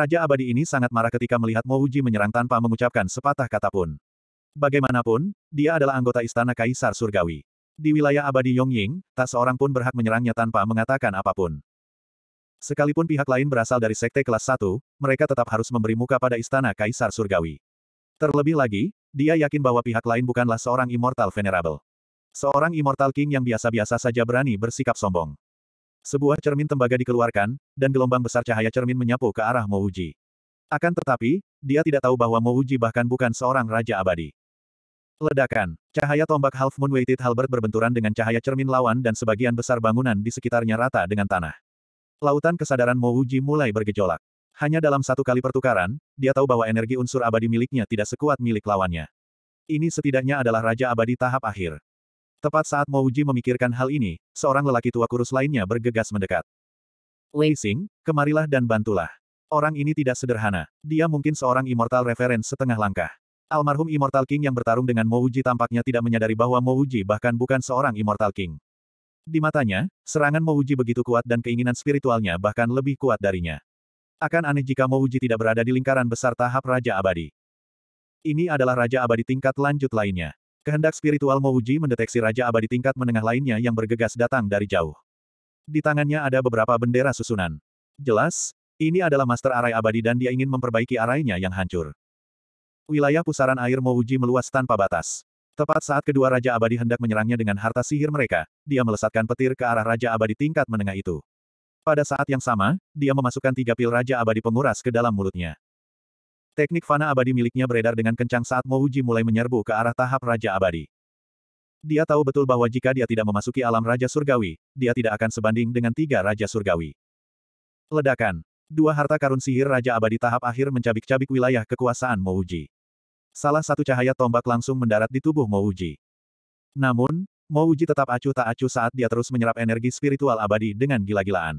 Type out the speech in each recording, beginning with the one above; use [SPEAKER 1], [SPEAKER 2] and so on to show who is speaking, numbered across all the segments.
[SPEAKER 1] Raja Abadi ini sangat marah ketika melihat Mouji menyerang tanpa mengucapkan sepatah kata pun. Bagaimanapun, dia adalah anggota istana Kaisar Surgawi. Di wilayah abadi Yongying, tak seorang pun berhak menyerangnya tanpa mengatakan apapun. Sekalipun pihak lain berasal dari sekte kelas 1, mereka tetap harus memberi muka pada istana Kaisar Surgawi. Terlebih lagi, dia yakin bahwa pihak lain bukanlah seorang Immortal Venerable. Seorang Immortal King yang biasa-biasa saja berani bersikap sombong. Sebuah cermin tembaga dikeluarkan, dan gelombang besar cahaya cermin menyapu ke arah Mouji. Akan tetapi, dia tidak tahu bahwa Mouji bahkan bukan seorang raja abadi. Ledakan. Cahaya tombak Half Moon Weighted Halberd berbenturan dengan cahaya cermin lawan dan sebagian besar bangunan di sekitarnya rata dengan tanah. Lautan kesadaran Mouji mulai bergejolak. Hanya dalam satu kali pertukaran, dia tahu bahwa energi unsur abadi miliknya tidak sekuat milik lawannya. Ini setidaknya adalah Raja Abadi tahap akhir. Tepat saat Mo Uji memikirkan hal ini, seorang lelaki tua kurus lainnya bergegas mendekat. Wei Xing, kemarilah dan bantulah. Orang ini tidak sederhana. Dia mungkin seorang immortal reference setengah langkah. Almarhum Immortal King yang bertarung dengan Mo Uji tampaknya tidak menyadari bahwa Mo Uji bahkan bukan seorang Immortal King. Di matanya, serangan Mo Uji begitu kuat dan keinginan spiritualnya bahkan lebih kuat darinya. Akan aneh jika Mo Uji tidak berada di lingkaran besar tahap Raja Abadi. Ini adalah Raja Abadi tingkat lanjut lainnya. Kehendak spiritual Mouji mendeteksi Raja Abadi tingkat menengah lainnya yang bergegas datang dari jauh. Di tangannya ada beberapa bendera susunan. Jelas, ini adalah Master Arai Abadi dan dia ingin memperbaiki arainya yang hancur. Wilayah pusaran air Mouji meluas tanpa batas. Tepat saat kedua Raja Abadi hendak menyerangnya dengan harta sihir mereka, dia melesatkan petir ke arah Raja Abadi tingkat menengah itu. Pada saat yang sama, dia memasukkan tiga pil Raja Abadi penguras ke dalam mulutnya. Teknik fana abadi miliknya beredar dengan kencang saat Mouji mulai menyerbu ke arah tahap Raja Abadi. Dia tahu betul bahwa jika dia tidak memasuki alam Raja Surgawi, dia tidak akan sebanding dengan tiga Raja Surgawi. Ledakan. Dua harta karun sihir Raja Abadi tahap akhir mencabik-cabik wilayah kekuasaan Mouji. Salah satu cahaya tombak langsung mendarat di tubuh Mouji. Namun, Mouji tetap acuh tak acuh saat dia terus menyerap energi spiritual abadi dengan gila-gilaan.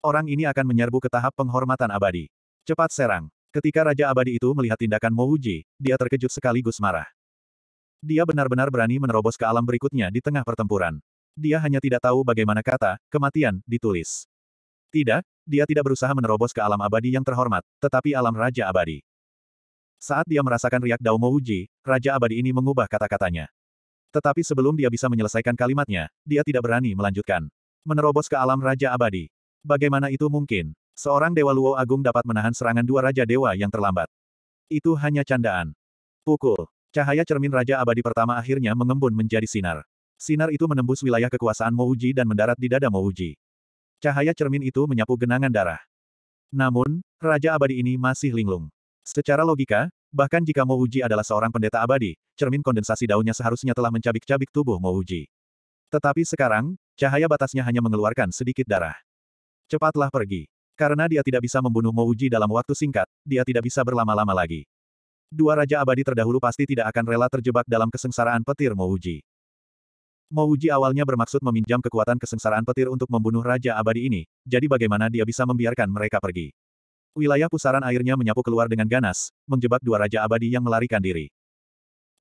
[SPEAKER 1] Orang ini akan menyerbu ke tahap penghormatan abadi. Cepat serang. Ketika Raja Abadi itu melihat tindakan Mouji, dia terkejut sekaligus marah. Dia benar-benar berani menerobos ke alam berikutnya di tengah pertempuran. Dia hanya tidak tahu bagaimana kata, kematian, ditulis. Tidak, dia tidak berusaha menerobos ke alam abadi yang terhormat, tetapi alam Raja Abadi. Saat dia merasakan riak Dao Mouji, Raja Abadi ini mengubah kata-katanya. Tetapi sebelum dia bisa menyelesaikan kalimatnya, dia tidak berani melanjutkan. Menerobos ke alam Raja Abadi. Bagaimana itu mungkin? Seorang Dewa Luo Agung dapat menahan serangan dua Raja Dewa yang terlambat. Itu hanya candaan. Pukul. Cahaya cermin Raja Abadi pertama akhirnya mengembun menjadi sinar. Sinar itu menembus wilayah kekuasaan Mouji dan mendarat di dada Mouji. Cahaya cermin itu menyapu genangan darah. Namun, Raja Abadi ini masih linglung. Secara logika, bahkan jika Mouji adalah seorang pendeta abadi, cermin kondensasi daunnya seharusnya telah mencabik-cabik tubuh Mouji. Tetapi sekarang, cahaya batasnya hanya mengeluarkan sedikit darah. Cepatlah pergi. Karena dia tidak bisa membunuh Mouji dalam waktu singkat, dia tidak bisa berlama-lama lagi. Dua Raja Abadi terdahulu pasti tidak akan rela terjebak dalam kesengsaraan petir Mouji. Mouji awalnya bermaksud meminjam kekuatan kesengsaraan petir untuk membunuh Raja Abadi ini, jadi bagaimana dia bisa membiarkan mereka pergi. Wilayah pusaran airnya menyapu keluar dengan ganas, menjebak dua Raja Abadi yang melarikan diri.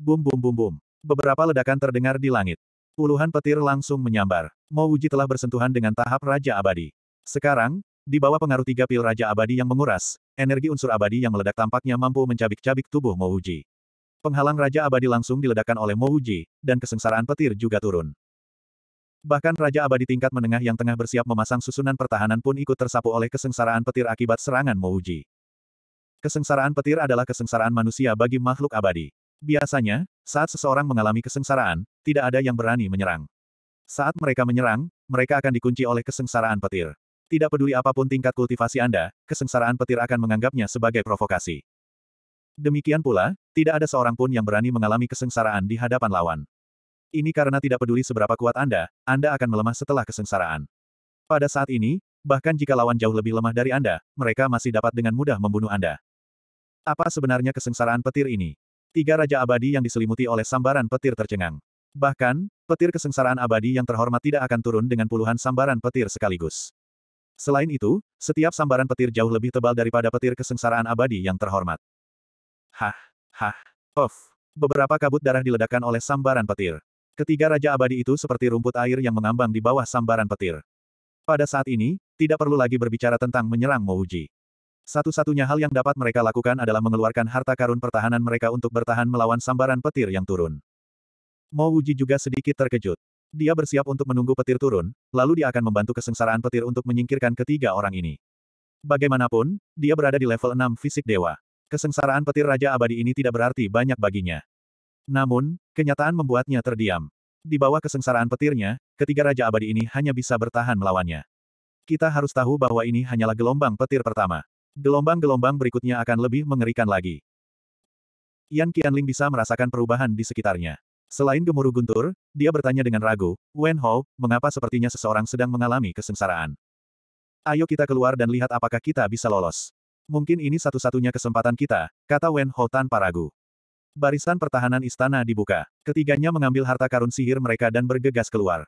[SPEAKER 1] Bum bum bum bum. Beberapa ledakan terdengar di langit. Puluhan petir langsung menyambar. Mouji telah bersentuhan dengan tahap Raja Abadi. Sekarang, di bawah pengaruh tiga pil Raja Abadi yang menguras, energi unsur abadi yang meledak tampaknya mampu mencabik-cabik tubuh Mouji. Penghalang Raja Abadi langsung diledakkan oleh Mouji, dan kesengsaraan petir juga turun. Bahkan Raja Abadi tingkat menengah yang tengah bersiap memasang susunan pertahanan pun ikut tersapu oleh kesengsaraan petir akibat serangan Mouji. Kesengsaraan petir adalah kesengsaraan manusia bagi makhluk abadi. Biasanya, saat seseorang mengalami kesengsaraan, tidak ada yang berani menyerang. Saat mereka menyerang, mereka akan dikunci oleh kesengsaraan petir. Tidak peduli apapun tingkat kultivasi Anda, kesengsaraan petir akan menganggapnya sebagai provokasi. Demikian pula, tidak ada seorang pun yang berani mengalami kesengsaraan di hadapan lawan. Ini karena tidak peduli seberapa kuat Anda, Anda akan melemah setelah kesengsaraan. Pada saat ini, bahkan jika lawan jauh lebih lemah dari Anda, mereka masih dapat dengan mudah membunuh Anda. Apa sebenarnya kesengsaraan petir ini? Tiga raja abadi yang diselimuti oleh sambaran petir tercengang. Bahkan, petir kesengsaraan abadi yang terhormat tidak akan turun dengan puluhan sambaran petir sekaligus. Selain itu, setiap sambaran petir jauh lebih tebal daripada petir kesengsaraan abadi yang terhormat. Hah, hah, off. Beberapa kabut darah diledakkan oleh sambaran petir. Ketiga raja abadi itu seperti rumput air yang mengambang di bawah sambaran petir. Pada saat ini, tidak perlu lagi berbicara tentang menyerang Mouji. Satu-satunya hal yang dapat mereka lakukan adalah mengeluarkan harta karun pertahanan mereka untuk bertahan melawan sambaran petir yang turun. Mouji juga sedikit terkejut. Dia bersiap untuk menunggu petir turun, lalu dia akan membantu kesengsaraan petir untuk menyingkirkan ketiga orang ini. Bagaimanapun, dia berada di level 6 fisik dewa. Kesengsaraan petir Raja Abadi ini tidak berarti banyak baginya. Namun, kenyataan membuatnya terdiam. Di bawah kesengsaraan petirnya, ketiga Raja Abadi ini hanya bisa bertahan melawannya. Kita harus tahu bahwa ini hanyalah gelombang petir pertama. Gelombang-gelombang berikutnya akan lebih mengerikan lagi. Yan Qianling bisa merasakan perubahan di sekitarnya. Selain gemuruh guntur, dia bertanya dengan ragu, Wen Hao, mengapa sepertinya seseorang sedang mengalami kesengsaraan? Ayo kita keluar dan lihat apakah kita bisa lolos. Mungkin ini satu-satunya kesempatan kita, kata Wen Hao tanpa ragu. Barisan pertahanan istana dibuka. Ketiganya mengambil harta karun sihir mereka dan bergegas keluar.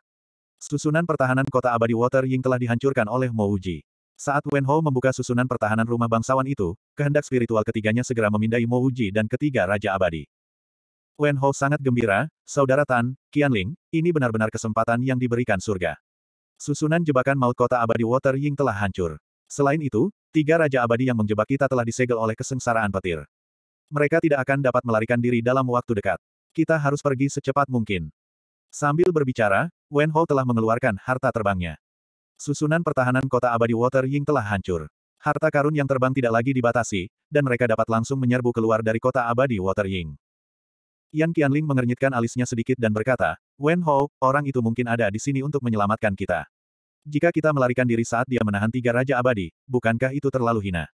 [SPEAKER 1] Susunan pertahanan kota abadi Water Ying telah dihancurkan oleh Mo Uji. Saat Wen Hao membuka susunan pertahanan rumah bangsawan itu, kehendak spiritual ketiganya segera memindai Mo Uji dan ketiga Raja Abadi. Wen Ho sangat gembira, Saudara Tan, Qianling, ini benar-benar kesempatan yang diberikan surga. Susunan jebakan maut kota abadi Water Ying telah hancur. Selain itu, tiga raja abadi yang menjebak kita telah disegel oleh kesengsaraan petir. Mereka tidak akan dapat melarikan diri dalam waktu dekat. Kita harus pergi secepat mungkin. Sambil berbicara, Wen Ho telah mengeluarkan harta terbangnya. Susunan pertahanan kota abadi Water Ying telah hancur. Harta karun yang terbang tidak lagi dibatasi, dan mereka dapat langsung menyerbu keluar dari kota abadi Water Ying. Yan Qianling mengernyitkan alisnya sedikit dan berkata, Wen Hou, orang itu mungkin ada di sini untuk menyelamatkan kita. Jika kita melarikan diri saat dia menahan tiga raja abadi, bukankah itu terlalu hina?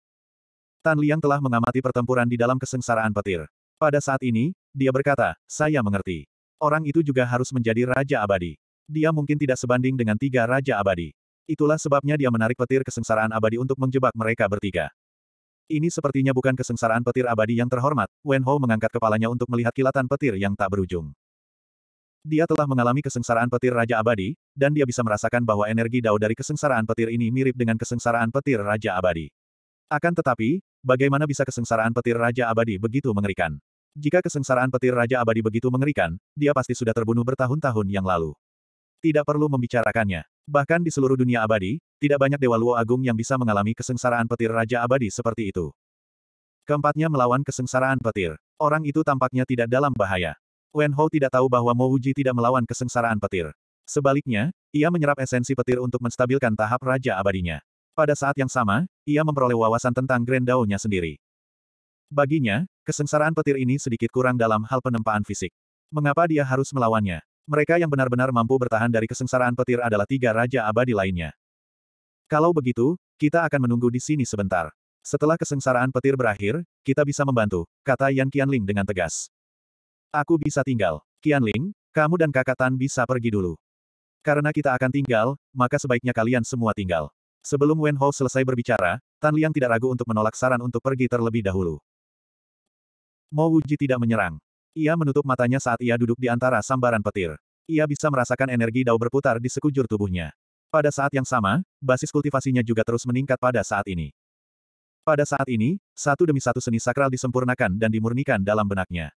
[SPEAKER 1] Tan Liang telah mengamati pertempuran di dalam kesengsaraan petir. Pada saat ini, dia berkata, saya mengerti. Orang itu juga harus menjadi raja abadi. Dia mungkin tidak sebanding dengan tiga raja abadi. Itulah sebabnya dia menarik petir kesengsaraan abadi untuk menjebak mereka bertiga. Ini sepertinya bukan kesengsaraan petir abadi yang terhormat, Wen Ho mengangkat kepalanya untuk melihat kilatan petir yang tak berujung. Dia telah mengalami kesengsaraan petir Raja Abadi, dan dia bisa merasakan bahwa energi dao dari kesengsaraan petir ini mirip dengan kesengsaraan petir Raja Abadi. Akan tetapi, bagaimana bisa kesengsaraan petir Raja Abadi begitu mengerikan? Jika kesengsaraan petir Raja Abadi begitu mengerikan, dia pasti sudah terbunuh bertahun-tahun yang lalu. Tidak perlu membicarakannya. Bahkan di seluruh dunia abadi, tidak banyak Dewa Luo Agung yang bisa mengalami kesengsaraan petir Raja Abadi seperti itu. Keempatnya melawan kesengsaraan petir. Orang itu tampaknya tidak dalam bahaya. Wen Hou tidak tahu bahwa Mo Wuji tidak melawan kesengsaraan petir. Sebaliknya, ia menyerap esensi petir untuk menstabilkan tahap Raja Abadinya. Pada saat yang sama, ia memperoleh wawasan tentang Grand Dao-nya sendiri. Baginya, kesengsaraan petir ini sedikit kurang dalam hal penempaan fisik. Mengapa dia harus melawannya? Mereka yang benar-benar mampu bertahan dari kesengsaraan petir adalah tiga raja abadi lainnya. Kalau begitu, kita akan menunggu di sini sebentar. Setelah kesengsaraan petir berakhir, kita bisa membantu, kata Yan Qianling dengan tegas. Aku bisa tinggal. Qianling, kamu dan kakak Tan bisa pergi dulu. Karena kita akan tinggal, maka sebaiknya kalian semua tinggal. Sebelum Wen Hao selesai berbicara, Tan Liang tidak ragu untuk menolak saran untuk pergi terlebih dahulu. Mo Wuji tidak menyerang. Ia menutup matanya saat ia duduk di antara sambaran petir. Ia bisa merasakan energi dao berputar di sekujur tubuhnya. Pada saat yang sama, basis kultivasinya juga terus meningkat pada saat ini. Pada saat ini, satu demi satu seni sakral disempurnakan dan dimurnikan dalam benaknya.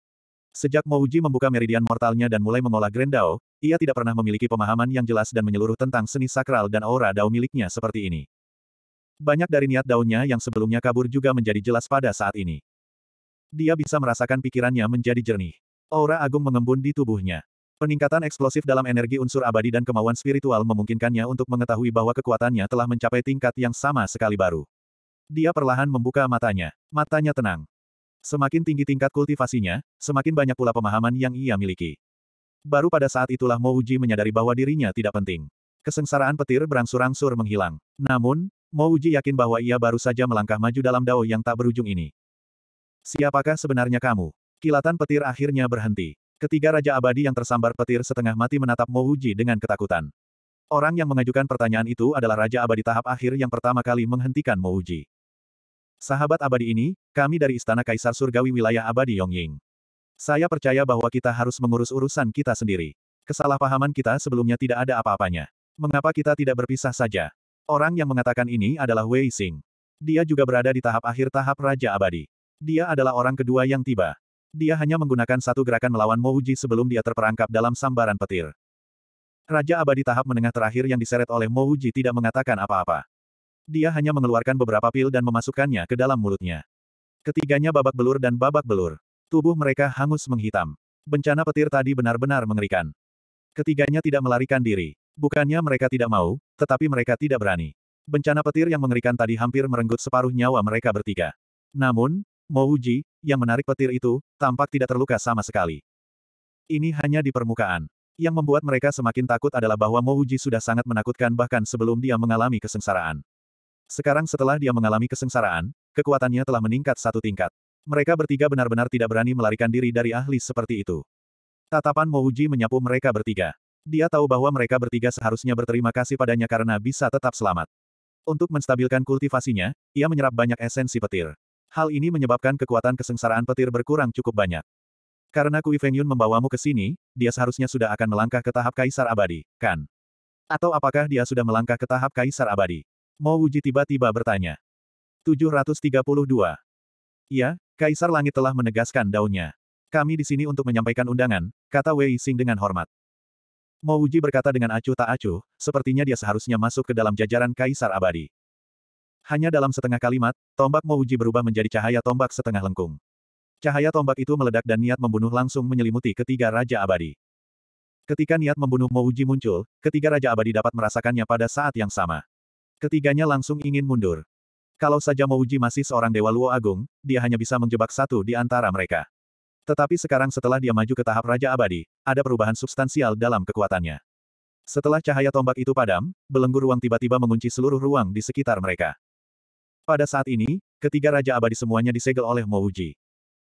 [SPEAKER 1] Sejak Mouji membuka meridian mortalnya dan mulai mengolah Grand Dao, ia tidak pernah memiliki pemahaman yang jelas dan menyeluruh tentang seni sakral dan aura Dao miliknya seperti ini. Banyak dari niat daunnya yang sebelumnya kabur juga menjadi jelas pada saat ini. Dia bisa merasakan pikirannya menjadi jernih. Aura agung mengembun di tubuhnya. Peningkatan eksplosif dalam energi unsur abadi dan kemauan spiritual memungkinkannya untuk mengetahui bahwa kekuatannya telah mencapai tingkat yang sama sekali baru. Dia perlahan membuka matanya. Matanya tenang. Semakin tinggi tingkat kultivasinya, semakin banyak pula pemahaman yang ia miliki. Baru pada saat itulah Mo Uji menyadari bahwa dirinya tidak penting. Kesengsaraan petir berangsur-angsur menghilang. Namun, Mo Uji yakin bahwa ia baru saja melangkah maju dalam dao yang tak berujung ini. Siapakah sebenarnya kamu? Kilatan petir akhirnya berhenti. Ketiga Raja Abadi yang tersambar petir setengah mati menatap Mouji dengan ketakutan. Orang yang mengajukan pertanyaan itu adalah Raja Abadi tahap akhir yang pertama kali menghentikan Mouji. Sahabat abadi ini, kami dari Istana Kaisar Surgawi wilayah abadi Yongying. Saya percaya bahwa kita harus mengurus urusan kita sendiri. Kesalahpahaman kita sebelumnya tidak ada apa-apanya. Mengapa kita tidak berpisah saja? Orang yang mengatakan ini adalah Wei Xing. Dia juga berada di tahap akhir tahap Raja Abadi. Dia adalah orang kedua yang tiba. Dia hanya menggunakan satu gerakan melawan Mouji sebelum dia terperangkap dalam sambaran petir. Raja abadi tahap menengah terakhir yang diseret oleh Mouji tidak mengatakan apa-apa. Dia hanya mengeluarkan beberapa pil dan memasukkannya ke dalam mulutnya. Ketiganya babak belur dan babak belur. Tubuh mereka hangus menghitam. Bencana petir tadi benar-benar mengerikan. Ketiganya tidak melarikan diri. Bukannya mereka tidak mau, tetapi mereka tidak berani. Bencana petir yang mengerikan tadi hampir merenggut separuh nyawa mereka bertiga. Namun, Mo yang menarik petir itu, tampak tidak terluka sama sekali. Ini hanya di permukaan. Yang membuat mereka semakin takut adalah bahwa Mo sudah sangat menakutkan bahkan sebelum dia mengalami kesengsaraan. Sekarang setelah dia mengalami kesengsaraan, kekuatannya telah meningkat satu tingkat. Mereka bertiga benar-benar tidak berani melarikan diri dari ahli seperti itu. Tatapan Mo menyapu mereka bertiga. Dia tahu bahwa mereka bertiga seharusnya berterima kasih padanya karena bisa tetap selamat. Untuk menstabilkan kultivasinya, ia menyerap banyak esensi petir. Hal ini menyebabkan kekuatan kesengsaraan petir berkurang cukup banyak. Karena Kui Feng Yun membawamu ke sini, dia seharusnya sudah akan melangkah ke tahap kaisar abadi, kan? Atau apakah dia sudah melangkah ke tahap kaisar abadi? Mo Wuji tiba-tiba bertanya. 732. Ya, Kaisar Langit telah menegaskan daunnya. Kami di sini untuk menyampaikan undangan, kata Wei Xing dengan hormat. Mo Wuji berkata dengan acuh tak acuh, sepertinya dia seharusnya masuk ke dalam jajaran Kaisar Abadi. Hanya dalam setengah kalimat, tombak Mouji berubah menjadi cahaya tombak setengah lengkung. Cahaya tombak itu meledak dan niat membunuh langsung menyelimuti ketiga Raja Abadi. Ketika niat membunuh Mouji muncul, ketiga Raja Abadi dapat merasakannya pada saat yang sama. Ketiganya langsung ingin mundur. Kalau saja Mouji masih seorang Dewa Luo Agung, dia hanya bisa menjebak satu di antara mereka. Tetapi sekarang setelah dia maju ke tahap Raja Abadi, ada perubahan substansial dalam kekuatannya. Setelah cahaya tombak itu padam, belenggu ruang tiba-tiba mengunci seluruh ruang di sekitar mereka. Pada saat ini, ketiga Raja Abadi semuanya disegel oleh Mouji.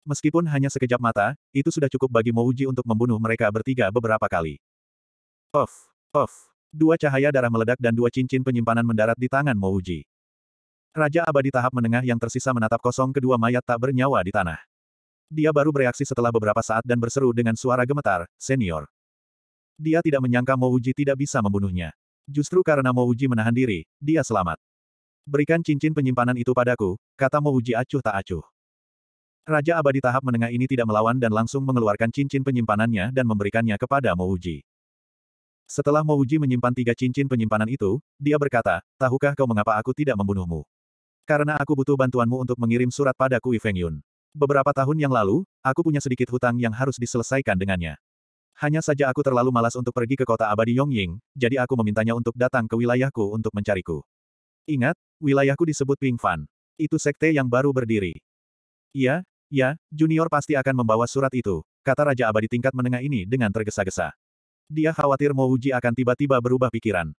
[SPEAKER 1] Meskipun hanya sekejap mata, itu sudah cukup bagi Mouji untuk membunuh mereka bertiga beberapa kali. Of, of, Dua cahaya darah meledak dan dua cincin penyimpanan mendarat di tangan Mouji. Raja Abadi tahap menengah yang tersisa menatap kosong kedua mayat tak bernyawa di tanah. Dia baru bereaksi setelah beberapa saat dan berseru dengan suara gemetar, senior. Dia tidak menyangka Mouji tidak bisa membunuhnya. Justru karena Mouji menahan diri, dia selamat. Berikan cincin penyimpanan itu padaku, kata Uji acuh tak acuh. Raja abadi tahap menengah ini tidak melawan dan langsung mengeluarkan cincin penyimpanannya dan memberikannya kepada Mouji. Setelah Mouji menyimpan tiga cincin penyimpanan itu, dia berkata, tahukah kau mengapa aku tidak membunuhmu? Karena aku butuh bantuanmu untuk mengirim surat padaku Feng Yun. Beberapa tahun yang lalu, aku punya sedikit hutang yang harus diselesaikan dengannya. Hanya saja aku terlalu malas untuk pergi ke kota abadi Yongying, jadi aku memintanya untuk datang ke wilayahku untuk mencariku. Ingat, wilayahku disebut Pingfan. Itu sekte yang baru berdiri. Ya, ya, Junior pasti akan membawa surat itu, kata Raja Abadi tingkat menengah ini dengan tergesa-gesa. Dia khawatir Mo Uji akan tiba-tiba berubah pikiran.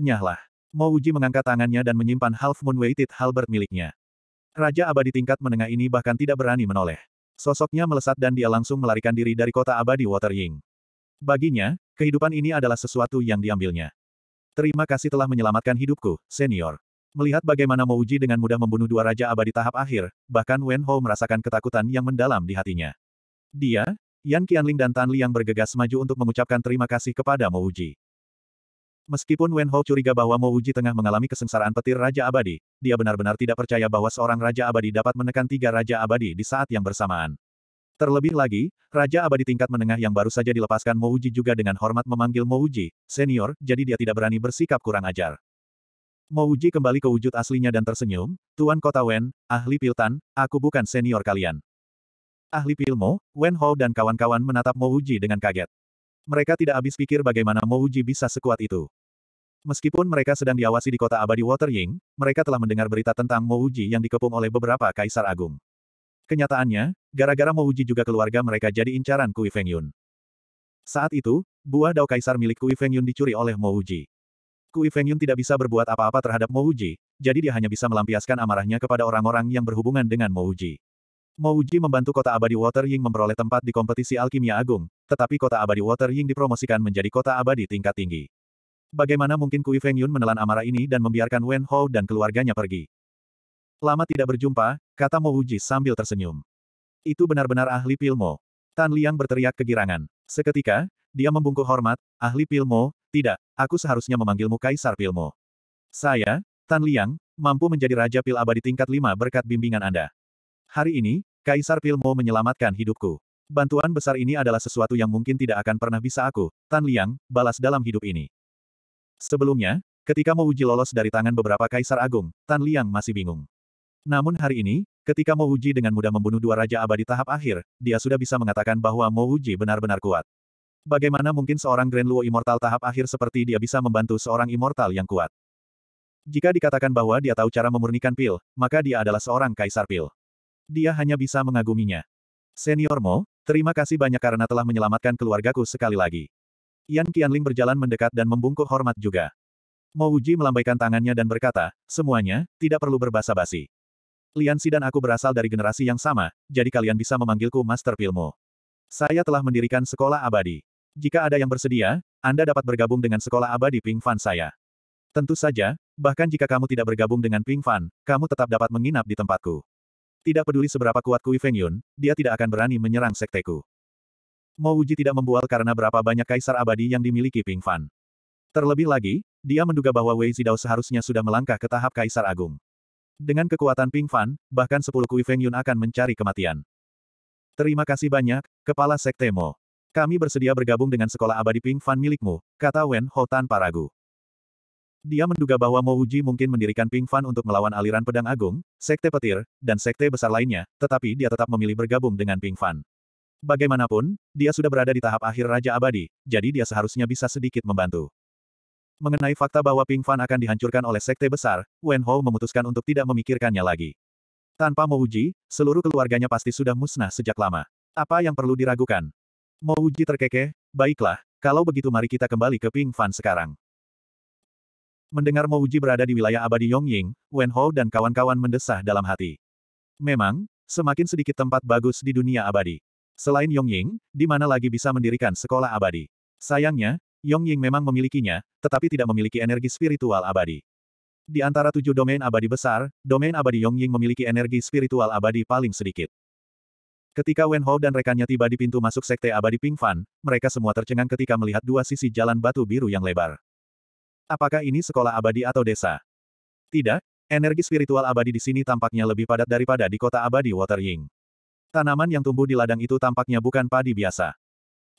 [SPEAKER 1] Enyahlah. Mo Uji mengangkat tangannya dan menyimpan Half Moon Weighted Halberd miliknya. Raja Abadi tingkat menengah ini bahkan tidak berani menoleh. Sosoknya melesat dan dia langsung melarikan diri dari kota abadi Water Ying. Baginya, kehidupan ini adalah sesuatu yang diambilnya. Terima kasih telah menyelamatkan hidupku, senior. Melihat bagaimana Mouji dengan mudah membunuh dua raja abadi tahap akhir, bahkan Wen Ho merasakan ketakutan yang mendalam di hatinya. Dia, Yan Qianling dan Tan Li yang bergegas maju untuk mengucapkan terima kasih kepada Mouji. Meskipun Wen Ho curiga bahwa Mo Uji tengah mengalami kesengsaraan petir Raja Abadi, dia benar-benar tidak percaya bahwa seorang Raja Abadi dapat menekan tiga Raja Abadi di saat yang bersamaan. Terlebih lagi, Raja Abadi tingkat menengah yang baru saja dilepaskan Mouji juga dengan hormat memanggil Mouji, senior, jadi dia tidak berani bersikap kurang ajar. Mouji kembali ke wujud aslinya dan tersenyum, Tuan Kota Wen, ahli Piltan, aku bukan senior kalian. Ahli Pilmo, Wen Ho dan kawan-kawan menatap Mouji dengan kaget. Mereka tidak habis pikir bagaimana Mouji bisa sekuat itu. Meskipun mereka sedang diawasi di kota abadi Watering, mereka telah mendengar berita tentang Mouji yang dikepung oleh beberapa kaisar agung. Kenyataannya, gara-gara Uji juga keluarga mereka jadi incaran Kui Feng Yun. Saat itu, buah dao kaisar milik Kui Feng Yun dicuri oleh Uji. Kui Feng Yun tidak bisa berbuat apa-apa terhadap Mo Uji, jadi dia hanya bisa melampiaskan amarahnya kepada orang-orang yang berhubungan dengan Mo Uji. Mo Uji membantu kota abadi Water Ying memperoleh tempat di kompetisi alkimia agung, tetapi kota abadi Water Ying dipromosikan menjadi kota abadi tingkat tinggi. Bagaimana mungkin Kui Feng Yun menelan amarah ini dan membiarkan Wen Hou dan keluarganya pergi? Lama tidak berjumpa, kata Mo Uji sambil tersenyum. Itu benar-benar ahli pilmo. Tan Liang berteriak kegirangan. Seketika, dia membungkuk hormat, ahli pilmo, tidak, aku seharusnya memanggilmu Kaisar Pilmo. Saya, Tan Liang, mampu menjadi Raja Pil Abadi tingkat 5 berkat bimbingan Anda. Hari ini, Kaisar Pilmo menyelamatkan hidupku. Bantuan besar ini adalah sesuatu yang mungkin tidak akan pernah bisa aku, Tan Liang, balas dalam hidup ini. Sebelumnya, ketika uji lolos dari tangan beberapa kaisar agung, Tan Liang masih bingung. Namun hari ini, ketika Mo Uji dengan mudah membunuh dua Raja Abadi tahap akhir, dia sudah bisa mengatakan bahwa Mo Uji benar-benar kuat. Bagaimana mungkin seorang Grand Luo Immortal tahap akhir seperti dia bisa membantu seorang Immortal yang kuat? Jika dikatakan bahwa dia tahu cara memurnikan pil, maka dia adalah seorang kaisar pil. Dia hanya bisa mengaguminya. Senior Mo, terima kasih banyak karena telah menyelamatkan keluargaku sekali lagi. Yan Qianling berjalan mendekat dan membungkuk hormat juga. Mo Uji melambaikan tangannya dan berkata, semuanya, tidak perlu berbasa-basi. Lian dan aku berasal dari generasi yang sama, jadi kalian bisa memanggilku Master Pilmo. Saya telah mendirikan sekolah abadi. Jika ada yang bersedia, Anda dapat bergabung dengan sekolah abadi Ping Fan saya. Tentu saja, bahkan jika kamu tidak bergabung dengan Ping Fan, kamu tetap dapat menginap di tempatku. Tidak peduli seberapa kuat Kui Feng Yun, dia tidak akan berani menyerang sekteku. Mo Uji tidak membual karena berapa banyak kaisar abadi yang dimiliki Ping Fan. Terlebih lagi, dia menduga bahwa Wei Zidao seharusnya sudah melangkah ke tahap kaisar agung. Dengan kekuatan Ping Fan, bahkan sepuluh Kui Feng Yun akan mencari kematian. Terima kasih banyak, Kepala Sekte Mo. Kami bersedia bergabung dengan sekolah abadi Ping Fan milikmu, kata Wen Ho tanpa ragu. Dia menduga bahwa Mo Uji mungkin mendirikan Ping Fan untuk melawan aliran pedang agung, sekte petir, dan sekte besar lainnya, tetapi dia tetap memilih bergabung dengan Ping Fan. Bagaimanapun, dia sudah berada di tahap akhir Raja Abadi, jadi dia seharusnya bisa sedikit membantu. Mengenai fakta bahwa Ping Fan akan dihancurkan oleh sekte besar, Wen Hou memutuskan untuk tidak memikirkannya lagi. Tanpa Mo Uji, seluruh keluarganya pasti sudah musnah sejak lama. Apa yang perlu diragukan? Mo Uji terkekeh, baiklah, kalau begitu mari kita kembali ke Ping Fan sekarang. Mendengar Mo Uji berada di wilayah abadi Yongying, Wen Hou dan kawan-kawan mendesah dalam hati. Memang, semakin sedikit tempat bagus di dunia abadi. Selain Yongying, di mana lagi bisa mendirikan sekolah abadi? Sayangnya, Yong Ying memang memilikinya, tetapi tidak memiliki energi spiritual abadi. Di antara tujuh domain abadi besar, domain abadi Yong Ying memiliki energi spiritual abadi paling sedikit. Ketika Wen Ho dan rekannya tiba di pintu masuk sekte abadi Ping Fan, mereka semua tercengang ketika melihat dua sisi jalan batu biru yang lebar. Apakah ini sekolah abadi atau desa? Tidak, energi spiritual abadi di sini tampaknya lebih padat daripada di kota abadi Water Ying. Tanaman yang tumbuh di ladang itu tampaknya bukan padi biasa.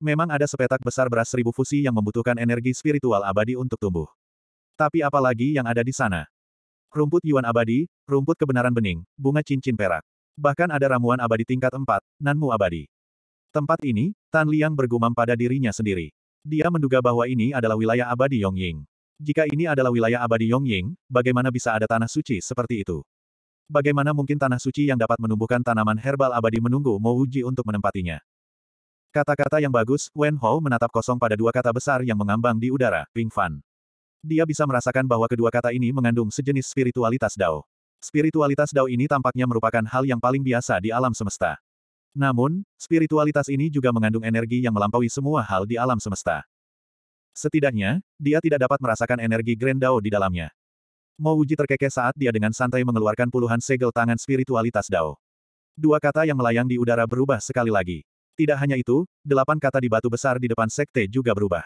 [SPEAKER 1] Memang ada sepetak besar beras seribu fusi yang membutuhkan energi spiritual abadi untuk tumbuh. Tapi apalagi yang ada di sana? Rumput yuan abadi, rumput kebenaran bening, bunga cincin perak. Bahkan ada ramuan abadi tingkat 4, nanmu abadi. Tempat ini, Tan Liang bergumam pada dirinya sendiri. Dia menduga bahwa ini adalah wilayah abadi Yongying. Jika ini adalah wilayah abadi Yongying, bagaimana bisa ada tanah suci seperti itu? Bagaimana mungkin tanah suci yang dapat menumbuhkan tanaman herbal abadi menunggu Mo Uji untuk menempatinya? Kata-kata yang bagus, Wen Hou menatap kosong pada dua kata besar yang mengambang di udara, Ping Fan. Dia bisa merasakan bahwa kedua kata ini mengandung sejenis spiritualitas Dao. Spiritualitas Dao ini tampaknya merupakan hal yang paling biasa di alam semesta. Namun, spiritualitas ini juga mengandung energi yang melampaui semua hal di alam semesta. Setidaknya, dia tidak dapat merasakan energi Grand Dao di dalamnya. uji terkekeh saat dia dengan santai mengeluarkan puluhan segel tangan spiritualitas Dao. Dua kata yang melayang di udara berubah sekali lagi. Tidak hanya itu, delapan kata di batu besar di depan sekte juga berubah.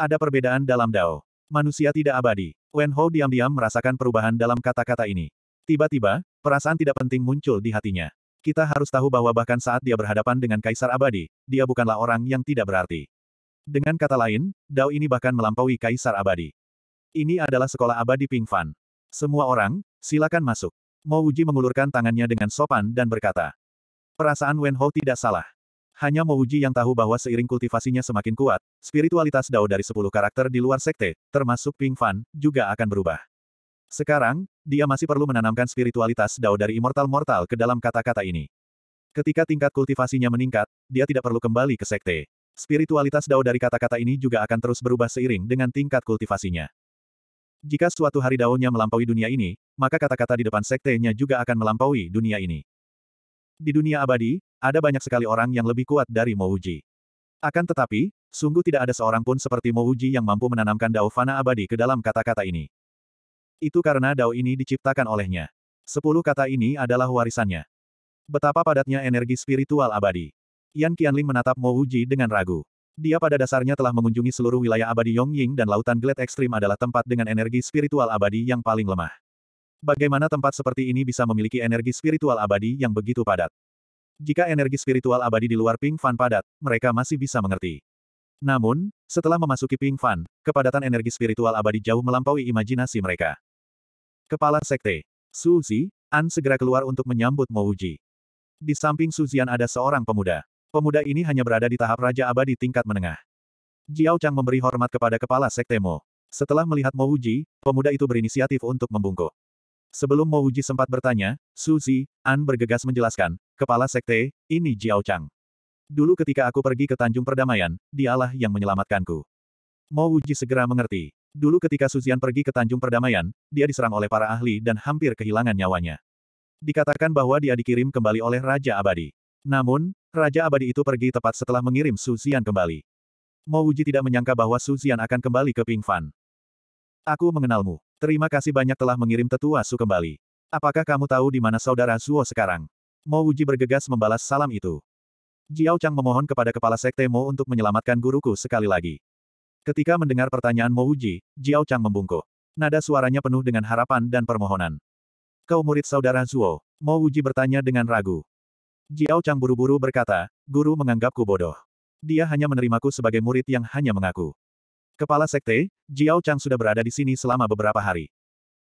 [SPEAKER 1] Ada perbedaan dalam Dao. Manusia tidak abadi. Wen Ho diam-diam merasakan perubahan dalam kata-kata ini. Tiba-tiba, perasaan tidak penting muncul di hatinya. Kita harus tahu bahwa bahkan saat dia berhadapan dengan kaisar abadi, dia bukanlah orang yang tidak berarti. Dengan kata lain, Dao ini bahkan melampaui kaisar abadi. Ini adalah sekolah abadi Ping Fan. Semua orang, silakan masuk. Mo Wuji mengulurkan tangannya dengan sopan dan berkata, Perasaan Wen Ho tidak salah. Hanya Mouji yang tahu bahwa seiring kultivasinya semakin kuat, spiritualitas Dao dari sepuluh karakter di luar sekte, termasuk Ping Fan, juga akan berubah. Sekarang, dia masih perlu menanamkan spiritualitas Dao dari Immortal Mortal ke dalam kata-kata ini. Ketika tingkat kultivasinya meningkat, dia tidak perlu kembali ke sekte. Spiritualitas Dao dari kata-kata ini juga akan terus berubah seiring dengan tingkat kultivasinya. Jika suatu hari Dao-nya melampaui dunia ini, maka kata-kata di depan sektenya juga akan melampaui dunia ini. Di dunia abadi, ada banyak sekali orang yang lebih kuat dari Mouji. Akan tetapi, sungguh tidak ada seorang pun seperti Mouji yang mampu menanamkan Dao Fana abadi ke dalam kata-kata ini. Itu karena Dao ini diciptakan olehnya. Sepuluh kata ini adalah warisannya. Betapa padatnya energi spiritual abadi. Yan Qianling menatap Mouji dengan ragu. Dia pada dasarnya telah mengunjungi seluruh wilayah abadi Yongying dan lautan Glade Ekstrim adalah tempat dengan energi spiritual abadi yang paling lemah. Bagaimana tempat seperti ini bisa memiliki energi spiritual abadi yang begitu padat? Jika energi spiritual abadi di luar Ping Fan padat, mereka masih bisa mengerti. Namun, setelah memasuki Ping Fan, kepadatan energi spiritual abadi jauh melampaui imajinasi mereka. Kepala Sekte, Suzi, An segera keluar untuk menyambut Mouji. Di samping Suzian ada seorang pemuda. Pemuda ini hanya berada di tahap Raja Abadi tingkat menengah. Jiao Chang memberi hormat kepada kepala Sekte Mo. Setelah melihat Mouji, pemuda itu berinisiatif untuk membungkuk. Sebelum Mouji sempat bertanya, Suzy, An bergegas menjelaskan, Kepala Sekte, ini Jiao Chang. Dulu ketika aku pergi ke Tanjung Perdamaian, dialah yang menyelamatkanku. Mouji segera mengerti. Dulu ketika Suzian pergi ke Tanjung Perdamaian, dia diserang oleh para ahli dan hampir kehilangan nyawanya. Dikatakan bahwa dia dikirim kembali oleh Raja Abadi. Namun, Raja Abadi itu pergi tepat setelah mengirim Suzian kembali. Mouji tidak menyangka bahwa Suzian akan kembali ke Pingfan. Aku mengenalmu. Terima kasih banyak telah mengirim tetua Su kembali. Apakah kamu tahu di mana saudara Zuo sekarang? Mo Wuji bergegas membalas salam itu. Jiao Chang memohon kepada kepala sekte Mo untuk menyelamatkan guruku sekali lagi. Ketika mendengar pertanyaan Mo Wuji, Jiao Chang membungkuk. Nada suaranya penuh dengan harapan dan permohonan. Kau murid saudara Zuo? Mo Wuji bertanya dengan ragu. Jiao Chang buru-buru berkata, guru menganggapku bodoh. Dia hanya menerimaku sebagai murid yang hanya mengaku. Kepala Sekte, Jiao Chang sudah berada di sini selama beberapa hari.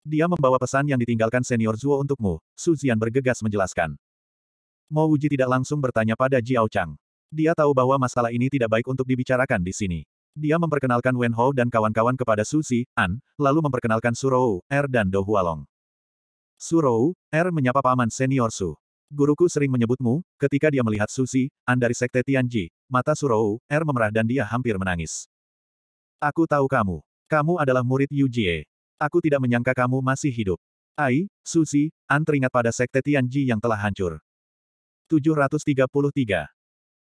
[SPEAKER 1] Dia membawa pesan yang ditinggalkan senior Zuo untukmu, Su Zian bergegas menjelaskan. Mo Wuji tidak langsung bertanya pada Jiao Chang. Dia tahu bahwa masalah ini tidak baik untuk dibicarakan di sini. Dia memperkenalkan Wen Hou dan kawan-kawan kepada Su Xi, An, lalu memperkenalkan Su Rou, Er dan Do Hualong. Rou, Er menyapa paman senior Su. Guruku sering menyebutmu, ketika dia melihat Su An dari Sekte Tianji, mata Su Rou, Er memerah dan dia hampir menangis. Aku tahu kamu. Kamu adalah murid Yu Jie. Aku tidak menyangka kamu masih hidup. Ai, Susi, An teringat pada sekte Tianji yang telah hancur. 733.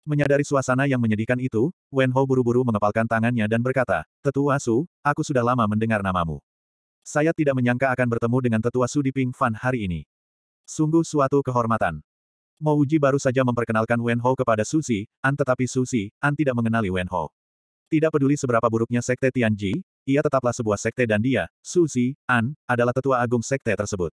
[SPEAKER 1] Menyadari suasana yang menyedihkan itu, Wen Ho buru-buru mengepalkan tangannya dan berkata, Tetua Su, aku sudah lama mendengar namamu. Saya tidak menyangka akan bertemu dengan Tetua Su di Ping Fan hari ini. Sungguh suatu kehormatan. Mouji baru saja memperkenalkan Wen Ho kepada Susi, An tetapi Susi, An tidak mengenali Wen Ho. Tidak peduli seberapa buruknya Sekte Tianji, ia tetaplah sebuah sekte dan dia, Su Zi, An, adalah tetua agung sekte tersebut.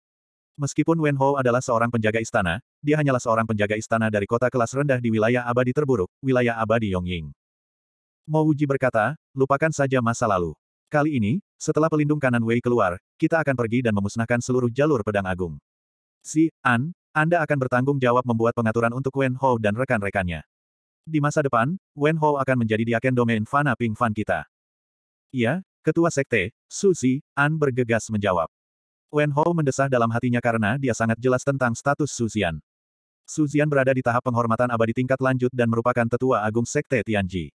[SPEAKER 1] Meskipun Wen Ho adalah seorang penjaga istana, dia hanyalah seorang penjaga istana dari kota kelas rendah di wilayah abadi terburuk, wilayah abadi Yongying. Mo Wuji berkata, lupakan saja masa lalu. Kali ini, setelah pelindung kanan Wei keluar, kita akan pergi dan memusnahkan seluruh jalur pedang agung. Si, An, Anda akan bertanggung jawab membuat pengaturan untuk Wen Ho dan rekan-rekannya. Di masa depan, Wen Ho akan menjadi diaken domain Fana Ping Fan kita. Iya, Ketua Sekte, Susi, An bergegas menjawab. Wen Ho mendesah dalam hatinya karena dia sangat jelas tentang status Suzian. Suzian berada di tahap penghormatan abadi tingkat lanjut dan merupakan tetua agung Sekte Tianji.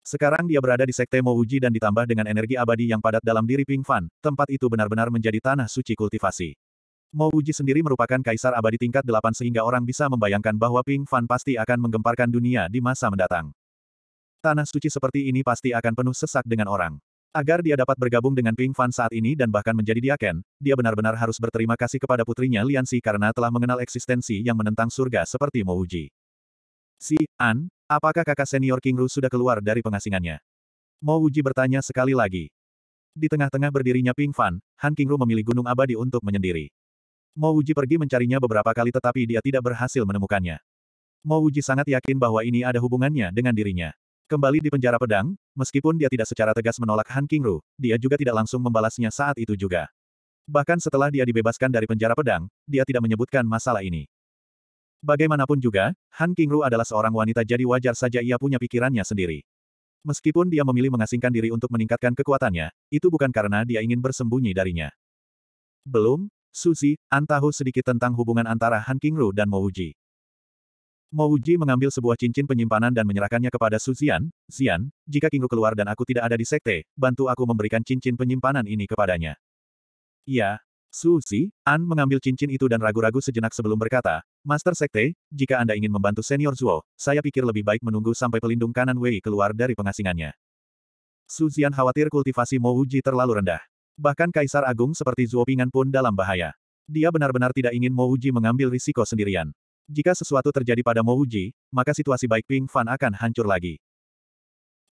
[SPEAKER 1] Sekarang dia berada di Sekte Uji dan ditambah dengan energi abadi yang padat dalam diri Ping Fan, tempat itu benar-benar menjadi tanah suci kultivasi. Mo Wuji sendiri merupakan kaisar abadi tingkat delapan sehingga orang bisa membayangkan bahwa Ping Fan pasti akan menggemparkan dunia di masa mendatang. Tanah suci seperti ini pasti akan penuh sesak dengan orang. Agar dia dapat bergabung dengan Ping Fan saat ini dan bahkan menjadi diaken, dia benar-benar harus berterima kasih kepada putrinya Liansi karena telah mengenal eksistensi yang menentang surga seperti Mo Wuji. Si, An, apakah kakak senior King Ru sudah keluar dari pengasingannya? Mo Wuji bertanya sekali lagi. Di tengah-tengah berdirinya Ping Fan, Han King Ru memilih gunung abadi untuk menyendiri. Mo Wuji pergi mencarinya beberapa kali tetapi dia tidak berhasil menemukannya. Mo Wuji sangat yakin bahwa ini ada hubungannya dengan dirinya. Kembali di penjara pedang, meskipun dia tidak secara tegas menolak Han Kingru, dia juga tidak langsung membalasnya saat itu juga. Bahkan setelah dia dibebaskan dari penjara pedang, dia tidak menyebutkan masalah ini. Bagaimanapun juga, Han Kingru adalah seorang wanita jadi wajar saja ia punya pikirannya sendiri. Meskipun dia memilih mengasingkan diri untuk meningkatkan kekuatannya, itu bukan karena dia ingin bersembunyi darinya. Belum, Suzy, An tahu sedikit tentang hubungan antara Han Kingru dan Mo Mo Uji mengambil sebuah cincin penyimpanan dan menyerahkannya kepada Suzian, Zian, jika Kingru keluar dan aku tidak ada di sekte, bantu aku memberikan cincin penyimpanan ini kepadanya. Ya, Suzy, An mengambil cincin itu dan ragu-ragu sejenak sebelum berkata, Master Sekte, jika Anda ingin membantu senior Zuo, saya pikir lebih baik menunggu sampai pelindung kanan Wei keluar dari pengasingannya. Suzian khawatir kultivasi Mo Uji terlalu rendah. Bahkan Kaisar Agung seperti Zuopingan pun dalam bahaya. Dia benar-benar tidak ingin Mouji mengambil risiko sendirian. Jika sesuatu terjadi pada Mouji, maka situasi baik Ping Fan akan hancur lagi.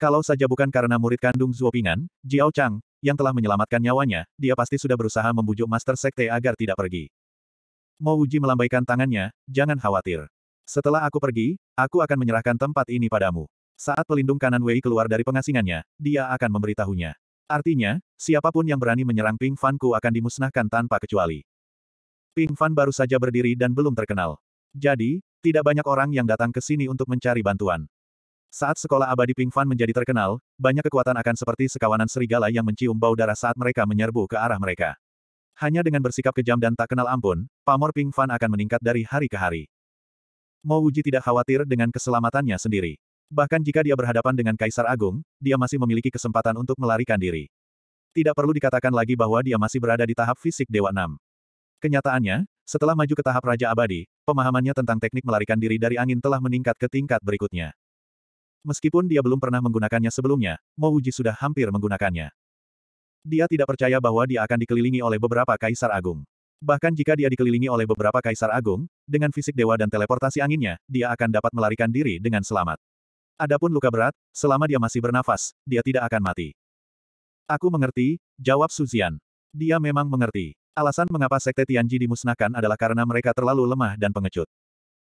[SPEAKER 1] Kalau saja bukan karena murid kandung Zuopingan, Jiao Chang, yang telah menyelamatkan nyawanya, dia pasti sudah berusaha membujuk Master Sekte agar tidak pergi. Mouji melambaikan tangannya, jangan khawatir. Setelah aku pergi, aku akan menyerahkan tempat ini padamu. Saat pelindung kanan Wei keluar dari pengasingannya, dia akan memberitahunya. Artinya, siapapun yang berani menyerang Ping ku akan dimusnahkan tanpa kecuali. Ping Fan baru saja berdiri dan belum terkenal. Jadi, tidak banyak orang yang datang ke sini untuk mencari bantuan. Saat sekolah abadi Ping Fan menjadi terkenal, banyak kekuatan akan seperti sekawanan serigala yang mencium bau darah saat mereka menyerbu ke arah mereka. Hanya dengan bersikap kejam dan tak kenal ampun, pamor Ping Fan akan meningkat dari hari ke hari. Mo Wuji tidak khawatir dengan keselamatannya sendiri. Bahkan jika dia berhadapan dengan Kaisar Agung, dia masih memiliki kesempatan untuk melarikan diri. Tidak perlu dikatakan lagi bahwa dia masih berada di tahap fisik Dewa 6. Kenyataannya, setelah maju ke tahap Raja Abadi, pemahamannya tentang teknik melarikan diri dari angin telah meningkat ke tingkat berikutnya. Meskipun dia belum pernah menggunakannya sebelumnya, Mo Wuji sudah hampir menggunakannya. Dia tidak percaya bahwa dia akan dikelilingi oleh beberapa kaisar agung. Bahkan jika dia dikelilingi oleh beberapa kaisar agung, dengan fisik dewa dan teleportasi anginnya, dia akan dapat melarikan diri dengan selamat. Adapun luka berat, selama dia masih bernafas, dia tidak akan mati. Aku mengerti, jawab Suzian. Dia memang mengerti. Alasan mengapa Sekte Tianji dimusnahkan adalah karena mereka terlalu lemah dan pengecut.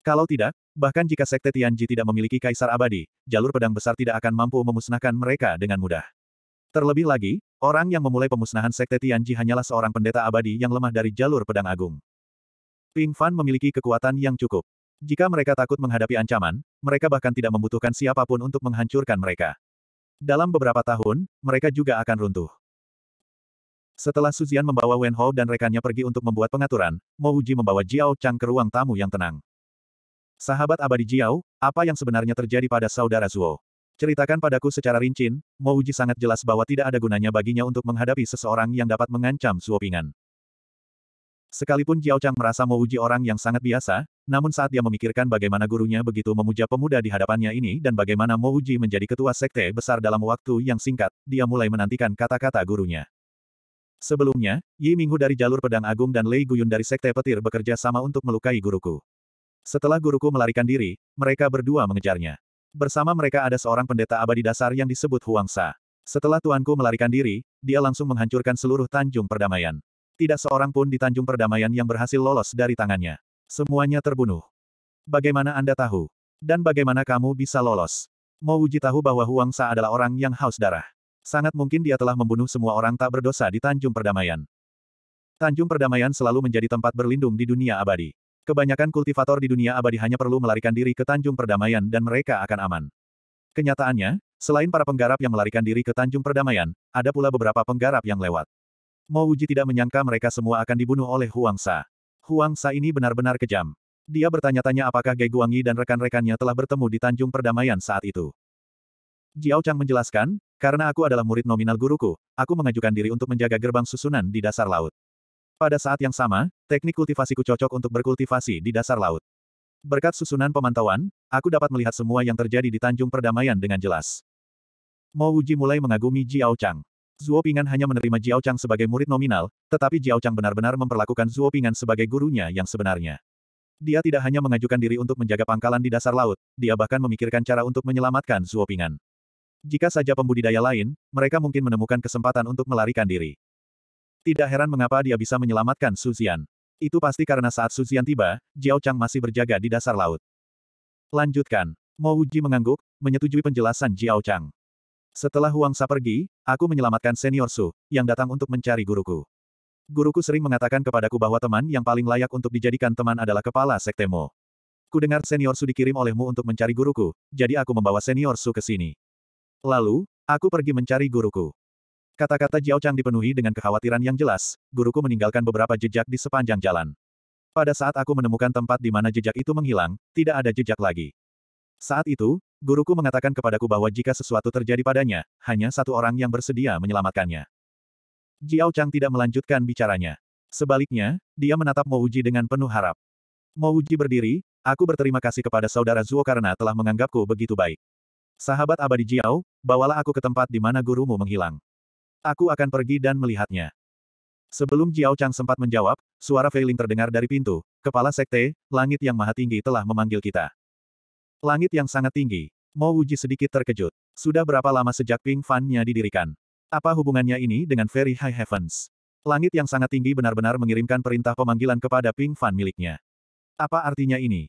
[SPEAKER 1] Kalau tidak, bahkan jika Sekte Tianji tidak memiliki kaisar abadi, jalur pedang besar tidak akan mampu memusnahkan mereka dengan mudah. Terlebih lagi, orang yang memulai pemusnahan Sekte Tianji hanyalah seorang pendeta abadi yang lemah dari jalur pedang agung. Ping Fan memiliki kekuatan yang cukup. Jika mereka takut menghadapi ancaman, mereka bahkan tidak membutuhkan siapapun untuk menghancurkan mereka. Dalam beberapa tahun, mereka juga akan runtuh. Setelah Suzian membawa Wen Hao dan rekannya pergi untuk membuat pengaturan, Mo Uji membawa Jiao Chang ke ruang tamu yang tenang. Sahabat abadi Jiao, apa yang sebenarnya terjadi pada saudara Zuo? Ceritakan padaku secara rinci. Mo Uji sangat jelas bahwa tidak ada gunanya baginya untuk menghadapi seseorang yang dapat mengancam Pingan. Sekalipun Jiao Chang merasa Uji orang yang sangat biasa, namun saat dia memikirkan bagaimana gurunya begitu memuja pemuda di hadapannya ini dan bagaimana Uji menjadi ketua sekte besar dalam waktu yang singkat, dia mulai menantikan kata-kata gurunya. Sebelumnya, Yi Minghu dari jalur pedang agung dan Lei Guyun dari sekte petir bekerja sama untuk melukai guruku. Setelah guruku melarikan diri, mereka berdua mengejarnya. Bersama mereka ada seorang pendeta abadi dasar yang disebut Huang Sa. Setelah tuanku melarikan diri, dia langsung menghancurkan seluruh Tanjung Perdamaian. Tidak seorang pun di Tanjung Perdamaian yang berhasil lolos dari tangannya. Semuanya terbunuh. Bagaimana Anda tahu? Dan bagaimana kamu bisa lolos? Mau Uji tahu bahwa Huang Sa adalah orang yang haus darah. Sangat mungkin dia telah membunuh semua orang tak berdosa di Tanjung Perdamaian. Tanjung Perdamaian selalu menjadi tempat berlindung di dunia abadi. Kebanyakan kultivator di dunia abadi hanya perlu melarikan diri ke Tanjung Perdamaian dan mereka akan aman. Kenyataannya, selain para penggarap yang melarikan diri ke Tanjung Perdamaian, ada pula beberapa penggarap yang lewat. Mo Wuji tidak menyangka mereka semua akan dibunuh oleh Huang Sa. Huang Sa ini benar-benar kejam. Dia bertanya-tanya apakah Ge Guangyi dan rekan-rekannya telah bertemu di Tanjung Perdamaian saat itu. Jiao Chang menjelaskan, karena aku adalah murid nominal guruku, aku mengajukan diri untuk menjaga gerbang susunan di dasar laut. Pada saat yang sama, teknik kultivasiku cocok untuk berkultivasi di dasar laut. Berkat susunan pemantauan, aku dapat melihat semua yang terjadi di Tanjung Perdamaian dengan jelas. Mo Wuji mulai mengagumi Jiao Chang. Zuo Pingan hanya menerima Jiao Chang sebagai murid nominal, tetapi Jiao Chang benar-benar memperlakukan Zuo Pingan sebagai gurunya yang sebenarnya. Dia tidak hanya mengajukan diri untuk menjaga pangkalan di dasar laut, dia bahkan memikirkan cara untuk menyelamatkan Zuo Pingan. Jika saja pembudidaya lain, mereka mungkin menemukan kesempatan untuk melarikan diri. Tidak heran mengapa dia bisa menyelamatkan Su Zian. Itu pasti karena saat Su Zian tiba, Jiao Chang masih berjaga di dasar laut. Lanjutkan. Mo Uji mengangguk, menyetujui penjelasan Jiao Chang. Setelah Huang Sa pergi, aku menyelamatkan senior Su, yang datang untuk mencari guruku. Guruku sering mengatakan kepadaku bahwa teman yang paling layak untuk dijadikan teman adalah kepala sektemo. Ku dengar senior Su dikirim olehmu untuk mencari guruku, jadi aku membawa senior Su ke sini. Lalu, aku pergi mencari guruku. Kata-kata Jiao Chang dipenuhi dengan kekhawatiran yang jelas, guruku meninggalkan beberapa jejak di sepanjang jalan. Pada saat aku menemukan tempat di mana jejak itu menghilang, tidak ada jejak lagi. Saat itu, guruku mengatakan kepadaku bahwa jika sesuatu terjadi padanya, hanya satu orang yang bersedia menyelamatkannya. Jiao Chang tidak melanjutkan bicaranya. Sebaliknya, dia menatap Mo Uji dengan penuh harap. Mo Uji berdiri, aku berterima kasih kepada saudara Zuo karena telah menganggapku begitu baik. Sahabat abadi Jiao, bawalah aku ke tempat di mana gurumu menghilang. Aku akan pergi dan melihatnya. Sebelum Jiao Chang sempat menjawab, suara Feiling terdengar dari pintu, kepala sekte, langit yang maha tinggi telah memanggil kita. Langit yang sangat tinggi. Mo Wuji sedikit terkejut. Sudah berapa lama sejak Ping Fan-nya didirikan? Apa hubungannya ini dengan Very High Heavens? Langit yang sangat tinggi benar-benar mengirimkan perintah pemanggilan kepada Ping Fan miliknya. Apa artinya ini?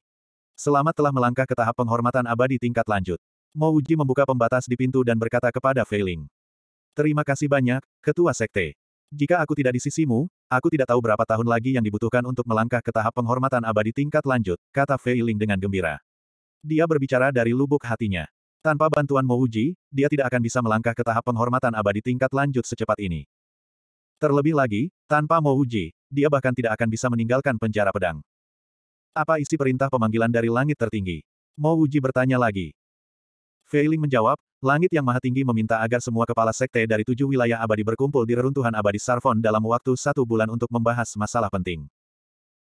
[SPEAKER 1] Selamat telah melangkah ke tahap penghormatan abadi tingkat lanjut. Mo Wuji membuka pembatas di pintu dan berkata kepada Feiling. Terima kasih banyak, Ketua Sekte. Jika aku tidak di sisimu, aku tidak tahu berapa tahun lagi yang dibutuhkan untuk melangkah ke tahap penghormatan abadi tingkat lanjut, kata Feiling dengan gembira. Dia berbicara dari lubuk hatinya. Tanpa bantuan Mouji, dia tidak akan bisa melangkah ke tahap penghormatan abadi tingkat lanjut secepat ini. Terlebih lagi, tanpa Mouji, dia bahkan tidak akan bisa meninggalkan penjara pedang. Apa isi perintah pemanggilan dari langit tertinggi? Mouji bertanya lagi. Feiling menjawab, langit yang maha tinggi meminta agar semua kepala sekte dari tujuh wilayah abadi berkumpul di reruntuhan abadi Sarfon dalam waktu satu bulan untuk membahas masalah penting.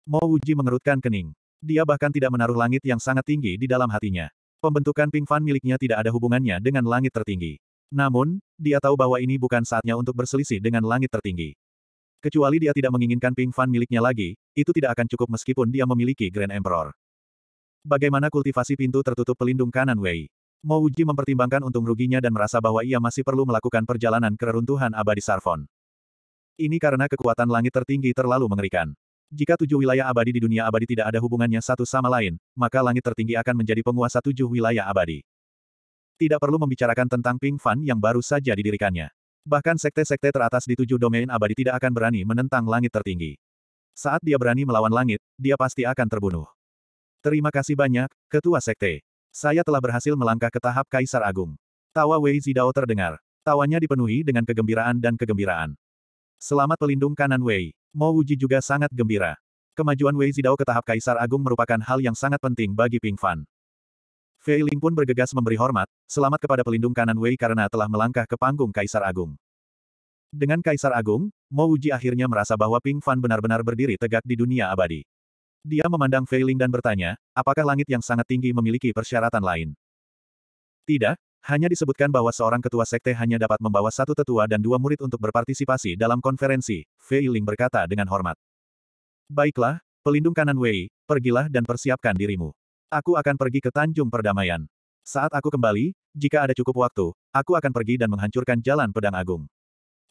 [SPEAKER 1] Mouji mengerutkan kening. Dia bahkan tidak menaruh langit yang sangat tinggi di dalam hatinya. Pembentukan Ping Fan miliknya tidak ada hubungannya dengan langit tertinggi. Namun, dia tahu bahwa ini bukan saatnya untuk berselisih dengan langit tertinggi. Kecuali dia tidak menginginkan Ping Fan miliknya lagi, itu tidak akan cukup meskipun dia memiliki Grand Emperor. Bagaimana kultivasi pintu tertutup pelindung kanan Wei? Mo Uji mempertimbangkan untung ruginya dan merasa bahwa ia masih perlu melakukan perjalanan ke reruntuhan abadi Sarfon. Ini karena kekuatan langit tertinggi terlalu mengerikan. Jika tujuh wilayah abadi di dunia abadi tidak ada hubungannya satu sama lain, maka langit tertinggi akan menjadi penguasa tujuh wilayah abadi. Tidak perlu membicarakan tentang Ping Fan yang baru saja didirikannya. Bahkan sekte-sekte teratas di tujuh domain abadi tidak akan berani menentang langit tertinggi. Saat dia berani melawan langit, dia pasti akan terbunuh. Terima kasih banyak, Ketua Sekte. Saya telah berhasil melangkah ke tahap Kaisar Agung. Tawa Wei Zidao terdengar. Tawanya dipenuhi dengan kegembiraan dan kegembiraan. Selamat pelindung kanan Wei. Mo Wuji juga sangat gembira. Kemajuan Wei Zidao ke tahap Kaisar Agung merupakan hal yang sangat penting bagi Ping Fan. Fei Ling pun bergegas memberi hormat, selamat kepada pelindung kanan Wei karena telah melangkah ke panggung Kaisar Agung. Dengan Kaisar Agung, Mo Wuji akhirnya merasa bahwa Ping Fan benar-benar berdiri tegak di dunia abadi. Dia memandang Fei Ling dan bertanya, apakah langit yang sangat tinggi memiliki persyaratan lain? Tidak, hanya disebutkan bahwa seorang ketua sekte hanya dapat membawa satu tetua dan dua murid untuk berpartisipasi dalam konferensi, Fei Ling berkata dengan hormat. Baiklah, pelindung kanan Wei, pergilah dan persiapkan dirimu. Aku akan pergi ke Tanjung Perdamaian. Saat aku kembali, jika ada cukup waktu, aku akan pergi dan menghancurkan jalan pedang agung.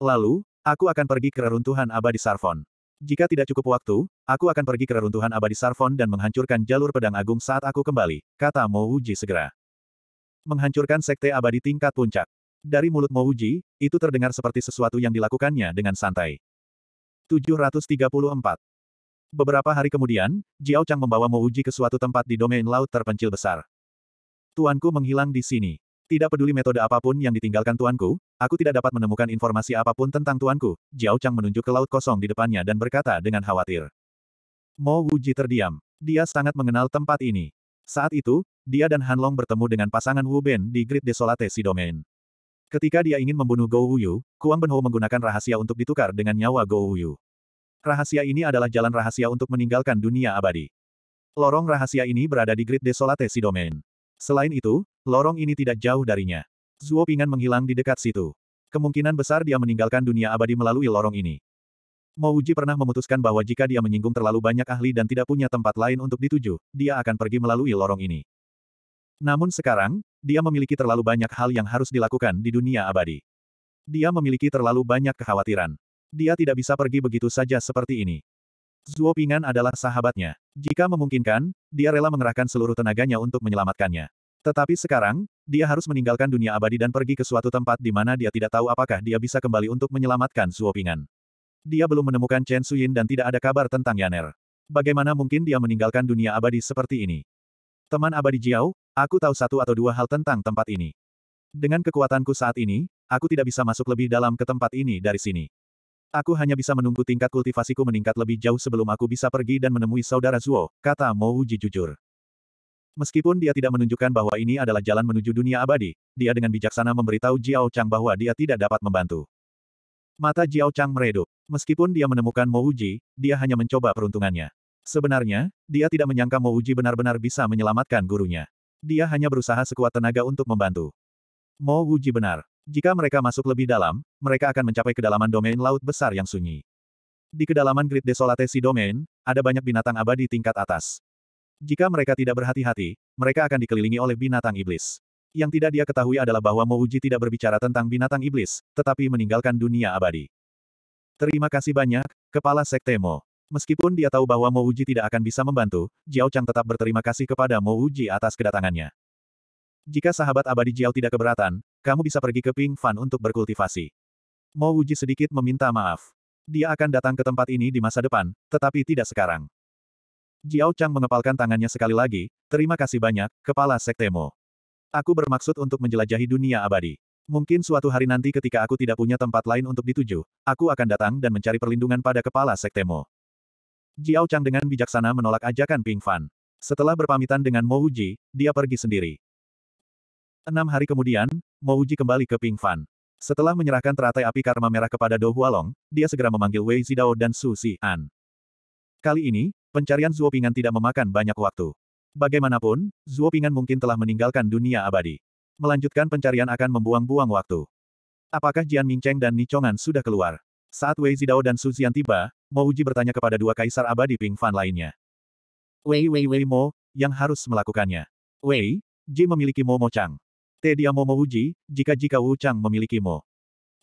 [SPEAKER 1] Lalu, aku akan pergi ke reruntuhan abadi Sarfon. Jika tidak cukup waktu, aku akan pergi ke reruntuhan abadi Sarfon dan menghancurkan jalur pedang agung saat aku kembali, kata Mo Wuji segera. Menghancurkan sekte abadi tingkat puncak. Dari mulut Mouji, itu terdengar seperti sesuatu yang dilakukannya dengan santai. 734. Beberapa hari kemudian, Jiao Chang membawa Mouji ke suatu tempat di domain laut terpencil besar. Tuanku menghilang di sini. Tidak peduli metode apapun yang ditinggalkan tuanku, aku tidak dapat menemukan informasi apapun tentang tuanku. Jiao Chang menunjuk ke laut kosong di depannya dan berkata dengan khawatir. Mo Wuji terdiam. Dia sangat mengenal tempat ini. Saat itu, dia dan Han Long bertemu dengan pasangan Wu Ben di Great Desolate Sea Domain. Ketika dia ingin membunuh Gou Wuyu, Kuang Benho menggunakan rahasia untuk ditukar dengan nyawa Gou Wuyu. Rahasia ini adalah jalan rahasia untuk meninggalkan dunia abadi. Lorong rahasia ini berada di Great Desolate Sea Domain. Selain itu, lorong ini tidak jauh darinya. Zuo Pingan menghilang di dekat situ. Kemungkinan besar dia meninggalkan dunia abadi melalui lorong ini. Mo pernah memutuskan bahwa jika dia menyinggung terlalu banyak ahli dan tidak punya tempat lain untuk dituju, dia akan pergi melalui lorong ini. Namun sekarang, dia memiliki terlalu banyak hal yang harus dilakukan di dunia abadi. Dia memiliki terlalu banyak kekhawatiran. Dia tidak bisa pergi begitu saja seperti ini. Zuo Pingan adalah sahabatnya. Jika memungkinkan, dia rela mengerahkan seluruh tenaganya untuk menyelamatkannya. Tetapi sekarang, dia harus meninggalkan dunia abadi dan pergi ke suatu tempat di mana dia tidak tahu apakah dia bisa kembali untuk menyelamatkan Zuo Pingan. Dia belum menemukan Chen Suyin dan tidak ada kabar tentang Yaner. Bagaimana mungkin dia meninggalkan dunia abadi seperti ini? Teman abadi Jiao, aku tahu satu atau dua hal tentang tempat ini. Dengan kekuatanku saat ini, aku tidak bisa masuk lebih dalam ke tempat ini dari sini. Aku hanya bisa menunggu tingkat kultivasiku meningkat lebih jauh sebelum aku bisa pergi dan menemui saudara Zuo, kata Mo Uji jujur. Meskipun dia tidak menunjukkan bahwa ini adalah jalan menuju dunia abadi, dia dengan bijaksana memberitahu Jiao Chang bahwa dia tidak dapat membantu. Mata Jiao Chang meredup. Meskipun dia menemukan Mo Mouji, dia hanya mencoba peruntungannya. Sebenarnya, dia tidak menyangka Mo Mouji benar-benar bisa menyelamatkan gurunya. Dia hanya berusaha sekuat tenaga untuk membantu. Mo Mouji benar. Jika mereka masuk lebih dalam, mereka akan mencapai kedalaman domain laut besar yang sunyi. Di kedalaman Great Sea Domain, ada banyak binatang abadi tingkat atas. Jika mereka tidak berhati-hati, mereka akan dikelilingi oleh binatang iblis. Yang tidak dia ketahui adalah bahwa Mouji tidak berbicara tentang binatang iblis, tetapi meninggalkan dunia abadi. Terima kasih banyak, Kepala Sekte Mo. Meskipun dia tahu bahwa Mouji tidak akan bisa membantu, Jiao Chang tetap berterima kasih kepada Mouji atas kedatangannya. Jika sahabat abadi Jiao tidak keberatan, kamu bisa pergi ke Ping Fan untuk berkultivasi. Mouji sedikit meminta maaf. Dia akan datang ke tempat ini di masa depan, tetapi tidak sekarang. Jiao Chang mengepalkan tangannya sekali lagi, terima kasih banyak, Kepala Sekte Mo. Aku bermaksud untuk menjelajahi dunia abadi. Mungkin suatu hari nanti ketika aku tidak punya tempat lain untuk dituju, aku akan datang dan mencari perlindungan pada kepala sektemu. Jiao Chang dengan bijaksana menolak ajakan Ping Fan. Setelah berpamitan dengan Mo Uji, dia pergi sendiri. Enam hari kemudian, Mo Uji kembali ke Ping Fan. Setelah menyerahkan teratai api karma merah kepada Do Hualong, dia segera memanggil Wei Zidao dan Su Si An. Kali ini, pencarian Zuo Pingan tidak memakan banyak waktu. Bagaimanapun, Zuo Pingan mungkin telah meninggalkan dunia abadi. Melanjutkan pencarian akan membuang-buang waktu. Apakah Jian Mingcheng dan Nichongan sudah keluar? Saat Wei Zidao dan Su Zian tiba, Mo Uji bertanya kepada dua kaisar abadi Ping Fan lainnya. Wei Wei Wei Mo, yang harus melakukannya. Wei, Ji memiliki Mo Mo Chang. Te dia Mo Mo Uji, jika jika Wu Chang memiliki Mo.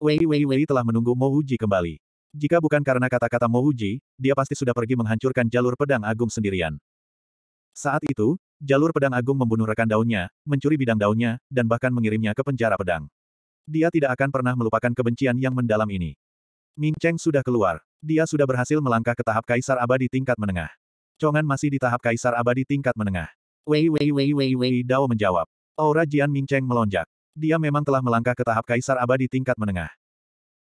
[SPEAKER 1] Wei Wei Wei telah menunggu Mo Uji kembali. Jika bukan karena kata-kata Mo Uji, dia pasti sudah pergi menghancurkan jalur pedang agung sendirian. Saat itu, jalur pedang agung membunuh rekan daunnya, mencuri bidang daunnya, dan bahkan mengirimnya ke penjara pedang. Dia tidak akan pernah melupakan kebencian yang mendalam ini. Ming Cheng sudah keluar. Dia sudah berhasil melangkah ke tahap kaisar abadi tingkat menengah. Chong'an masih di tahap kaisar abadi tingkat menengah. Wei Wei Wei Wei Wei Dao menjawab. Aura Jian Ming Cheng melonjak. Dia memang telah melangkah ke tahap kaisar abadi tingkat menengah.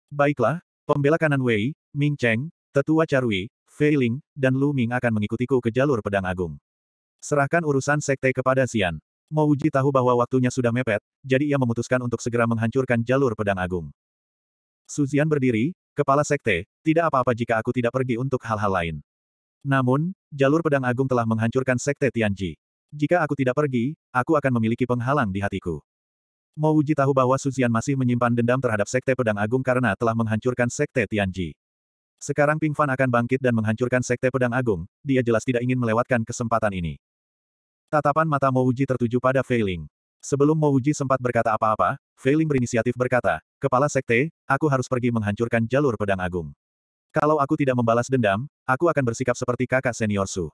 [SPEAKER 1] Baiklah, pembela kanan Wei, Ming Cheng, tetua Carui, Fei Ling, dan Lu Ming akan mengikutiku ke jalur pedang agung. Serahkan urusan sekte kepada Xian. Mouji tahu bahwa waktunya sudah mepet, jadi ia memutuskan untuk segera menghancurkan jalur pedang agung. Suzian berdiri, kepala sekte, tidak apa-apa jika aku tidak pergi untuk hal-hal lain. Namun, jalur pedang agung telah menghancurkan sekte Tianji. Jika aku tidak pergi, aku akan memiliki penghalang di hatiku. Mouji tahu bahwa Suzian masih menyimpan dendam terhadap sekte pedang agung karena telah menghancurkan sekte Tianji. Sekarang Ping Fan akan bangkit dan menghancurkan sekte pedang agung, dia jelas tidak ingin melewatkan kesempatan ini. Tatapan mata Mouji tertuju pada Feiling. Sebelum Mouji sempat berkata apa-apa, Feiling berinisiatif berkata, Kepala Sekte, aku harus pergi menghancurkan jalur pedang agung. Kalau aku tidak membalas dendam, aku akan bersikap seperti kakak senior Su.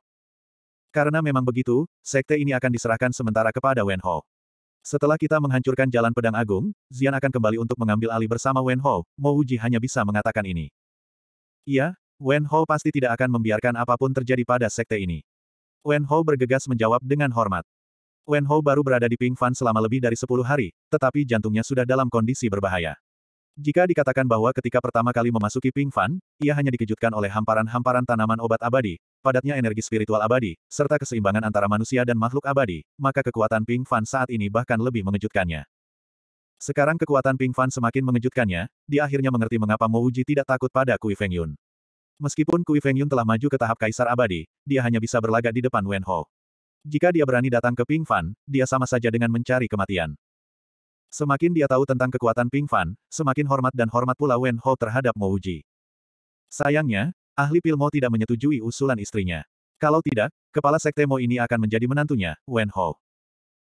[SPEAKER 1] Karena memang begitu, sekte ini akan diserahkan sementara kepada Wen Ho. Setelah kita menghancurkan jalan pedang agung, Zian akan kembali untuk mengambil alih bersama Wen Ho, Mouji hanya bisa mengatakan ini. Iya, Wen Ho pasti tidak akan membiarkan apapun terjadi pada sekte ini. Wen Ho bergegas menjawab dengan hormat. Wen Ho baru berada di Ping Fan selama lebih dari 10 hari, tetapi jantungnya sudah dalam kondisi berbahaya. Jika dikatakan bahwa ketika pertama kali memasuki Ping Fan, ia hanya dikejutkan oleh hamparan-hamparan tanaman obat abadi, padatnya energi spiritual abadi, serta keseimbangan antara manusia dan makhluk abadi, maka kekuatan Ping Fan saat ini bahkan lebih mengejutkannya. Sekarang kekuatan Ping Fan semakin mengejutkannya, dia akhirnya mengerti mengapa Mo tidak takut pada Kui Feng Yun. Meskipun Kui Feng Yun telah maju ke tahap Kaisar Abadi, dia hanya bisa berlagak di depan Wen Ho. Jika dia berani datang ke Ping Fan, dia sama saja dengan mencari kematian. Semakin dia tahu tentang kekuatan Ping Fan, semakin hormat dan hormat pula Wen Ho terhadap Mo Uji. Sayangnya, ahli Pilmo tidak menyetujui usulan istrinya. Kalau tidak, kepala sekte Mo ini akan menjadi menantunya, Wen Ho.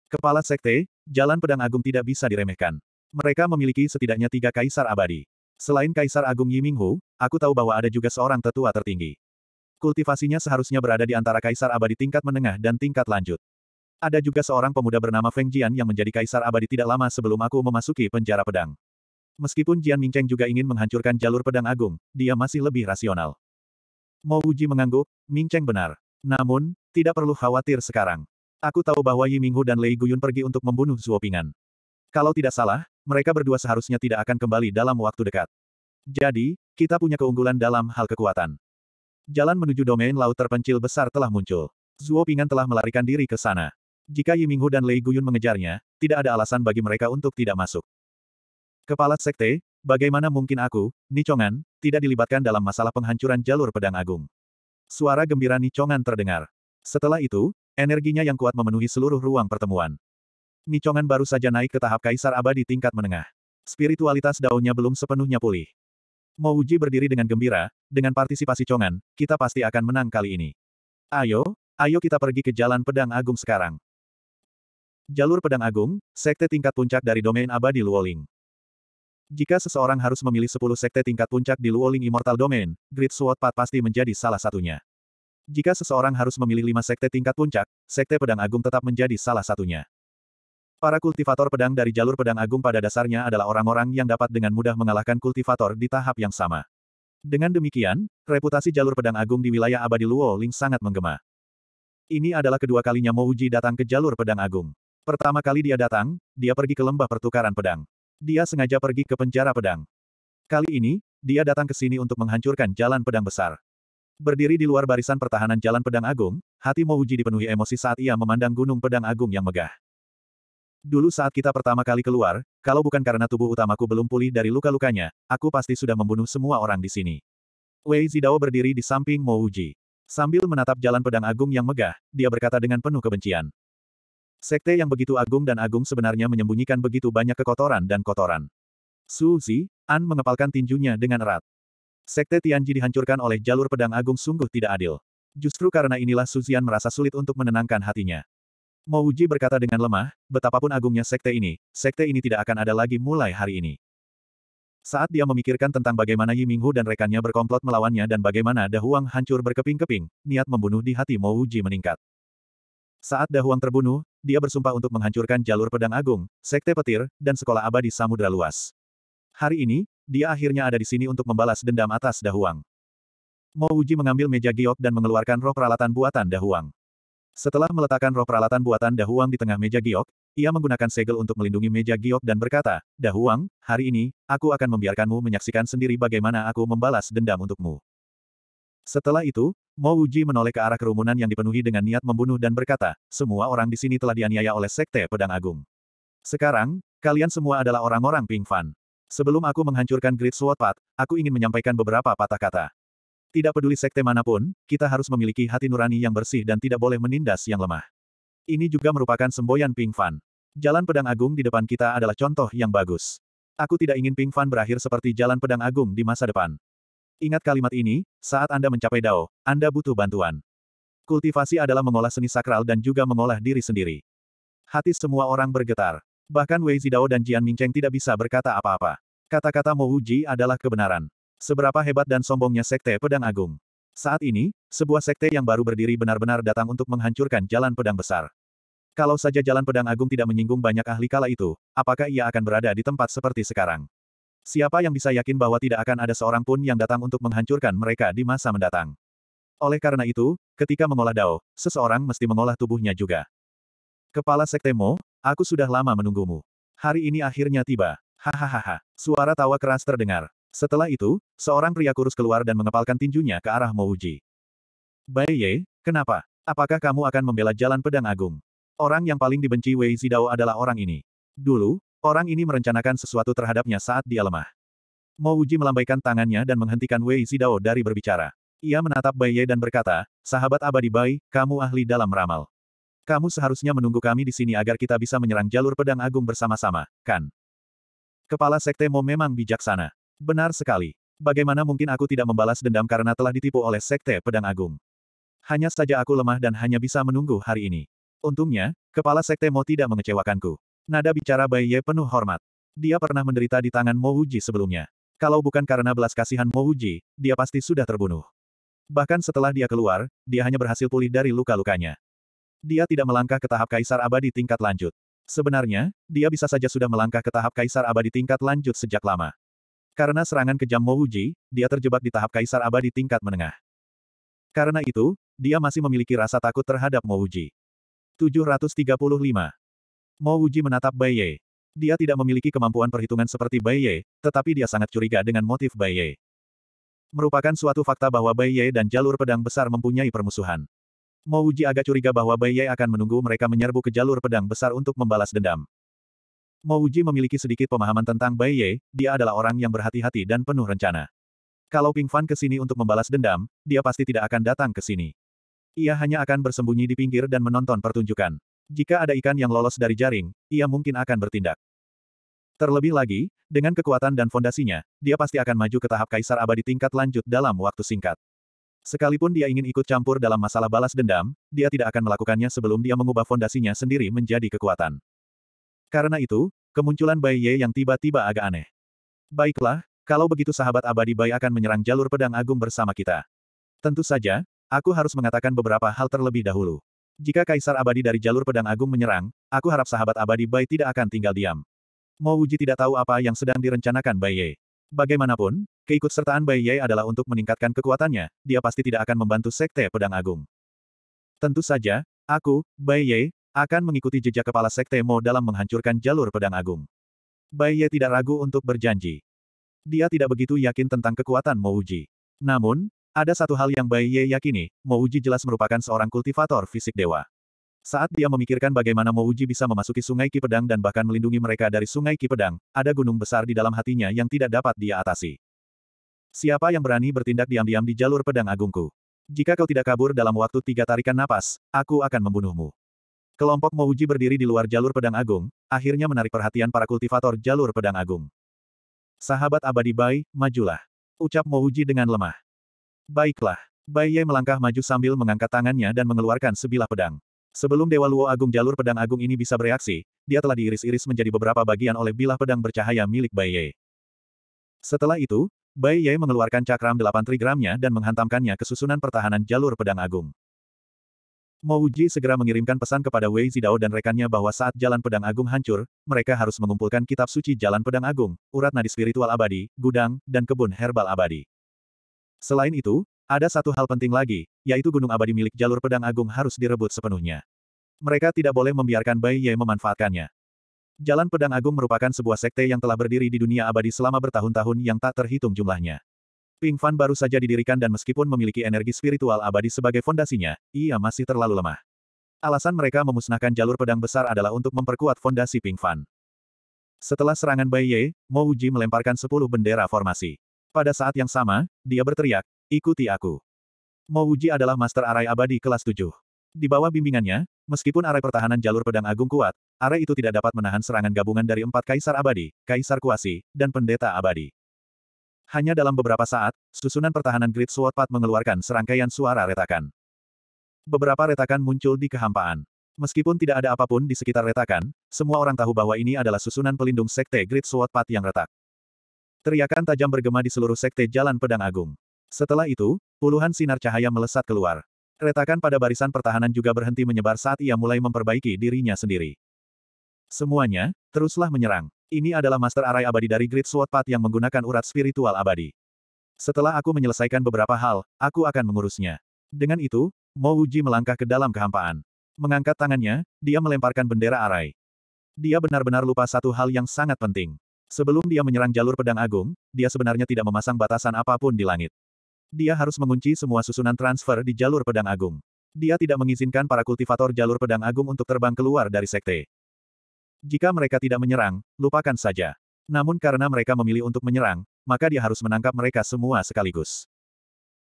[SPEAKER 1] Kepala sekte, Jalan Pedang Agung tidak bisa diremehkan. Mereka memiliki setidaknya tiga kaisar abadi. Selain Kaisar Agung Yiminghu, aku tahu bahwa ada juga seorang tetua tertinggi. Kultivasinya seharusnya berada di antara Kaisar Abadi tingkat menengah dan tingkat lanjut. Ada juga seorang pemuda bernama Feng Jian yang menjadi Kaisar Abadi tidak lama sebelum aku memasuki penjara pedang. Meskipun Jian Mingcheng juga ingin menghancurkan jalur pedang agung, dia masih lebih rasional. Mo Wuji mengangguk, Mingcheng benar. Namun, tidak perlu khawatir sekarang. Aku tahu bahwa Yi Minghu dan Lei Guyun pergi untuk membunuh Zuo Pingan. Kalau tidak salah, mereka berdua seharusnya tidak akan kembali dalam waktu dekat. Jadi, kita punya keunggulan dalam hal kekuatan. Jalan menuju domain laut terpencil besar telah muncul. Zuo Pingan telah melarikan diri ke sana. Jika Yi Minghu dan Lei Guyun mengejarnya, tidak ada alasan bagi mereka untuk tidak masuk. Kepala Sekte, bagaimana mungkin aku, Nichongan, tidak dilibatkan dalam masalah penghancuran jalur pedang agung. Suara gembira Nichongan terdengar. Setelah itu, energinya yang kuat memenuhi seluruh ruang pertemuan. Micongan baru saja naik ke tahap kaisar abadi tingkat menengah. Spiritualitas daunnya belum sepenuhnya pulih. Mouji berdiri dengan gembira, dengan partisipasi Congan, kita pasti akan menang kali ini. Ayo, ayo kita pergi ke Jalan Pedang Agung sekarang. Jalur Pedang Agung, sekte tingkat puncak dari domain abadi Luoling. Jika seseorang harus memilih 10 sekte tingkat puncak di Luoling Immortal Domain, Great Sword Path pasti menjadi salah satunya. Jika seseorang harus memilih 5 sekte tingkat puncak, sekte pedang agung tetap menjadi salah satunya. Para kultivator pedang dari jalur pedang agung pada dasarnya adalah orang-orang yang dapat dengan mudah mengalahkan kultivator di tahap yang sama. Dengan demikian, reputasi jalur pedang agung di wilayah abadi Luo Ling sangat menggema. Ini adalah kedua kalinya Mo Uji datang ke jalur pedang agung. Pertama kali dia datang, dia pergi ke lembah pertukaran pedang. Dia sengaja pergi ke penjara pedang. Kali ini, dia datang ke sini untuk menghancurkan jalan pedang besar. Berdiri di luar barisan pertahanan jalan pedang agung, hati Mo Uji dipenuhi emosi saat ia memandang gunung pedang agung yang megah. Dulu saat kita pertama kali keluar, kalau bukan karena tubuh utamaku belum pulih dari luka-lukanya, aku pasti sudah membunuh semua orang di sini. Wei Zidao berdiri di samping Mo Uji. Sambil menatap jalan pedang agung yang megah, dia berkata dengan penuh kebencian. Sekte yang begitu agung dan agung sebenarnya menyembunyikan begitu banyak kekotoran dan kotoran. Su Zi, An mengepalkan tinjunya dengan erat. Sekte Tianji dihancurkan oleh jalur pedang agung sungguh tidak adil. Justru karena inilah Su Suzian merasa sulit untuk menenangkan hatinya. Mo Uji berkata dengan lemah, betapapun agungnya sekte ini, sekte ini tidak akan ada lagi mulai hari ini. Saat dia memikirkan tentang bagaimana Yi Minghu dan rekannya berkomplot melawannya dan bagaimana Dahuang hancur berkeping-keping, niat membunuh di hati Mo Uji meningkat. Saat Dahuang terbunuh, dia bersumpah untuk menghancurkan jalur pedang agung, sekte petir, dan sekolah abadi samudra luas. Hari ini, dia akhirnya ada di sini untuk membalas dendam atas Dahuang. Mo Uji mengambil meja giok dan mengeluarkan roh peralatan buatan Dahuang. Setelah meletakkan roh peralatan buatan Dahuang di tengah meja giok, ia menggunakan segel untuk melindungi meja giok dan berkata, Dahuang, hari ini, aku akan membiarkanmu menyaksikan sendiri bagaimana aku membalas dendam untukmu. Setelah itu, Mo Uji menoleh ke arah kerumunan yang dipenuhi dengan niat membunuh dan berkata, semua orang di sini telah dianiaya oleh Sekte Pedang Agung. Sekarang, kalian semua adalah orang-orang Ping Fan. Sebelum aku menghancurkan Great Sword Path, aku ingin menyampaikan beberapa patah kata. Tidak peduli sekte manapun, kita harus memiliki hati nurani yang bersih dan tidak boleh menindas yang lemah. Ini juga merupakan semboyan Ping Fan. Jalan Pedang Agung di depan kita adalah contoh yang bagus. Aku tidak ingin Ping Fan berakhir seperti Jalan Pedang Agung di masa depan. Ingat kalimat ini, saat Anda mencapai Dao, Anda butuh bantuan. Kultivasi adalah mengolah seni sakral dan juga mengolah diri sendiri. Hati semua orang bergetar. Bahkan Wei Zidao dan Jian Mingcheng tidak bisa berkata apa-apa. Kata-kata Mo Uji adalah kebenaran. Seberapa hebat dan sombongnya Sekte Pedang Agung. Saat ini, sebuah sekte yang baru berdiri benar-benar datang untuk menghancurkan jalan pedang besar. Kalau saja jalan pedang agung tidak menyinggung banyak ahli kala itu, apakah ia akan berada di tempat seperti sekarang? Siapa yang bisa yakin bahwa tidak akan ada seorang pun yang datang untuk menghancurkan mereka di masa mendatang? Oleh karena itu, ketika mengolah dao, seseorang mesti mengolah tubuhnya juga. Kepala Sekte Mo, aku sudah lama menunggumu. Hari ini akhirnya tiba. Hahaha. Suara tawa keras terdengar. Setelah itu, seorang pria kurus keluar dan mengepalkan tinjunya ke arah Mouji. Bai Ye, kenapa? Apakah kamu akan membela jalan pedang agung? Orang yang paling dibenci Wei Zidao adalah orang ini. Dulu, orang ini merencanakan sesuatu terhadapnya saat dia lemah. Mouji melambaikan tangannya dan menghentikan Wei Zidao dari berbicara. Ia menatap Bai Ye dan berkata, sahabat abadi Bai, kamu ahli dalam ramal. Kamu seharusnya menunggu kami di sini agar kita bisa menyerang jalur pedang agung bersama-sama, kan? Kepala Sekte Mo memang bijaksana. Benar sekali. Bagaimana mungkin aku tidak membalas dendam karena telah ditipu oleh Sekte Pedang Agung? Hanya saja aku lemah dan hanya bisa menunggu hari ini. Untungnya, kepala Sekte Mo tidak mengecewakanku. Nada bicara Bai Ye penuh hormat. Dia pernah menderita di tangan Mo Uji sebelumnya. Kalau bukan karena belas kasihan Mo Uji, dia pasti sudah terbunuh. Bahkan setelah dia keluar, dia hanya berhasil pulih dari luka-lukanya. Dia tidak melangkah ke tahap Kaisar Abadi tingkat lanjut. Sebenarnya, dia bisa saja sudah melangkah ke tahap Kaisar Abadi tingkat lanjut sejak lama. Karena serangan kejam Mouji, dia terjebak di tahap kaisar abadi tingkat menengah. Karena itu, dia masih memiliki rasa takut terhadap Mouji. 735. Mouji menatap Bai Ye. Dia tidak memiliki kemampuan perhitungan seperti Bai Ye, tetapi dia sangat curiga dengan motif Bai Ye. Merupakan suatu fakta bahwa Bai Ye dan jalur pedang besar mempunyai permusuhan. Mouji agak curiga bahwa Bai Ye akan menunggu mereka menyerbu ke jalur pedang besar untuk membalas dendam. Mo Uji memiliki sedikit pemahaman tentang Bai Ye, dia adalah orang yang berhati-hati dan penuh rencana. Kalau Ping Fan ke sini untuk membalas dendam, dia pasti tidak akan datang ke sini. Ia hanya akan bersembunyi di pinggir dan menonton pertunjukan. Jika ada ikan yang lolos dari jaring, ia mungkin akan bertindak. Terlebih lagi, dengan kekuatan dan fondasinya, dia pasti akan maju ke tahap kaisar abadi tingkat lanjut dalam waktu singkat. Sekalipun dia ingin ikut campur dalam masalah balas dendam, dia tidak akan melakukannya sebelum dia mengubah fondasinya sendiri menjadi kekuatan. Karena itu, kemunculan Bai Ye yang tiba-tiba agak aneh. Baiklah, kalau begitu sahabat abadi Bai akan menyerang jalur pedang agung bersama kita. Tentu saja, aku harus mengatakan beberapa hal terlebih dahulu. Jika kaisar abadi dari jalur pedang agung menyerang, aku harap sahabat abadi Bai tidak akan tinggal diam. Mo Wuji tidak tahu apa yang sedang direncanakan Bai Ye. Bagaimanapun, keikutsertaan Bai Ye adalah untuk meningkatkan kekuatannya, dia pasti tidak akan membantu sekte pedang agung. Tentu saja, aku, Bai Ye, akan mengikuti jejak kepala sekte Mo dalam menghancurkan jalur pedang agung. Bai Ye tidak ragu untuk berjanji. Dia tidak begitu yakin tentang kekuatan Mo Uji. Namun, ada satu hal yang Bai Ye yakini, Mo Uji jelas merupakan seorang kultivator fisik dewa. Saat dia memikirkan bagaimana Mo Uji bisa memasuki sungai Ki Pedang dan bahkan melindungi mereka dari sungai Ki Pedang, ada gunung besar di dalam hatinya yang tidak dapat dia atasi. Siapa yang berani bertindak diam-diam di jalur pedang agungku? Jika kau tidak kabur dalam waktu tiga tarikan napas, aku akan membunuhmu. Kelompok Mouji berdiri di luar jalur pedang agung, akhirnya menarik perhatian para kultivator jalur pedang agung. Sahabat abadi Bai, majulah. Ucap Mouji dengan lemah. Baiklah. Bai Ye melangkah maju sambil mengangkat tangannya dan mengeluarkan sebilah pedang. Sebelum Dewa Luo Agung jalur pedang agung ini bisa bereaksi, dia telah diiris-iris menjadi beberapa bagian oleh bilah pedang bercahaya milik Bai Ye. Setelah itu, Bai Ye mengeluarkan cakram delapan trigramnya dan menghantamkannya ke susunan pertahanan jalur pedang agung. Mouji segera mengirimkan pesan kepada Wei Zidao dan rekannya bahwa saat Jalan Pedang Agung hancur, mereka harus mengumpulkan kitab suci Jalan Pedang Agung, urat nadi spiritual abadi, gudang, dan kebun herbal abadi. Selain itu, ada satu hal penting lagi, yaitu gunung abadi milik jalur pedang agung harus direbut sepenuhnya. Mereka tidak boleh membiarkan Bai Ye memanfaatkannya. Jalan Pedang Agung merupakan sebuah sekte yang telah berdiri di dunia abadi selama bertahun-tahun yang tak terhitung jumlahnya. Ping Fan baru saja didirikan dan meskipun memiliki energi spiritual abadi sebagai fondasinya, ia masih terlalu lemah. Alasan mereka memusnahkan jalur pedang besar adalah untuk memperkuat fondasi Ping Fan. Setelah serangan Bai Ye, Mo Uji melemparkan sepuluh bendera formasi. Pada saat yang sama, dia berteriak, ikuti aku. Mo Uji adalah master arai abadi kelas tujuh. Di bawah bimbingannya, meskipun arai pertahanan jalur pedang agung kuat, arai itu tidak dapat menahan serangan gabungan dari empat kaisar abadi, kaisar kuasi, dan pendeta abadi. Hanya dalam beberapa saat, susunan pertahanan Great Sword Path mengeluarkan serangkaian suara retakan. Beberapa retakan muncul di kehampaan. Meskipun tidak ada apapun di sekitar retakan, semua orang tahu bahwa ini adalah susunan pelindung sekte Great Sword Path yang retak. Teriakan tajam bergema di seluruh sekte Jalan Pedang Agung. Setelah itu, puluhan sinar cahaya melesat keluar. Retakan pada barisan pertahanan juga berhenti menyebar saat ia mulai memperbaiki dirinya sendiri. Semuanya, teruslah menyerang. Ini adalah Master Arai Abadi dari Great Sword Path yang menggunakan urat spiritual abadi. Setelah aku menyelesaikan beberapa hal, aku akan mengurusnya. Dengan itu, Mo Wuji melangkah ke dalam kehampaan. Mengangkat tangannya, dia melemparkan bendera Arai. Dia benar-benar lupa satu hal yang sangat penting. Sebelum dia menyerang jalur pedang agung, dia sebenarnya tidak memasang batasan apapun di langit. Dia harus mengunci semua susunan transfer di jalur pedang agung. Dia tidak mengizinkan para kultivator jalur pedang agung untuk terbang keluar dari sekte. Jika mereka tidak menyerang, lupakan saja. Namun karena mereka memilih untuk menyerang, maka dia harus menangkap mereka semua sekaligus.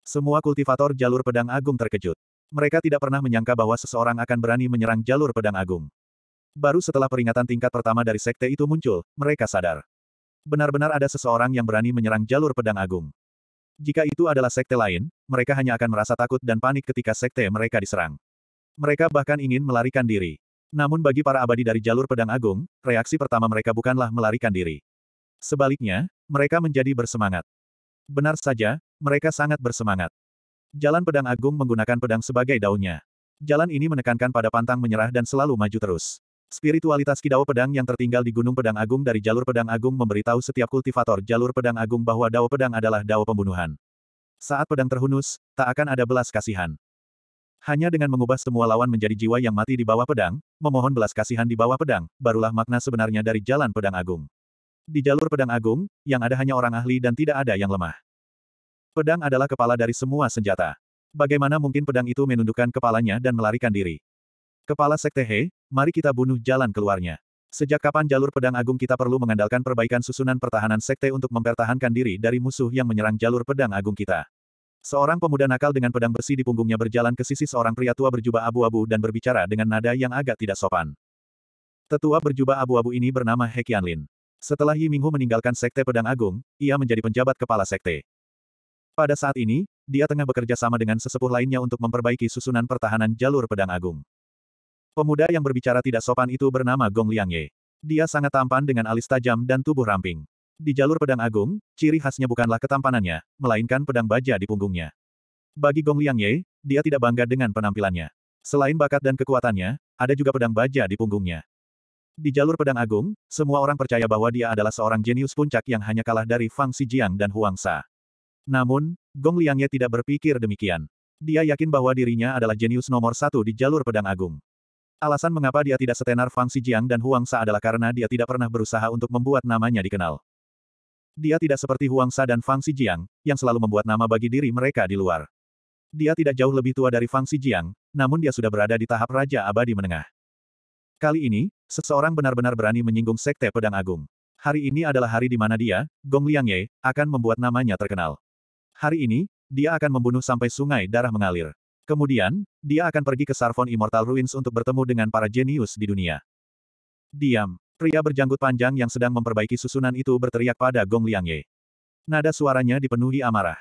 [SPEAKER 1] Semua kultivator jalur pedang agung terkejut. Mereka tidak pernah menyangka bahwa seseorang akan berani menyerang jalur pedang agung. Baru setelah peringatan tingkat pertama dari sekte itu muncul, mereka sadar. Benar-benar ada seseorang yang berani menyerang jalur pedang agung. Jika itu adalah sekte lain, mereka hanya akan merasa takut dan panik ketika sekte mereka diserang. Mereka bahkan ingin melarikan diri. Namun bagi para abadi dari jalur pedang agung, reaksi pertama mereka bukanlah melarikan diri. Sebaliknya, mereka menjadi bersemangat. Benar saja, mereka sangat bersemangat. Jalan pedang agung menggunakan pedang sebagai daunnya. Jalan ini menekankan pada pantang menyerah dan selalu maju terus. Spiritualitas Kidao Pedang yang tertinggal di Gunung Pedang Agung dari Jalur Pedang Agung memberitahu setiap kultivator Jalur Pedang Agung bahwa Dao Pedang adalah Dao Pembunuhan. Saat pedang terhunus, tak akan ada belas kasihan. Hanya dengan mengubah semua lawan menjadi jiwa yang mati di bawah pedang, memohon belas kasihan di bawah pedang, barulah makna sebenarnya dari jalan pedang agung. Di jalur pedang agung, yang ada hanya orang ahli dan tidak ada yang lemah. Pedang adalah kepala dari semua senjata. Bagaimana mungkin pedang itu menundukkan kepalanya dan melarikan diri? Kepala Sekte He, mari kita bunuh jalan keluarnya. Sejak kapan jalur pedang agung kita perlu mengandalkan perbaikan susunan pertahanan Sekte untuk mempertahankan diri dari musuh yang menyerang jalur pedang agung kita? Seorang pemuda nakal dengan pedang besi di punggungnya berjalan ke sisi seorang pria tua berjubah abu-abu dan berbicara dengan nada yang agak tidak sopan. Tetua berjubah abu-abu ini bernama He Qianlin. Setelah Yi Minghu meninggalkan Sekte Pedang Agung, ia menjadi penjabat kepala Sekte. Pada saat ini, dia tengah bekerja sama dengan sesepuh lainnya untuk memperbaiki susunan pertahanan jalur Pedang Agung. Pemuda yang berbicara tidak sopan itu bernama Gong Liangye. Dia sangat tampan dengan alis tajam dan tubuh ramping. Di jalur pedang agung, ciri khasnya bukanlah ketampanannya, melainkan pedang baja di punggungnya. Bagi Gong Liang Ye, dia tidak bangga dengan penampilannya. Selain bakat dan kekuatannya, ada juga pedang baja di punggungnya. Di jalur pedang agung, semua orang percaya bahwa dia adalah seorang jenius puncak yang hanya kalah dari Fang Xijiang dan Huang Sa. Namun, Gong Liang Ye tidak berpikir demikian. Dia yakin bahwa dirinya adalah jenius nomor satu di jalur pedang agung. Alasan mengapa dia tidak setenar Fang Xijiang dan Huang Sa adalah karena dia tidak pernah berusaha untuk membuat namanya dikenal. Dia tidak seperti Huang Sa dan Fang Xijiang, yang selalu membuat nama bagi diri mereka di luar. Dia tidak jauh lebih tua dari Fang Xijiang, namun dia sudah berada di tahap Raja Abadi Menengah. Kali ini, seseorang benar-benar berani menyinggung Sekte Pedang Agung. Hari ini adalah hari di mana dia, Gong Liangye, akan membuat namanya terkenal. Hari ini, dia akan membunuh sampai sungai darah mengalir. Kemudian, dia akan pergi ke Sarfon Immortal Ruins untuk bertemu dengan para jenius di dunia. Diam. Pria berjanggut panjang yang sedang memperbaiki susunan itu berteriak pada Gong Liangye. Nada suaranya dipenuhi amarah.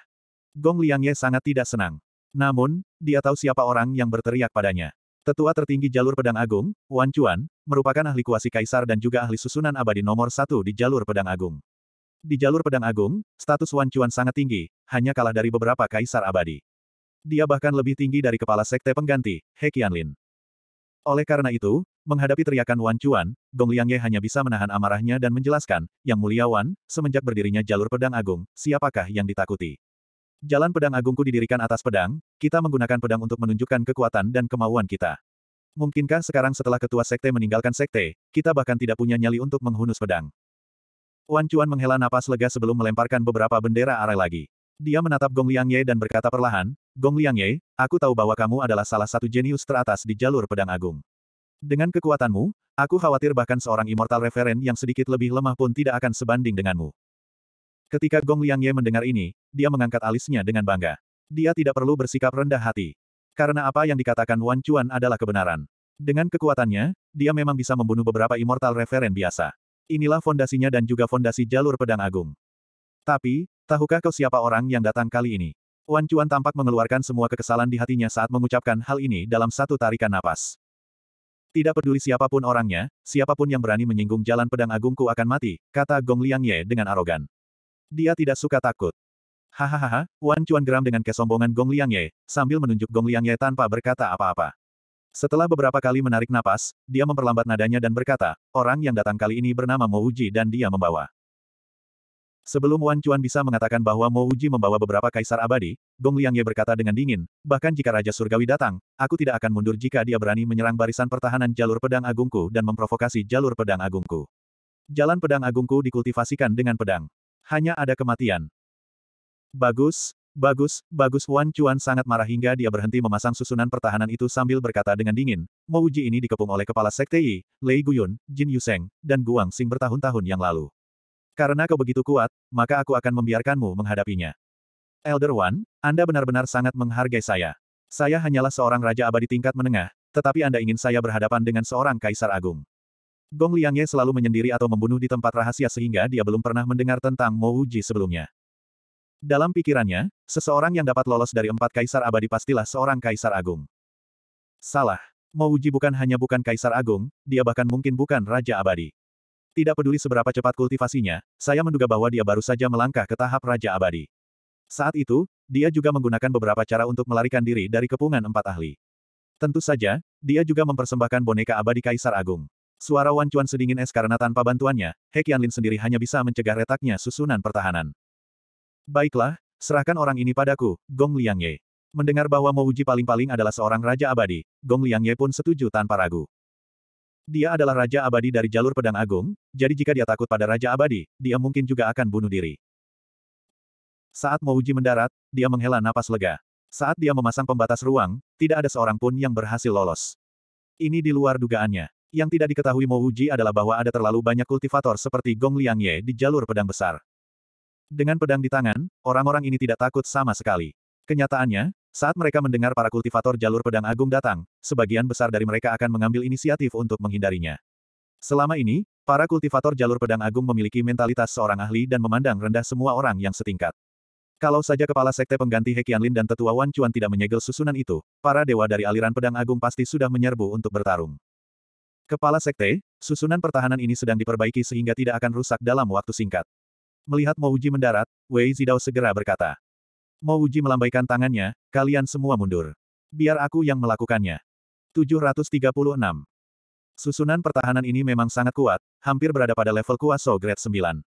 [SPEAKER 1] Gong Liangye sangat tidak senang. Namun, dia tahu siapa orang yang berteriak padanya. Tetua tertinggi jalur pedang agung, Wan Chuan, merupakan ahli kuasi kaisar dan juga ahli susunan abadi nomor satu di jalur pedang agung. Di jalur pedang agung, status Wan Chuan sangat tinggi, hanya kalah dari beberapa kaisar abadi. Dia bahkan lebih tinggi dari kepala sekte pengganti, He Qianlin. Oleh karena itu, Menghadapi teriakan Wan Chuan, Gong Liangye hanya bisa menahan amarahnya dan menjelaskan, Yang Mulia Wan, semenjak berdirinya jalur pedang agung, siapakah yang ditakuti? Jalan pedang agungku didirikan atas pedang, kita menggunakan pedang untuk menunjukkan kekuatan dan kemauan kita. Mungkinkah sekarang setelah ketua sekte meninggalkan sekte, kita bahkan tidak punya nyali untuk menghunus pedang? Wan Chuan menghela napas lega sebelum melemparkan beberapa bendera arah lagi. Dia menatap Gong Liangye dan berkata perlahan, Gong Liangye, aku tahu bahwa kamu adalah salah satu jenius teratas di jalur pedang agung. Dengan kekuatanmu, aku khawatir bahkan seorang Immortal referen yang sedikit lebih lemah pun tidak akan sebanding denganmu. Ketika Gong Liangye mendengar ini, dia mengangkat alisnya dengan bangga. Dia tidak perlu bersikap rendah hati. Karena apa yang dikatakan Wan Chuan adalah kebenaran. Dengan kekuatannya, dia memang bisa membunuh beberapa Immortal referen biasa. Inilah fondasinya dan juga fondasi jalur pedang agung. Tapi, tahukah kau siapa orang yang datang kali ini? Wan Chuan tampak mengeluarkan semua kekesalan di hatinya saat mengucapkan hal ini dalam satu tarikan napas. Tidak peduli siapapun orangnya, siapapun yang berani menyinggung jalan pedang agungku akan mati, kata Gong Liang Ye dengan arogan. Dia tidak suka takut. Hahaha, Wan Chuan geram dengan kesombongan Gong Liang Ye, sambil menunjuk Gong Liang Ye tanpa berkata apa-apa. Setelah beberapa kali menarik napas, dia memperlambat nadanya dan berkata, orang yang datang kali ini bernama Mo dan dia membawa Sebelum Wan Chuan bisa mengatakan bahwa Mo Uji membawa beberapa kaisar abadi, Gong Liang Ye berkata dengan dingin, bahkan jika Raja Surgawi datang, aku tidak akan mundur jika dia berani menyerang barisan pertahanan jalur pedang agungku dan memprovokasi jalur pedang agungku. Jalan pedang agungku dikultivasikan dengan pedang. Hanya ada kematian. Bagus, Bagus, bagus Wan Chuan sangat marah hingga dia berhenti memasang susunan pertahanan itu sambil berkata dengan dingin, Mo Uji ini dikepung oleh kepala Sekte Yi, Lei Guyun, Jin Yuseng, dan Guang Xing bertahun-tahun yang lalu. Karena kau begitu kuat, maka aku akan membiarkanmu menghadapinya. Elder One, Anda benar-benar sangat menghargai saya. Saya hanyalah seorang raja abadi tingkat menengah, tetapi Anda ingin saya berhadapan dengan seorang kaisar agung. Gong Liangye selalu menyendiri atau membunuh di tempat rahasia sehingga dia belum pernah mendengar tentang Mo Wuji sebelumnya. Dalam pikirannya, seseorang yang dapat lolos dari empat kaisar abadi pastilah seorang kaisar agung. Salah. Mo Wuji bukan hanya bukan kaisar agung, dia bahkan mungkin bukan raja abadi. Tidak peduli seberapa cepat kultivasinya, saya menduga bahwa dia baru saja melangkah ke tahap Raja Abadi. Saat itu, dia juga menggunakan beberapa cara untuk melarikan diri dari kepungan empat ahli. Tentu saja, dia juga mempersembahkan boneka abadi Kaisar Agung. Suara Wan Chuan sedingin es karena tanpa bantuannya, He Qianlin sendiri hanya bisa mencegah retaknya susunan pertahanan. Baiklah, serahkan orang ini padaku, Gong Liangye. Mendengar bahwa Mo paling-paling adalah seorang raja abadi, Gong Liangye pun setuju tanpa ragu. Dia adalah Raja Abadi dari jalur pedang agung, jadi jika dia takut pada Raja Abadi, dia mungkin juga akan bunuh diri. Saat Mouji mendarat, dia menghela napas lega. Saat dia memasang pembatas ruang, tidak ada seorang pun yang berhasil lolos. Ini di luar dugaannya. Yang tidak diketahui Mouji adalah bahwa ada terlalu banyak kultivator seperti Gong Liangye di jalur pedang besar. Dengan pedang di tangan, orang-orang ini tidak takut sama sekali. Kenyataannya, saat mereka mendengar para kultivator jalur pedang agung datang, sebagian besar dari mereka akan mengambil inisiatif untuk menghindarinya. Selama ini, para kultivator jalur pedang agung memiliki mentalitas seorang ahli dan memandang rendah semua orang yang setingkat. Kalau saja kepala sekte pengganti Hekianlin dan tetua Wan Chuan tidak menyegel susunan itu, para dewa dari aliran pedang agung pasti sudah menyerbu untuk bertarung. Kepala sekte, susunan pertahanan ini sedang diperbaiki sehingga tidak akan rusak dalam waktu singkat. Melihat Mouji mendarat, Wei Zidao segera berkata. Mo Uji melambaikan tangannya, kalian semua mundur. Biar aku yang melakukannya. 736. Susunan pertahanan ini memang sangat kuat, hampir berada pada level kuasa grade 9.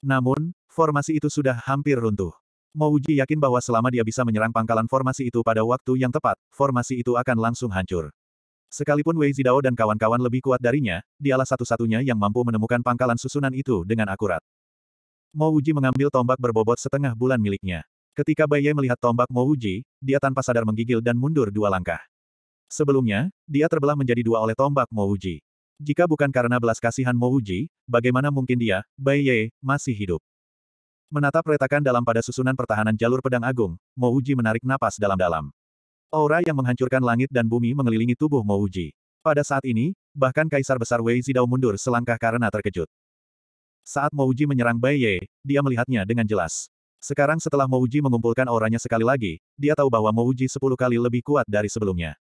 [SPEAKER 1] Namun, formasi itu sudah hampir runtuh. Mo yakin bahwa selama dia bisa menyerang pangkalan formasi itu pada waktu yang tepat, formasi itu akan langsung hancur. Sekalipun Wei Zidao dan kawan-kawan lebih kuat darinya, dialah satu-satunya yang mampu menemukan pangkalan susunan itu dengan akurat. Mo mengambil tombak berbobot setengah bulan miliknya. Ketika Bai Ye melihat tombak Mo Uji, dia tanpa sadar menggigil dan mundur dua langkah. Sebelumnya, dia terbelah menjadi dua oleh tombak Mo Uji. Jika bukan karena belas kasihan Mo Uji, bagaimana mungkin dia, Bai Ye, masih hidup? Menatap retakan dalam pada susunan pertahanan jalur pedang agung, Mo Uji menarik napas dalam-dalam. Aura yang menghancurkan langit dan bumi mengelilingi tubuh Mo Uji. Pada saat ini, bahkan Kaisar Besar Wei Zidao mundur selangkah karena terkejut. Saat Mo Wuji menyerang Bai Ye, dia melihatnya dengan jelas. Sekarang setelah Mouji mengumpulkan auranya sekali lagi, dia tahu bahwa Mouji sepuluh kali lebih kuat dari sebelumnya.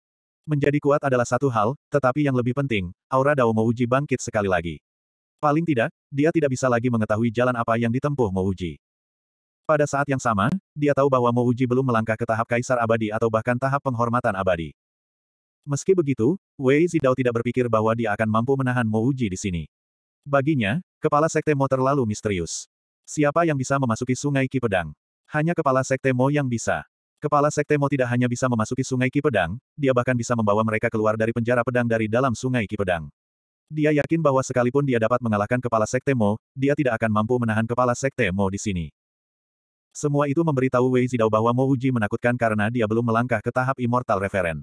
[SPEAKER 1] Menjadi kuat adalah satu hal, tetapi yang lebih penting, aura Dao Mouji bangkit sekali lagi. Paling tidak, dia tidak bisa lagi mengetahui jalan apa yang ditempuh Mouji. Pada saat yang sama, dia tahu bahwa Mouji belum melangkah ke tahap kaisar abadi atau bahkan tahap penghormatan abadi. Meski begitu, Wei Zidao tidak berpikir bahwa dia akan mampu menahan Mouji di sini. Baginya, kepala sekte Mo terlalu misterius. Siapa yang bisa memasuki sungai Ki Pedang? Hanya kepala Sekte Mo yang bisa. Kepala Sekte Mo tidak hanya bisa memasuki sungai Ki Pedang, dia bahkan bisa membawa mereka keluar dari penjara pedang dari dalam sungai Ki Pedang. Dia yakin bahwa sekalipun dia dapat mengalahkan kepala Sekte Mo, dia tidak akan mampu menahan kepala Sekte Mo di sini. Semua itu memberitahu Wei Zidao bahwa Mo Uji menakutkan karena dia belum melangkah ke tahap Immortal Referen.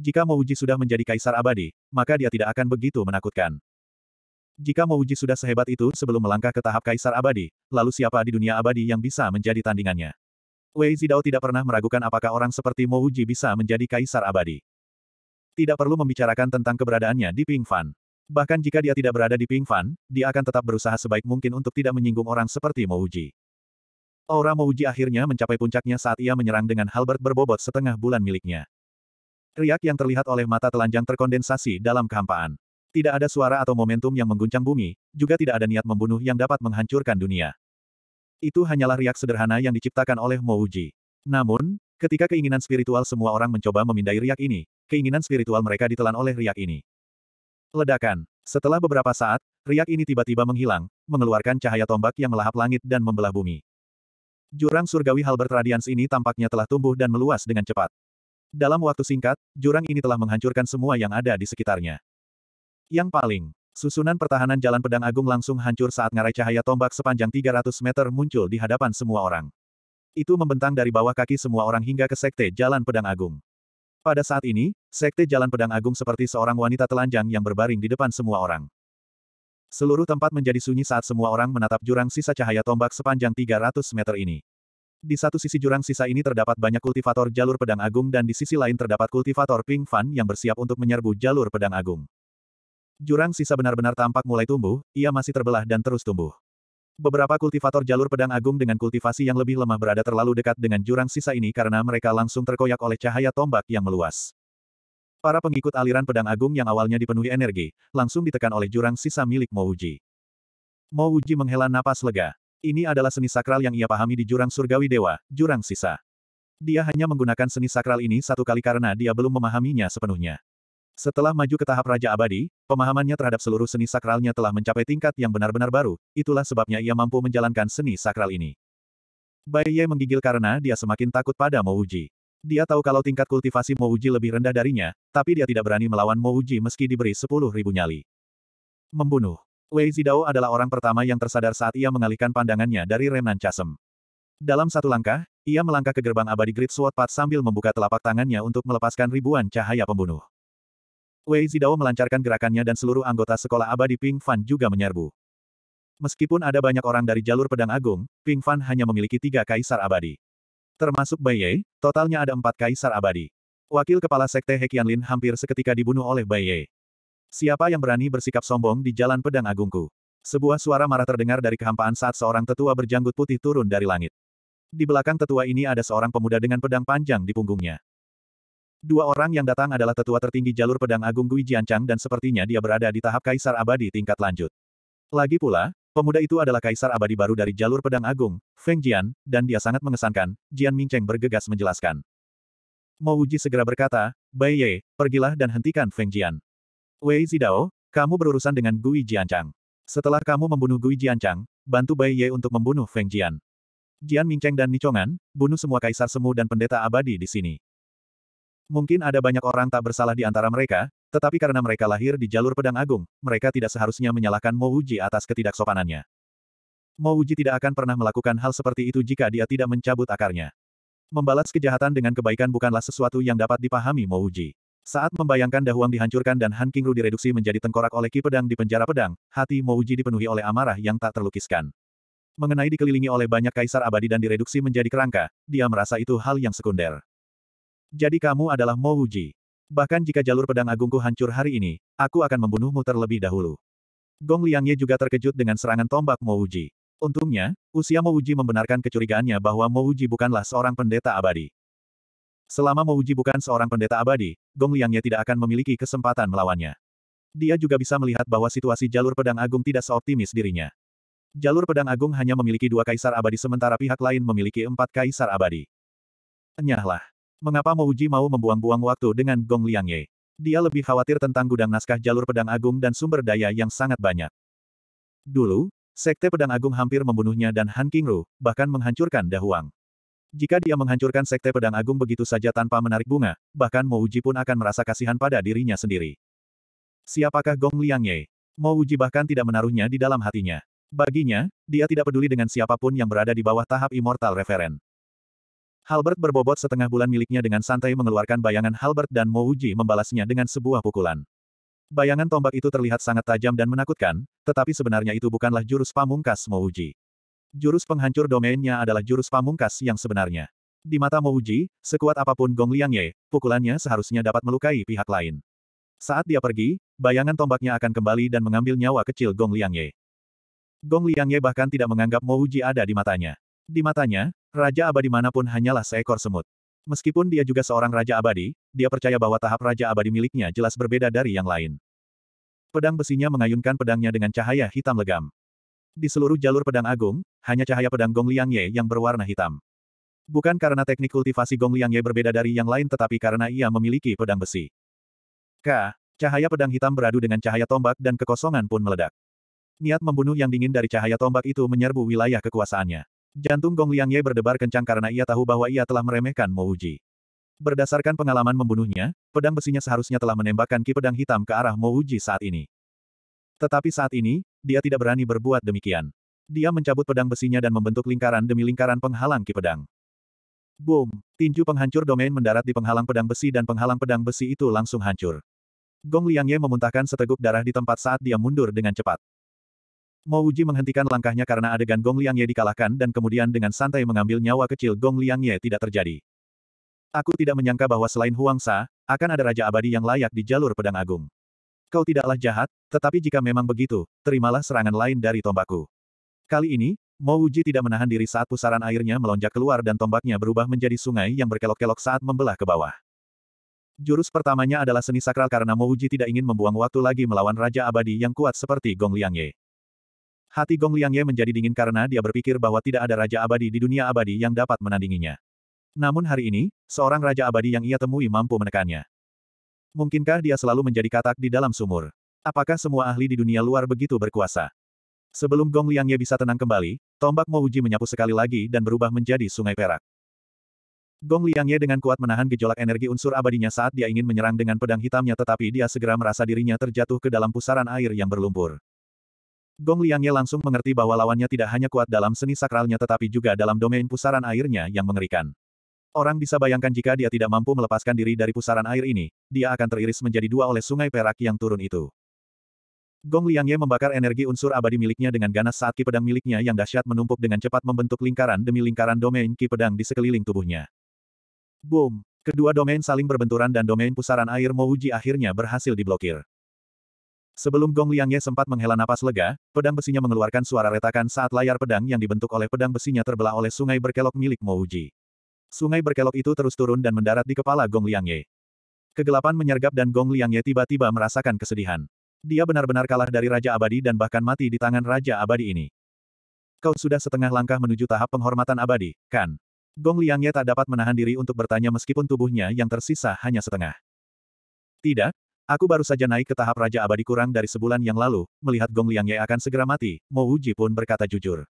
[SPEAKER 1] Jika Mo Uji sudah menjadi kaisar abadi, maka dia tidak akan begitu menakutkan. Jika uji sudah sehebat itu sebelum melangkah ke tahap kaisar abadi, lalu siapa di dunia abadi yang bisa menjadi tandingannya? Wei Zidao tidak pernah meragukan apakah orang seperti uji bisa menjadi kaisar abadi. Tidak perlu membicarakan tentang keberadaannya di Ping Fan. Bahkan jika dia tidak berada di Ping Fan, dia akan tetap berusaha sebaik mungkin untuk tidak menyinggung orang seperti uji. Aura uji akhirnya mencapai puncaknya saat ia menyerang dengan halberd berbobot setengah bulan miliknya. Riak yang terlihat oleh mata telanjang terkondensasi dalam kehampaan. Tidak ada suara atau momentum yang mengguncang bumi, juga tidak ada niat membunuh yang dapat menghancurkan dunia. Itu hanyalah riak sederhana yang diciptakan oleh Mouji. Namun, ketika keinginan spiritual semua orang mencoba memindai riak ini, keinginan spiritual mereka ditelan oleh riak ini. Ledakan. Setelah beberapa saat, riak ini tiba-tiba menghilang, mengeluarkan cahaya tombak yang melahap langit dan membelah bumi. Jurang surgawi Halbert Radiance ini tampaknya telah tumbuh dan meluas dengan cepat. Dalam waktu singkat, jurang ini telah menghancurkan semua yang ada di sekitarnya. Yang paling, susunan pertahanan Jalan Pedang Agung langsung hancur saat ngarai cahaya tombak sepanjang 300 meter muncul di hadapan semua orang. Itu membentang dari bawah kaki semua orang hingga ke sekte Jalan Pedang Agung. Pada saat ini, sekte Jalan Pedang Agung seperti seorang wanita telanjang yang berbaring di depan semua orang. Seluruh tempat menjadi sunyi saat semua orang menatap jurang sisa cahaya tombak sepanjang 300 meter ini. Di satu sisi jurang sisa ini terdapat banyak kultivator jalur pedang agung dan di sisi lain terdapat kultivator Ping Fan yang bersiap untuk menyerbu jalur pedang agung. Jurang sisa benar-benar tampak mulai tumbuh, ia masih terbelah dan terus tumbuh. Beberapa kultivator jalur pedang agung dengan kultivasi yang lebih lemah berada terlalu dekat dengan jurang sisa ini karena mereka langsung terkoyak oleh cahaya tombak yang meluas. Para pengikut aliran pedang agung yang awalnya dipenuhi energi, langsung ditekan oleh jurang sisa milik Mouji. Mouji menghela napas lega. Ini adalah seni sakral yang ia pahami di jurang surgawi dewa, jurang sisa. Dia hanya menggunakan seni sakral ini satu kali karena dia belum memahaminya sepenuhnya. Setelah maju ke tahap Raja Abadi, pemahamannya terhadap seluruh seni sakralnya telah mencapai tingkat yang benar-benar baru, itulah sebabnya ia mampu menjalankan seni sakral ini. Bai Ye menggigil karena dia semakin takut pada Mo Uji. Dia tahu kalau tingkat kultivasi Mo Uji lebih rendah darinya, tapi dia tidak berani melawan Mo Uji meski diberi sepuluh ribu nyali. Membunuh. Wei Zidao adalah orang pertama yang tersadar saat ia mengalihkan pandangannya dari Remnan Chasm. Dalam satu langkah, ia melangkah ke gerbang abadi Great Sword Path sambil membuka telapak tangannya untuk melepaskan ribuan cahaya pembunuh. Wei Zidao melancarkan gerakannya dan seluruh anggota sekolah abadi Ping Fan juga menyerbu. Meskipun ada banyak orang dari jalur pedang agung, Ping Fan hanya memiliki tiga kaisar abadi. Termasuk Bai Ye, totalnya ada empat kaisar abadi. Wakil kepala sekte Hekian Lin hampir seketika dibunuh oleh Bai Ye. Siapa yang berani bersikap sombong di jalan pedang agungku? Sebuah suara marah terdengar dari kehampaan saat seorang tetua berjanggut putih turun dari langit. Di belakang tetua ini ada seorang pemuda dengan pedang panjang di punggungnya. Dua orang yang datang adalah tetua tertinggi jalur pedang agung Gui Jianchang dan sepertinya dia berada di tahap kaisar abadi tingkat lanjut. Lagi pula, pemuda itu adalah kaisar abadi baru dari jalur pedang agung, Feng Jian, dan dia sangat mengesankan, Jian Mingcheng bergegas menjelaskan. Mo segera berkata, Bai Ye, pergilah dan hentikan Feng Jian. Wei Zidao, kamu berurusan dengan Gui Jianchang. Setelah kamu membunuh Gui Jianchang, bantu Bai Ye untuk membunuh Feng Jian. Jian Mingcheng dan Nichongan, bunuh semua kaisar semu dan pendeta abadi di sini. Mungkin ada banyak orang tak bersalah di antara mereka, tetapi karena mereka lahir di jalur pedang agung, mereka tidak seharusnya menyalahkan Mo Uji atas ketidaksopanannya. Uji tidak akan pernah melakukan hal seperti itu jika dia tidak mencabut akarnya. Membalas kejahatan dengan kebaikan bukanlah sesuatu yang dapat dipahami Mo Uji. Saat membayangkan Dahuang dihancurkan dan Han Kingru direduksi menjadi tengkorak oleh Ki Pedang di penjara pedang, hati Mo Uji dipenuhi oleh amarah yang tak terlukiskan. Mengenai dikelilingi oleh banyak kaisar abadi dan direduksi menjadi kerangka, dia merasa itu hal yang sekunder. Jadi kamu adalah Mo Wuji. Bahkan jika jalur pedang agungku hancur hari ini, aku akan membunuhmu terlebih dahulu. Gong Liangye juga terkejut dengan serangan tombak Mo Wuji. Untungnya, usia Mo Wuji membenarkan kecurigaannya bahwa Mo Wuji bukanlah seorang pendeta abadi. Selama Mo Wuji bukan seorang pendeta abadi, Gong Liangye tidak akan memiliki kesempatan melawannya. Dia juga bisa melihat bahwa situasi jalur pedang agung tidak seoptimis dirinya. Jalur Pedang Agung hanya memiliki dua kaisar abadi sementara pihak lain memiliki empat kaisar abadi. Enyahlah. Mengapa Mo Uji mau membuang-buang waktu dengan Gong Liangye? Dia lebih khawatir tentang gudang naskah jalur pedang agung dan sumber daya yang sangat banyak. Dulu, Sekte Pedang Agung hampir membunuhnya dan Han Kingru, bahkan menghancurkan Dahuang. Jika dia menghancurkan Sekte Pedang Agung begitu saja tanpa menarik bunga, bahkan Mo Uji pun akan merasa kasihan pada dirinya sendiri. Siapakah Gong Liangye? Uji bahkan tidak menaruhnya di dalam hatinya. Baginya, dia tidak peduli dengan siapapun yang berada di bawah tahap Immortal Referen. Halbert berbobot setengah bulan miliknya dengan santai mengeluarkan bayangan Halbert dan Mouji membalasnya dengan sebuah pukulan. Bayangan tombak itu terlihat sangat tajam dan menakutkan, tetapi sebenarnya itu bukanlah jurus pamungkas Mouji. Jurus penghancur domainnya adalah jurus pamungkas yang sebenarnya. Di mata Mouji, sekuat apapun Gong Liangye, pukulannya seharusnya dapat melukai pihak lain. Saat dia pergi, bayangan tombaknya akan kembali dan mengambil nyawa kecil Gong Liangye. Gong Liangye bahkan tidak menganggap Mo ada di matanya. Di matanya, Raja abadi manapun hanyalah seekor semut. Meskipun dia juga seorang raja abadi, dia percaya bahwa tahap raja abadi miliknya jelas berbeda dari yang lain. Pedang besinya mengayunkan pedangnya dengan cahaya hitam legam. Di seluruh jalur pedang agung, hanya cahaya pedang Gong Liang Ye yang berwarna hitam. Bukan karena teknik kultivasi Gong Liang Ye berbeda dari yang lain tetapi karena ia memiliki pedang besi. K. Cahaya pedang hitam beradu dengan cahaya tombak dan kekosongan pun meledak. Niat membunuh yang dingin dari cahaya tombak itu menyerbu wilayah kekuasaannya. Jantung Gong Liang Ye berdebar kencang karena ia tahu bahwa ia telah meremehkan Mo Uji. Berdasarkan pengalaman membunuhnya, pedang besinya seharusnya telah menembakkan ki pedang hitam ke arah Mo Uji saat ini. Tetapi saat ini, dia tidak berani berbuat demikian. Dia mencabut pedang besinya dan membentuk lingkaran demi lingkaran penghalang ki pedang. Boom! Tinju penghancur domain mendarat di penghalang pedang besi dan penghalang pedang besi itu langsung hancur. Gong Liang Ye memuntahkan seteguk darah di tempat saat dia mundur dengan cepat. Mo Uji menghentikan langkahnya karena adegan Gong Liang Ye dikalahkan dan kemudian dengan santai mengambil nyawa kecil Gong Liang Ye tidak terjadi. Aku tidak menyangka bahwa selain Huang Sa, akan ada Raja Abadi yang layak di jalur pedang agung. Kau tidaklah jahat, tetapi jika memang begitu, terimalah serangan lain dari tombakku. Kali ini, Mo Uji tidak menahan diri saat pusaran airnya melonjak keluar dan tombaknya berubah menjadi sungai yang berkelok-kelok saat membelah ke bawah. Jurus pertamanya adalah seni sakral karena Mo Uji tidak ingin membuang waktu lagi melawan Raja Abadi yang kuat seperti Gong Liang Ye. Hati Gong Liang Ye menjadi dingin karena dia berpikir bahwa tidak ada raja abadi di dunia abadi yang dapat menandinginya. Namun hari ini, seorang raja abadi yang ia temui mampu menekannya. Mungkinkah dia selalu menjadi katak di dalam sumur? Apakah semua ahli di dunia luar begitu berkuasa? Sebelum Gong Liang Ye bisa tenang kembali, tombak Mouji menyapu sekali lagi dan berubah menjadi sungai perak. Gong Liang Ye dengan kuat menahan gejolak energi unsur abadinya saat dia ingin menyerang dengan pedang hitamnya tetapi dia segera merasa dirinya terjatuh ke dalam pusaran air yang berlumpur. Gong Liangye langsung mengerti bahwa lawannya tidak hanya kuat dalam seni sakralnya tetapi juga dalam domain pusaran airnya yang mengerikan. Orang bisa bayangkan jika dia tidak mampu melepaskan diri dari pusaran air ini, dia akan teriris menjadi dua oleh sungai perak yang turun itu. Gong Liangye membakar energi unsur abadi miliknya dengan ganas saat ki pedang miliknya yang dahsyat menumpuk dengan cepat membentuk lingkaran demi lingkaran domain ki pedang di sekeliling tubuhnya. Boom! Kedua domain saling berbenturan dan domain pusaran air Mouji akhirnya berhasil diblokir. Sebelum Gong Liangye sempat menghela napas lega, pedang besinya mengeluarkan suara retakan saat layar pedang yang dibentuk oleh pedang besinya terbelah oleh sungai berkelok milik Mo Uji. Sungai berkelok itu terus turun dan mendarat di kepala Gong Liangye. Kegelapan menyergap dan Gong Liangye tiba-tiba merasakan kesedihan. Dia benar-benar kalah dari Raja Abadi dan bahkan mati di tangan Raja Abadi ini. Kau sudah setengah langkah menuju tahap penghormatan abadi, kan? Gong Liangye tak dapat menahan diri untuk bertanya meskipun tubuhnya yang tersisa hanya setengah. Tidak, Aku baru saja naik ke tahap Raja Abadi kurang dari sebulan yang lalu, melihat Gong Liang Ye akan segera mati, Mo Uji pun berkata jujur.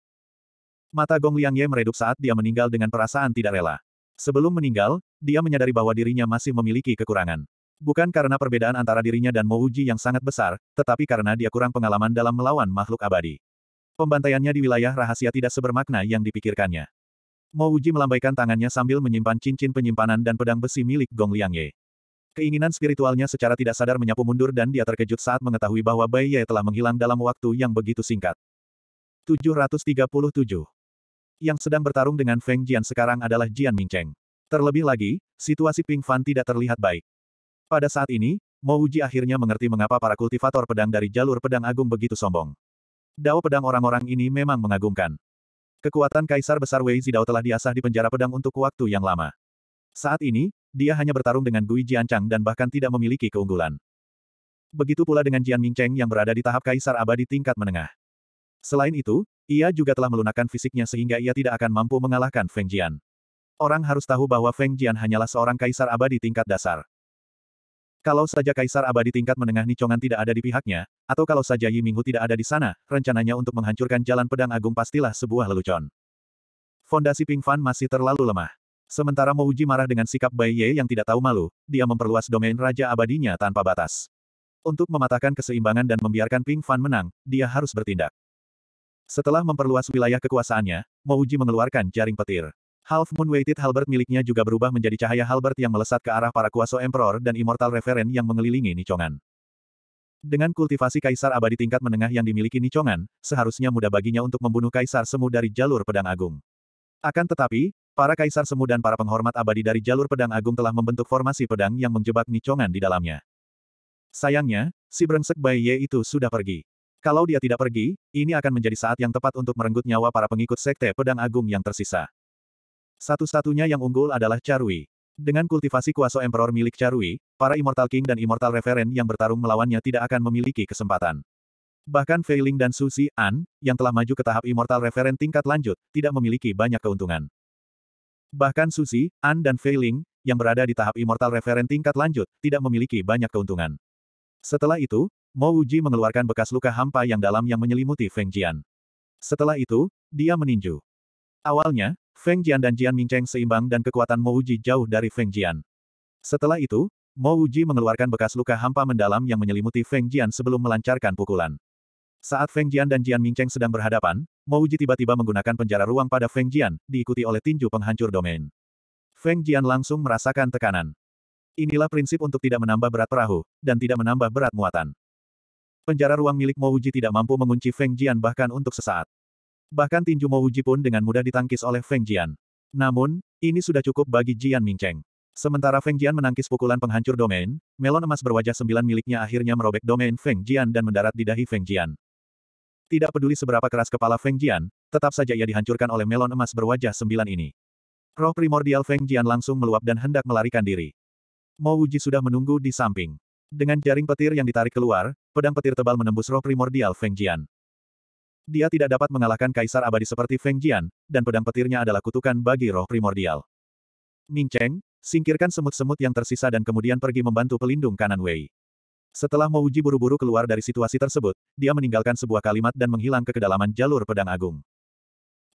[SPEAKER 1] Mata Gong Liang Ye meredup saat dia meninggal dengan perasaan tidak rela. Sebelum meninggal, dia menyadari bahwa dirinya masih memiliki kekurangan. Bukan karena perbedaan antara dirinya dan Mo Uji yang sangat besar, tetapi karena dia kurang pengalaman dalam melawan makhluk abadi. Pembantaiannya di wilayah rahasia tidak sebermakna yang dipikirkannya. Mo Uji melambaikan tangannya sambil menyimpan cincin penyimpanan dan pedang besi milik Gong Liang Ye. Keinginan spiritualnya secara tidak sadar menyapu mundur dan dia terkejut saat mengetahui bahwa Bai Ye telah menghilang dalam waktu yang begitu singkat. 737. Yang sedang bertarung dengan Feng Jian sekarang adalah Jian Mingcheng. Terlebih lagi, situasi Ping Fan tidak terlihat baik. Pada saat ini, Mo Uji akhirnya mengerti mengapa para kultivator pedang dari jalur pedang agung begitu sombong. Dao pedang orang-orang ini memang mengagumkan. Kekuatan Kaisar Besar Wei Zidao telah diasah di penjara pedang untuk waktu yang lama. Saat ini, dia hanya bertarung dengan Gui Jiancang dan bahkan tidak memiliki keunggulan. Begitu pula dengan Jian Mingcheng yang berada di tahap kaisar abadi tingkat menengah. Selain itu, ia juga telah melunakkan fisiknya sehingga ia tidak akan mampu mengalahkan Feng Jian. Orang harus tahu bahwa Feng Jian hanyalah seorang kaisar abadi tingkat dasar. Kalau saja kaisar abadi tingkat menengah Nicongan tidak ada di pihaknya, atau kalau saja Yi Minghu tidak ada di sana, rencananya untuk menghancurkan jalan pedang agung pastilah sebuah lelucon. Fondasi Ping Fan masih terlalu lemah. Sementara Mouji marah dengan sikap Bai Ye yang tidak tahu malu, dia memperluas domain Raja Abadinya tanpa batas. Untuk mematahkan keseimbangan dan membiarkan Ping Fan menang, dia harus bertindak. Setelah memperluas wilayah kekuasaannya, Mouji mengeluarkan jaring petir. Half Moon Weighted Halbert miliknya juga berubah menjadi cahaya halbert yang melesat ke arah para kuasa Emperor dan Immortal Reverend yang mengelilingi Nichongan. Dengan kultivasi kaisar abadi tingkat menengah yang dimiliki Nichongan, seharusnya mudah baginya untuk membunuh kaisar semu dari jalur pedang agung. Akan tetapi, Para kaisar semu dan para penghormat abadi dari jalur pedang agung telah membentuk formasi pedang yang menjebak nicongan di dalamnya. Sayangnya, si brengsek Bai Ye itu sudah pergi. Kalau dia tidak pergi, ini akan menjadi saat yang tepat untuk merenggut nyawa para pengikut sekte pedang agung yang tersisa. Satu-satunya yang unggul adalah Charui. Dengan kultivasi kuasa emperor milik Charui, para Immortal King dan Immortal Reverend yang bertarung melawannya tidak akan memiliki kesempatan. Bahkan Feiling dan Susi An, yang telah maju ke tahap Immortal Reverend tingkat lanjut, tidak memiliki banyak keuntungan. Bahkan Susi, An dan Fei Ling, yang berada di tahap Immortal Referent tingkat lanjut, tidak memiliki banyak keuntungan. Setelah itu, Mo Uji mengeluarkan bekas luka hampa yang dalam yang menyelimuti Feng Jian. Setelah itu, dia meninju. Awalnya, Feng Jian dan Jian Mingcheng seimbang dan kekuatan Mo Uji jauh dari Feng Jian. Setelah itu, Mo Uji mengeluarkan bekas luka hampa mendalam yang menyelimuti Feng Jian sebelum melancarkan pukulan. Saat Feng Jian dan Jian Mingcheng sedang berhadapan, Mouji tiba-tiba menggunakan penjara ruang pada Feng Jian, diikuti oleh tinju penghancur domain. Feng Jian langsung merasakan tekanan. Inilah prinsip untuk tidak menambah berat perahu, dan tidak menambah berat muatan. Penjara ruang milik Mouji tidak mampu mengunci Feng Jian bahkan untuk sesaat. Bahkan tinju Mouji pun dengan mudah ditangkis oleh Feng Jian. Namun, ini sudah cukup bagi Jian Mingcheng. Sementara Feng Jian menangkis pukulan penghancur domain, melon emas berwajah sembilan miliknya akhirnya merobek domain Feng Jian dan mendarat di dahi Feng Jian. Tidak peduli seberapa keras kepala Feng Jian, tetap saja ia dihancurkan oleh melon emas berwajah sembilan ini. Roh primordial Feng Jian langsung meluap dan hendak melarikan diri. Mo Wuji sudah menunggu di samping. Dengan jaring petir yang ditarik keluar, pedang petir tebal menembus roh primordial Feng Jian. Dia tidak dapat mengalahkan kaisar abadi seperti Feng Jian, dan pedang petirnya adalah kutukan bagi roh primordial. Ming Cheng, singkirkan semut-semut yang tersisa dan kemudian pergi membantu pelindung kanan Wei. Setelah Mouji buru-buru keluar dari situasi tersebut, dia meninggalkan sebuah kalimat dan menghilang ke kedalaman jalur pedang agung.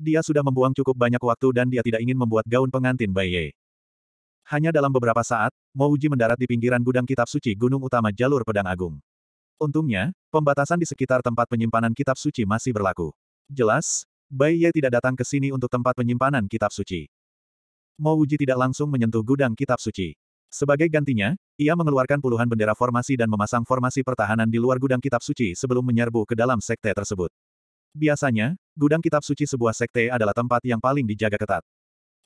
[SPEAKER 1] Dia sudah membuang cukup banyak waktu dan dia tidak ingin membuat gaun pengantin Bai Ye. Hanya dalam beberapa saat, Mouji mendarat di pinggiran gudang kitab suci gunung utama jalur pedang agung. Untungnya, pembatasan di sekitar tempat penyimpanan kitab suci masih berlaku. Jelas, Bai Ye tidak datang ke sini untuk tempat penyimpanan kitab suci. Mouji tidak langsung menyentuh gudang kitab suci. Sebagai gantinya, ia mengeluarkan puluhan bendera formasi dan memasang formasi pertahanan di luar gudang kitab suci sebelum menyerbu ke dalam sekte tersebut. Biasanya, gudang kitab suci sebuah sekte adalah tempat yang paling dijaga ketat.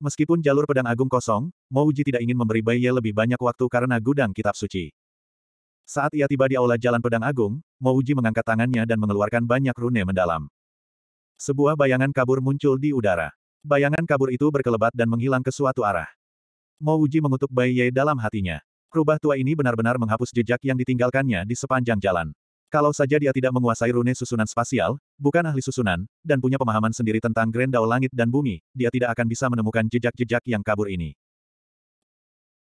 [SPEAKER 1] Meskipun jalur pedang agung kosong, Mouji tidak ingin memberi Ye lebih banyak waktu karena gudang kitab suci. Saat ia tiba di aula jalan pedang agung, Mouji mengangkat tangannya dan mengeluarkan banyak rune mendalam. Sebuah bayangan kabur muncul di udara. Bayangan kabur itu berkelebat dan menghilang ke suatu arah. Mo Uji mengutuk Bai Ye dalam hatinya. Rubah tua ini benar-benar menghapus jejak yang ditinggalkannya di sepanjang jalan. Kalau saja dia tidak menguasai rune susunan spasial, bukan ahli susunan, dan punya pemahaman sendiri tentang grendau langit dan bumi, dia tidak akan bisa menemukan jejak-jejak yang kabur ini.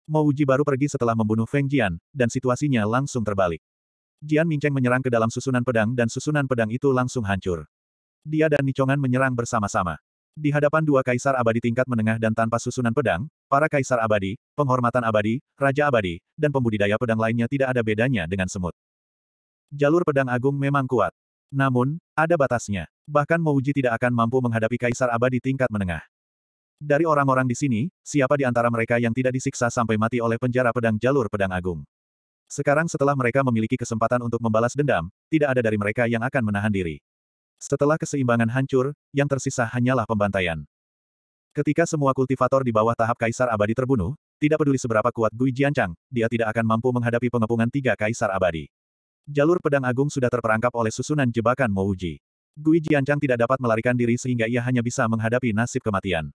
[SPEAKER 1] Mo Uji baru pergi setelah membunuh Feng Jian, dan situasinya langsung terbalik. Jian Mingcheng menyerang ke dalam susunan pedang dan susunan pedang itu langsung hancur. Dia dan Nichongan menyerang bersama-sama. Di hadapan dua kaisar abadi tingkat menengah dan tanpa susunan pedang, para kaisar abadi, penghormatan abadi, raja abadi, dan pembudidaya pedang lainnya tidak ada bedanya dengan semut. Jalur pedang agung memang kuat. Namun, ada batasnya. Bahkan Mouji tidak akan mampu menghadapi kaisar abadi tingkat menengah. Dari orang-orang di sini, siapa di antara mereka yang tidak disiksa sampai mati oleh penjara pedang jalur pedang agung? Sekarang setelah mereka memiliki kesempatan untuk membalas dendam, tidak ada dari mereka yang akan menahan diri. Setelah keseimbangan hancur, yang tersisa hanyalah pembantaian. Ketika semua kultivator di bawah tahap Kaisar Abadi terbunuh, tidak peduli seberapa kuat Gui Jiancang, dia tidak akan mampu menghadapi pengepungan tiga Kaisar Abadi. Jalur pedang agung sudah terperangkap oleh susunan jebakan Mouji. Gui Jiancang tidak dapat melarikan diri sehingga ia hanya bisa menghadapi nasib kematian.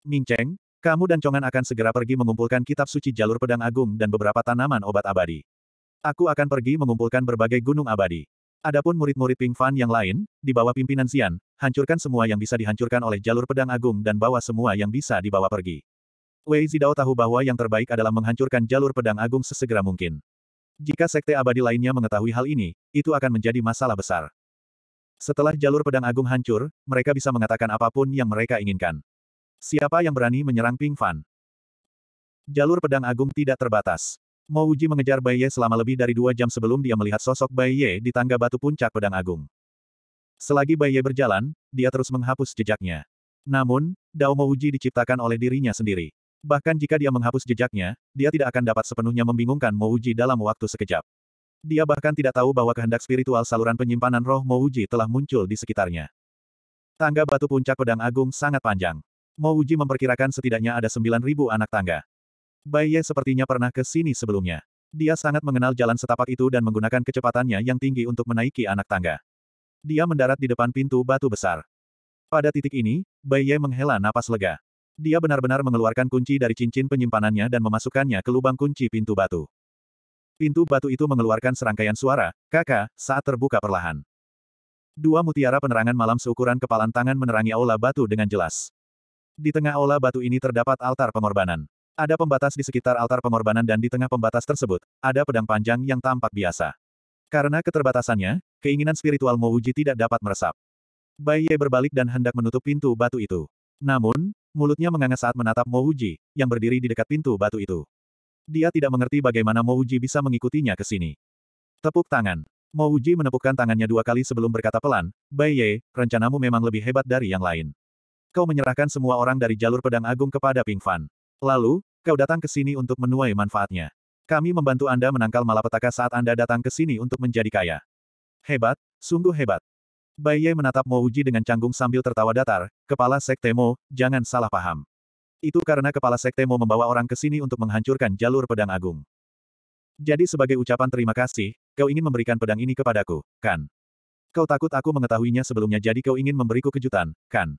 [SPEAKER 1] Ming Cheng, kamu dan Congan akan segera pergi mengumpulkan kitab suci jalur pedang agung dan beberapa tanaman obat abadi. Aku akan pergi mengumpulkan berbagai gunung abadi. Adapun murid-murid Ping Fan yang lain, di bawah pimpinan Xian, hancurkan semua yang bisa dihancurkan oleh jalur pedang agung dan bawa semua yang bisa dibawa pergi. Wei Zidao tahu bahwa yang terbaik adalah menghancurkan jalur pedang agung sesegera mungkin. Jika sekte abadi lainnya mengetahui hal ini, itu akan menjadi masalah besar. Setelah jalur pedang agung hancur, mereka bisa mengatakan apapun yang mereka inginkan. Siapa yang berani menyerang Ping Fan? Jalur pedang agung tidak terbatas. Mo mengejar Bai Ye selama lebih dari dua jam sebelum dia melihat sosok Bai Ye di tangga batu puncak pedang agung. Selagi Bai Ye berjalan, dia terus menghapus jejaknya. Namun, Dao Mo diciptakan oleh dirinya sendiri. Bahkan jika dia menghapus jejaknya, dia tidak akan dapat sepenuhnya membingungkan Mo dalam waktu sekejap. Dia bahkan tidak tahu bahwa kehendak spiritual saluran penyimpanan roh Mo telah muncul di sekitarnya. Tangga batu puncak pedang agung sangat panjang. Mo memperkirakan setidaknya ada 9.000 anak tangga. Bai Ye sepertinya pernah ke sini sebelumnya. Dia sangat mengenal jalan setapak itu dan menggunakan kecepatannya yang tinggi untuk menaiki anak tangga. Dia mendarat di depan pintu batu besar. Pada titik ini, Bai Ye menghela napas lega. Dia benar-benar mengeluarkan kunci dari cincin penyimpanannya dan memasukkannya ke lubang kunci pintu batu. Pintu batu itu mengeluarkan serangkaian suara, kakak, saat terbuka perlahan. Dua mutiara penerangan malam seukuran kepalan tangan menerangi aula batu dengan jelas. Di tengah aula batu ini terdapat altar pengorbanan. Ada pembatas di sekitar altar pengorbanan dan di tengah pembatas tersebut, ada pedang panjang yang tampak biasa. Karena keterbatasannya, keinginan spiritual Uji tidak dapat meresap. Bai Ye berbalik dan hendak menutup pintu batu itu. Namun, mulutnya menganga saat menatap Uji yang berdiri di dekat pintu batu itu. Dia tidak mengerti bagaimana Uji bisa mengikutinya ke sini. Tepuk tangan. Uji menepukkan tangannya dua kali sebelum berkata pelan, Bai Ye, rencanamu memang lebih hebat dari yang lain. Kau menyerahkan semua orang dari jalur pedang agung kepada Ping Fan. Lalu, kau datang ke sini untuk menuai manfaatnya. Kami membantu Anda menangkal malapetaka saat Anda datang ke sini untuk menjadi kaya. Hebat, sungguh hebat. Bai Ye menatap Mo Uji dengan canggung sambil tertawa datar, kepala sekte Mo, jangan salah paham. Itu karena kepala sekte Mo membawa orang ke sini untuk menghancurkan jalur pedang agung. Jadi sebagai ucapan terima kasih, kau ingin memberikan pedang ini kepadaku, kan? Kau takut aku mengetahuinya sebelumnya jadi kau ingin memberiku kejutan, kan?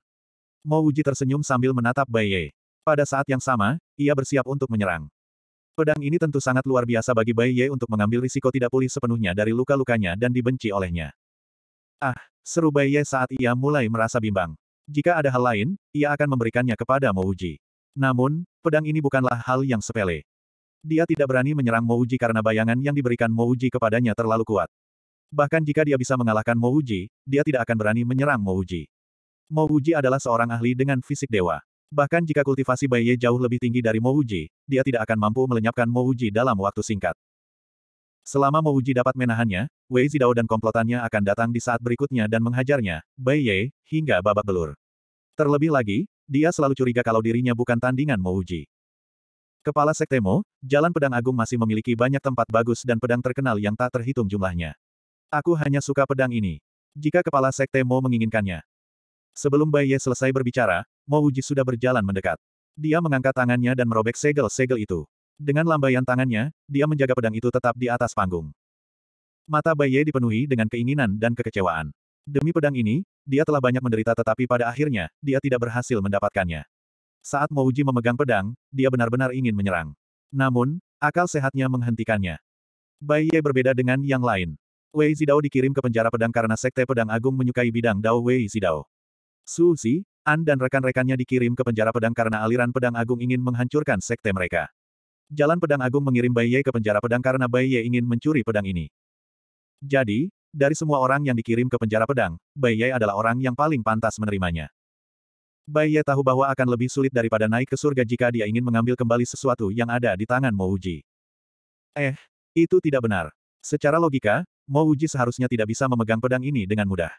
[SPEAKER 1] Mo Uji tersenyum sambil menatap Bai Ye. Pada saat yang sama, ia bersiap untuk menyerang. Pedang ini tentu sangat luar biasa bagi Bai Ye untuk mengambil risiko tidak pulih sepenuhnya dari luka-lukanya dan dibenci olehnya. Ah, seru Bai Ye saat ia mulai merasa bimbang. Jika ada hal lain, ia akan memberikannya kepada Mo Uji. Namun, pedang ini bukanlah hal yang sepele. Dia tidak berani menyerang Mo Uji karena bayangan yang diberikan Mo Uji kepadanya terlalu kuat. Bahkan jika dia bisa mengalahkan Mo Uji, dia tidak akan berani menyerang Mo Uji. Mo Uji adalah seorang ahli dengan fisik dewa. Bahkan jika kultivasi Bai Ye jauh lebih tinggi dari Mo Uji, dia tidak akan mampu melenyapkan Mo Uji dalam waktu singkat. Selama Mo Uji dapat menahannya, Wei Zidao dan komplotannya akan datang di saat berikutnya dan menghajarnya, Bai Ye, hingga babak belur. Terlebih lagi, dia selalu curiga kalau dirinya bukan tandingan Mo Uji. Kepala Sekte Mo, Jalan Pedang Agung masih memiliki banyak tempat bagus dan pedang terkenal yang tak terhitung jumlahnya. Aku hanya suka pedang ini. Jika Kepala Sekte Mo menginginkannya, Sebelum Bai Ye selesai berbicara, Mo Wuji sudah berjalan mendekat. Dia mengangkat tangannya dan merobek segel-segel itu. Dengan lambaian tangannya, dia menjaga pedang itu tetap di atas panggung. Mata Bai Ye dipenuhi dengan keinginan dan kekecewaan. Demi pedang ini, dia telah banyak menderita tetapi pada akhirnya, dia tidak berhasil mendapatkannya. Saat Mo Wuji memegang pedang, dia benar-benar ingin menyerang. Namun, akal sehatnya menghentikannya. Bai Ye berbeda dengan yang lain. Wei Zidao dikirim ke penjara pedang karena Sekte Pedang Agung menyukai bidang Dao Wei Zidao. Su Zi, An dan rekan-rekannya dikirim ke penjara pedang karena aliran pedang agung ingin menghancurkan sekte mereka. Jalan pedang agung mengirim Bai Ye ke penjara pedang karena Bai Ye ingin mencuri pedang ini. Jadi, dari semua orang yang dikirim ke penjara pedang, Bai Ye adalah orang yang paling pantas menerimanya. Bai Ye tahu bahwa akan lebih sulit daripada naik ke surga jika dia ingin mengambil kembali sesuatu yang ada di tangan Mo Uji. Eh, itu tidak benar. Secara logika, Mo Uji seharusnya tidak bisa memegang pedang ini dengan mudah.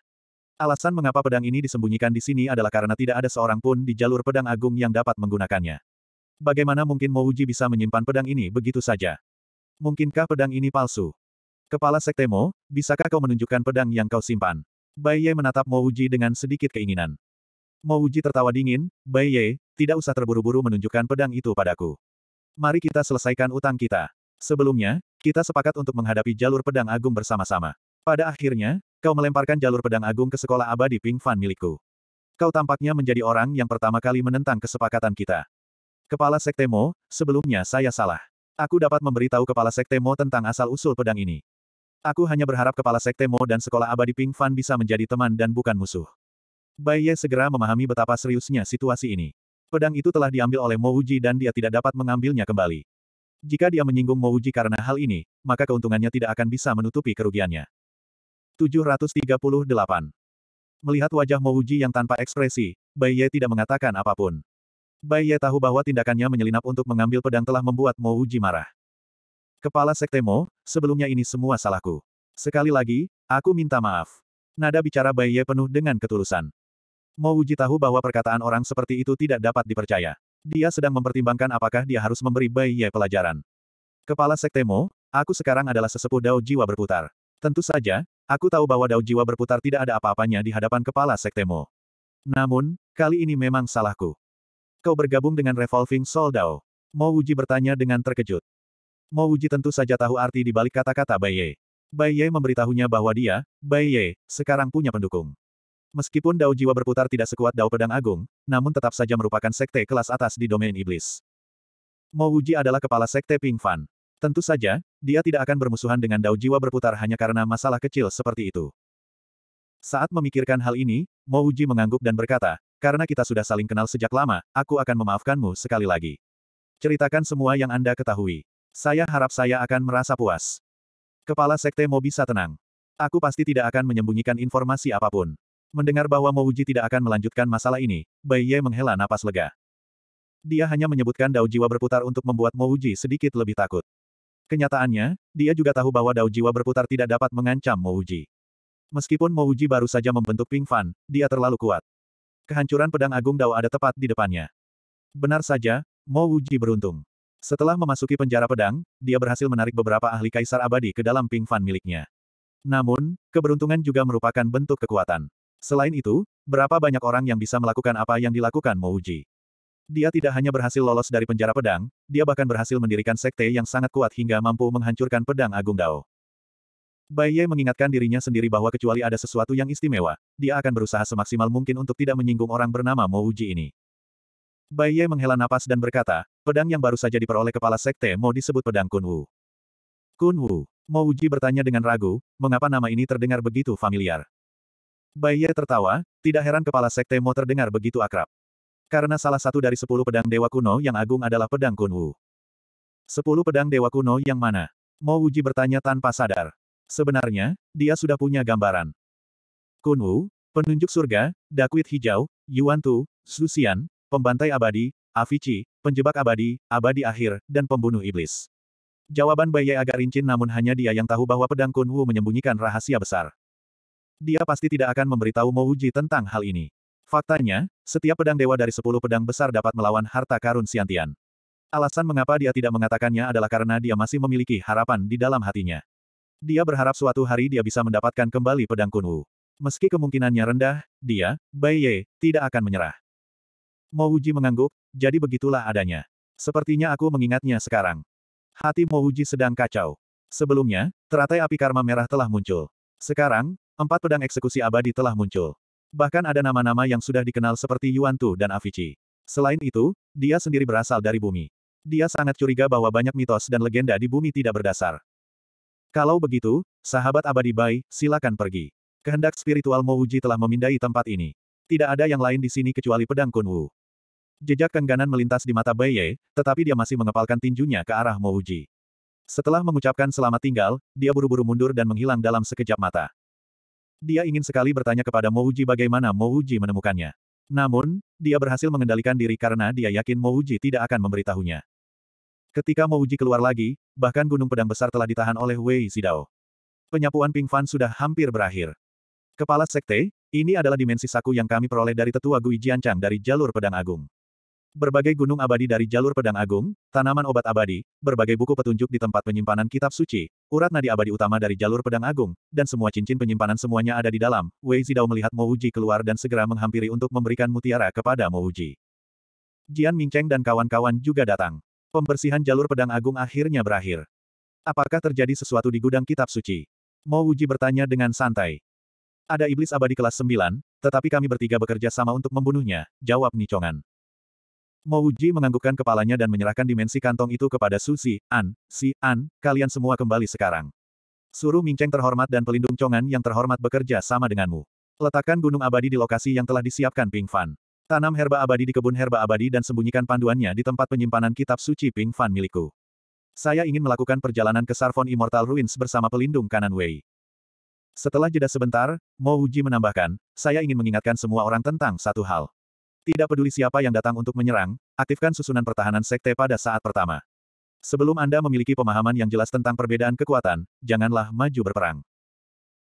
[SPEAKER 1] Alasan mengapa pedang ini disembunyikan di sini adalah karena tidak ada seorang pun di jalur pedang agung yang dapat menggunakannya. Bagaimana mungkin Mouji bisa menyimpan pedang ini begitu saja? Mungkinkah pedang ini palsu? Kepala Sekte Mo, bisakah kau menunjukkan pedang yang kau simpan? Bai Ye menatap Mouji dengan sedikit keinginan. Mouji tertawa dingin, Bai Ye, tidak usah terburu-buru menunjukkan pedang itu padaku. Mari kita selesaikan utang kita. Sebelumnya, kita sepakat untuk menghadapi jalur pedang agung bersama-sama. Pada akhirnya, Kau melemparkan jalur pedang agung ke sekolah abadi Ping Fan milikku. Kau tampaknya menjadi orang yang pertama kali menentang kesepakatan kita. Kepala Sekte Mo, sebelumnya saya salah. Aku dapat memberitahu Kepala Sekte Mo tentang asal-usul pedang ini. Aku hanya berharap Kepala Sekte Mo dan Sekolah Abadi Ping Fan bisa menjadi teman dan bukan musuh. Bai Ye segera memahami betapa seriusnya situasi ini. Pedang itu telah diambil oleh Mo Uji dan dia tidak dapat mengambilnya kembali. Jika dia menyinggung Mo Uji karena hal ini, maka keuntungannya tidak akan bisa menutupi kerugiannya. 738. Melihat wajah Mouji yang tanpa ekspresi, Bai Ye tidak mengatakan apapun. Bai Ye tahu bahwa tindakannya menyelinap untuk mengambil pedang telah membuat Mouji marah. Kepala Sekte Mo, sebelumnya ini semua salahku. Sekali lagi, aku minta maaf. Nada bicara Bai Ye penuh dengan ketulusan. Mouji tahu bahwa perkataan orang seperti itu tidak dapat dipercaya. Dia sedang mempertimbangkan apakah dia harus memberi Bai Ye pelajaran. Kepala Sekte Mo, aku sekarang adalah sesepuh Dao Jiwa berputar. Tentu saja, Aku tahu bahwa dao jiwa berputar tidak ada apa-apanya di hadapan kepala sektemo. Namun, kali ini memang salahku. Kau bergabung dengan Revolving Soul Dao. Mo Wuji bertanya dengan terkejut. Mo Wuji tentu saja tahu arti di balik kata-kata Bai Ye. Bai Ye memberitahunya bahwa dia, Bai Ye, sekarang punya pendukung. Meskipun Dao Jiwa berputar tidak sekuat Dao Pedang Agung, namun tetap saja merupakan sekte kelas atas di domain iblis. Mo Wuji adalah kepala sekte Ping Fan. Tentu saja, dia tidak akan bermusuhan dengan Dao Jiwa berputar hanya karena masalah kecil seperti itu. Saat memikirkan hal ini, Mo Uji mengangguk dan berkata, karena kita sudah saling kenal sejak lama, aku akan memaafkanmu sekali lagi. Ceritakan semua yang Anda ketahui. Saya harap saya akan merasa puas. Kepala Sekte Mo bisa tenang. Aku pasti tidak akan menyembunyikan informasi apapun. Mendengar bahwa Mo Uji tidak akan melanjutkan masalah ini, Bai Ye menghela napas lega. Dia hanya menyebutkan Dao Jiwa berputar untuk membuat Mo Uji sedikit lebih takut. Kenyataannya, dia juga tahu bahwa Dao Jiwa berputar tidak dapat mengancam Mo Uji. Meskipun Mo Uji baru saja membentuk Ping Fan, dia terlalu kuat. Kehancuran pedang agung Dao ada tepat di depannya. Benar saja, Mo Uji beruntung. Setelah memasuki penjara pedang, dia berhasil menarik beberapa ahli kaisar abadi ke dalam Ping Fan miliknya. Namun, keberuntungan juga merupakan bentuk kekuatan. Selain itu, berapa banyak orang yang bisa melakukan apa yang dilakukan Mo Uji? Dia tidak hanya berhasil lolos dari penjara pedang, dia bahkan berhasil mendirikan sekte yang sangat kuat hingga mampu menghancurkan pedang Agung Dao. Bai Ye mengingatkan dirinya sendiri bahwa kecuali ada sesuatu yang istimewa, dia akan berusaha semaksimal mungkin untuk tidak menyinggung orang bernama Mo Uji ini. Bai Ye menghela napas dan berkata, pedang yang baru saja diperoleh kepala sekte Mo disebut pedang Kun Wu. Kun Wu, Mo Uji bertanya dengan ragu, mengapa nama ini terdengar begitu familiar. Bai Ye tertawa, tidak heran kepala sekte Mo terdengar begitu akrab. Karena salah satu dari sepuluh pedang dewa kuno yang agung adalah pedang Kunwu. Sepuluh pedang dewa kuno yang mana? Mo Wuji bertanya tanpa sadar. Sebenarnya, dia sudah punya gambaran. Kunwu, penunjuk surga, dakwit hijau, Yuan Tu, Susian, pembantai abadi, Avici, penjebak abadi, abadi akhir, dan pembunuh iblis. Jawaban Baye agak rincin namun hanya dia yang tahu bahwa pedang Kunwu menyembunyikan rahasia besar. Dia pasti tidak akan memberitahu Mo Wuji tentang hal ini. Faktanya, setiap pedang dewa dari sepuluh pedang besar dapat melawan harta karun Siantian. Alasan mengapa dia tidak mengatakannya adalah karena dia masih memiliki harapan di dalam hatinya. Dia berharap suatu hari dia bisa mendapatkan kembali pedang Kunwu. Meski kemungkinannya rendah, dia, Bai Ye, tidak akan menyerah. Mo Uji mengangguk, jadi begitulah adanya. Sepertinya aku mengingatnya sekarang. Hati Mo Uji sedang kacau. Sebelumnya, teratai api karma merah telah muncul. Sekarang, empat pedang eksekusi abadi telah muncul. Bahkan ada nama-nama yang sudah dikenal seperti Yuan Tu dan Avicii. Selain itu, dia sendiri berasal dari bumi. Dia sangat curiga bahwa banyak mitos dan legenda di bumi tidak berdasar. Kalau begitu, sahabat abadi Bai, silakan pergi. Kehendak spiritual Uji telah memindai tempat ini. Tidak ada yang lain di sini kecuali pedang Kunwu. Jejak kengganan melintas di mata Bai Ye, tetapi dia masih mengepalkan tinjunya ke arah Uji. Setelah mengucapkan selamat tinggal, dia buru-buru mundur dan menghilang dalam sekejap mata. Dia ingin sekali bertanya kepada Mouji bagaimana Mouji menemukannya. Namun, dia berhasil mengendalikan diri karena dia yakin Mouji tidak akan memberitahunya. Ketika Mouji keluar lagi, bahkan gunung pedang besar telah ditahan oleh Wei Sidao. Penyapuan Ping Fan sudah hampir berakhir. Kepala Sekte, ini adalah dimensi saku yang kami peroleh dari tetua Gui Jiancang dari jalur pedang agung berbagai gunung abadi dari jalur pedang agung, tanaman obat abadi, berbagai buku petunjuk di tempat penyimpanan kitab suci, urat nadi abadi utama dari jalur pedang agung, dan semua cincin penyimpanan semuanya ada di dalam. Wei Zidao melihat Mo Uji keluar dan segera menghampiri untuk memberikan mutiara kepada Mo Uji. Jian Mingcheng dan kawan-kawan juga datang. Pembersihan jalur pedang agung akhirnya berakhir. Apakah terjadi sesuatu di gudang kitab suci? Mo Uji bertanya dengan santai. Ada iblis abadi kelas 9, tetapi kami bertiga bekerja sama untuk membunuhnya, jawab Nichongan. Mo Uji menganggukkan kepalanya dan menyerahkan dimensi kantong itu kepada Su Si, An, Si, An, kalian semua kembali sekarang. Suruh Mingcheng terhormat dan pelindung Congan yang terhormat bekerja sama denganmu. Letakkan gunung abadi di lokasi yang telah disiapkan Ping Fan. Tanam herba abadi di kebun herba abadi dan sembunyikan panduannya di tempat penyimpanan kitab suci Ping Fan milikku. Saya ingin melakukan perjalanan ke Sarfon Immortal Ruins bersama pelindung kanan Wei. Setelah jeda sebentar, Mo Uji menambahkan, saya ingin mengingatkan semua orang tentang satu hal. Tidak peduli siapa yang datang untuk menyerang, aktifkan susunan pertahanan sekte pada saat pertama. Sebelum Anda memiliki pemahaman yang jelas tentang perbedaan kekuatan, janganlah maju berperang.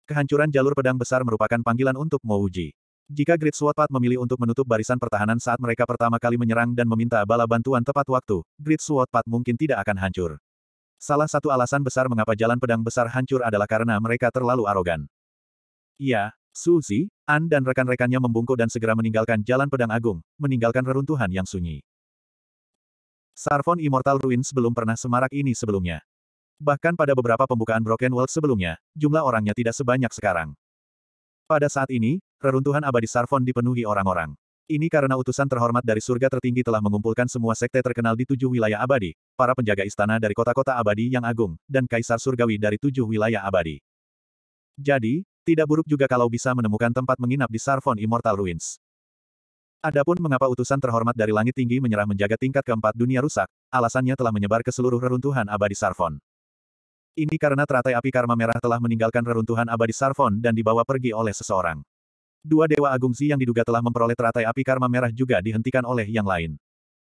[SPEAKER 1] Kehancuran jalur pedang besar merupakan panggilan untuk Mouji. Jika Great Sword memilih untuk menutup barisan pertahanan saat mereka pertama kali menyerang dan meminta bala bantuan tepat waktu, Great Sword mungkin tidak akan hancur. Salah satu alasan besar mengapa jalan pedang besar hancur adalah karena mereka terlalu arogan. Iya, Suzy, An dan rekan-rekannya membungkuk dan segera meninggalkan jalan pedang agung, meninggalkan reruntuhan yang sunyi. Sarfon Immortal Ruins belum pernah semarak ini sebelumnya. Bahkan pada beberapa pembukaan Broken World sebelumnya, jumlah orangnya tidak sebanyak sekarang. Pada saat ini, reruntuhan abadi Sarfon dipenuhi orang-orang. Ini karena utusan terhormat dari surga tertinggi telah mengumpulkan semua sekte terkenal di tujuh wilayah abadi, para penjaga istana dari kota-kota abadi yang agung, dan kaisar surgawi dari tujuh wilayah abadi. Jadi, tidak buruk juga kalau bisa menemukan tempat menginap di Sarfon Immortal Ruins. Adapun mengapa utusan terhormat dari langit tinggi menyerah menjaga tingkat keempat dunia rusak, alasannya telah menyebar ke seluruh reruntuhan abadi Sarfon. Ini karena teratai api karma merah telah meninggalkan reruntuhan abadi Sarfon dan dibawa pergi oleh seseorang. Dua dewa agung Zi yang diduga telah memperoleh teratai api karma merah juga dihentikan oleh yang lain.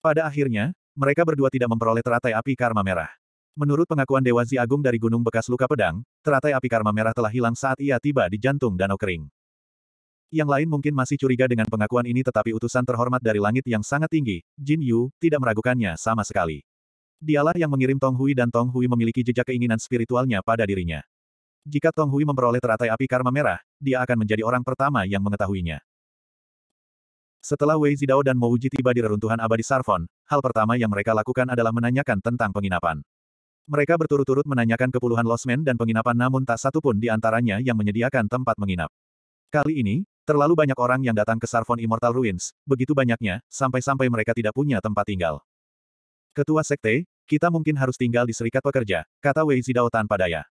[SPEAKER 1] Pada akhirnya, mereka berdua tidak memperoleh teratai api karma merah. Menurut pengakuan Dewa Zi Agung dari Gunung Bekas Luka Pedang, teratai api karma merah telah hilang saat ia tiba di jantung danau kering. Yang lain mungkin masih curiga dengan pengakuan ini tetapi utusan terhormat dari langit yang sangat tinggi, Jin Yu, tidak meragukannya sama sekali. Dialah yang mengirim Tong Hui dan Tong Hui memiliki jejak keinginan spiritualnya pada dirinya. Jika Tong Hui memperoleh teratai api karma merah, dia akan menjadi orang pertama yang mengetahuinya. Setelah Wei Zidao dan Mouji tiba di reruntuhan abadi Sarfon, hal pertama yang mereka lakukan adalah menanyakan tentang penginapan. Mereka berturut-turut menanyakan kepuluhan losmen dan penginapan namun tak satu pun di antaranya yang menyediakan tempat menginap. Kali ini, terlalu banyak orang yang datang ke Sarfon Immortal Ruins, begitu banyaknya, sampai-sampai mereka tidak punya tempat tinggal. Ketua Sekte, kita mungkin harus tinggal di Serikat Pekerja, kata Wei Zidao tanpa daya.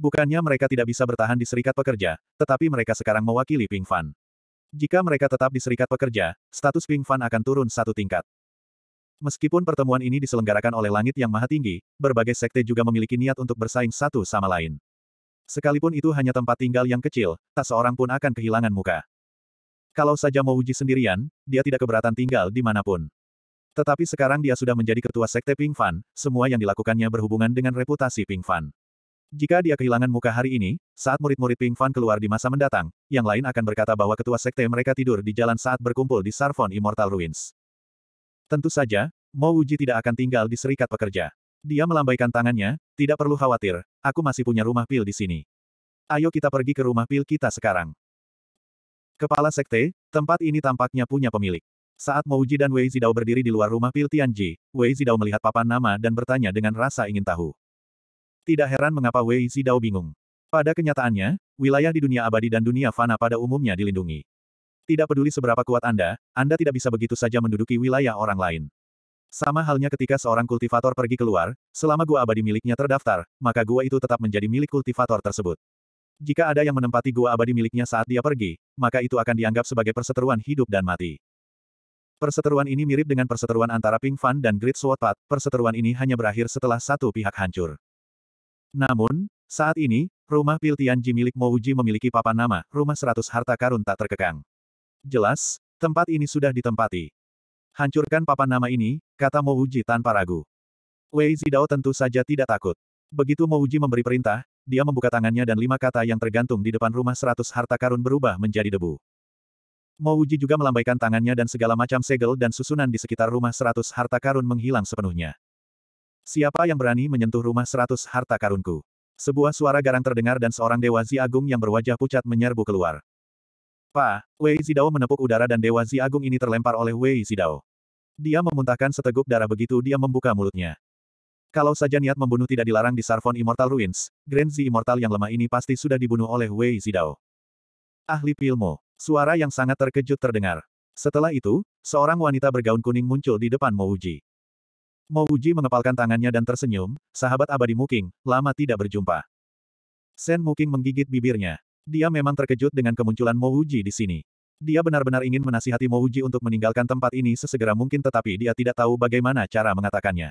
[SPEAKER 1] Bukannya mereka tidak bisa bertahan di Serikat Pekerja, tetapi mereka sekarang mewakili Ping Fan. Jika mereka tetap di Serikat Pekerja, status Ping Fan akan turun satu tingkat. Meskipun pertemuan ini diselenggarakan oleh langit yang maha tinggi, berbagai sekte juga memiliki niat untuk bersaing satu sama lain. Sekalipun itu hanya tempat tinggal yang kecil, tak seorang pun akan kehilangan muka. Kalau saja mau uji sendirian, dia tidak keberatan tinggal di manapun. Tetapi sekarang dia sudah menjadi ketua sekte Ping Fan, semua yang dilakukannya berhubungan dengan reputasi Ping Fan. Jika dia kehilangan muka hari ini, saat murid-murid Ping Fan keluar di masa mendatang, yang lain akan berkata bahwa ketua sekte mereka tidur di jalan saat berkumpul di Sarfon Immortal Ruins. Tentu saja, Mo Wuji tidak akan tinggal di serikat pekerja. Dia melambaikan tangannya, tidak perlu khawatir, aku masih punya rumah pil di sini. Ayo kita pergi ke rumah pil kita sekarang. Kepala Sekte, tempat ini tampaknya punya pemilik. Saat Mo Wuji dan Wei Zidao berdiri di luar rumah pil Tianji, Wei Zidao melihat papan nama dan bertanya dengan rasa ingin tahu. Tidak heran mengapa Wei Zidao bingung. Pada kenyataannya, wilayah di dunia abadi dan dunia fana pada umumnya dilindungi. Tidak peduli seberapa kuat Anda, Anda tidak bisa begitu saja menduduki wilayah orang lain. Sama halnya ketika seorang kultivator pergi keluar, selama gua abadi miliknya terdaftar, maka gua itu tetap menjadi milik kultivator tersebut. Jika ada yang menempati gua abadi miliknya saat dia pergi, maka itu akan dianggap sebagai perseteruan hidup dan mati. Perseteruan ini mirip dengan perseteruan antara Ping Fan dan Great Sword Path, perseteruan ini hanya berakhir setelah satu pihak hancur. Namun, saat ini, rumah Piltian Ji milik Mouji memiliki papan nama, rumah seratus harta karun tak terkekang. Jelas, tempat ini sudah ditempati. Hancurkan papan nama ini, kata Mouji tanpa ragu. Wei Zidao tentu saja tidak takut. Begitu Mouji memberi perintah, dia membuka tangannya dan lima kata yang tergantung di depan rumah seratus harta karun berubah menjadi debu. Mouji juga melambaikan tangannya dan segala macam segel dan susunan di sekitar rumah seratus harta karun menghilang sepenuhnya. Siapa yang berani menyentuh rumah seratus harta karunku? Sebuah suara garang terdengar dan seorang dewa Zi Agung yang berwajah pucat menyerbu keluar. Pa, Wei Zidao menepuk udara dan Dewa Zi Agung ini terlempar oleh Wei Zidao. Dia memuntahkan seteguk darah begitu dia membuka mulutnya. Kalau saja niat membunuh tidak dilarang di Sarfon Immortal Ruins, Grand Z Immortal yang lemah ini pasti sudah dibunuh oleh Wei Zidao. Ahli pilmo, suara yang sangat terkejut terdengar. Setelah itu, seorang wanita bergaun kuning muncul di depan Uji. Mouji. Uji mengepalkan tangannya dan tersenyum, sahabat abadi Muking, lama tidak berjumpa. Sen Muking menggigit bibirnya. Dia memang terkejut dengan kemunculan Mouji di sini. Dia benar-benar ingin menasihati Mouji untuk meninggalkan tempat ini sesegera mungkin tetapi dia tidak tahu bagaimana cara mengatakannya.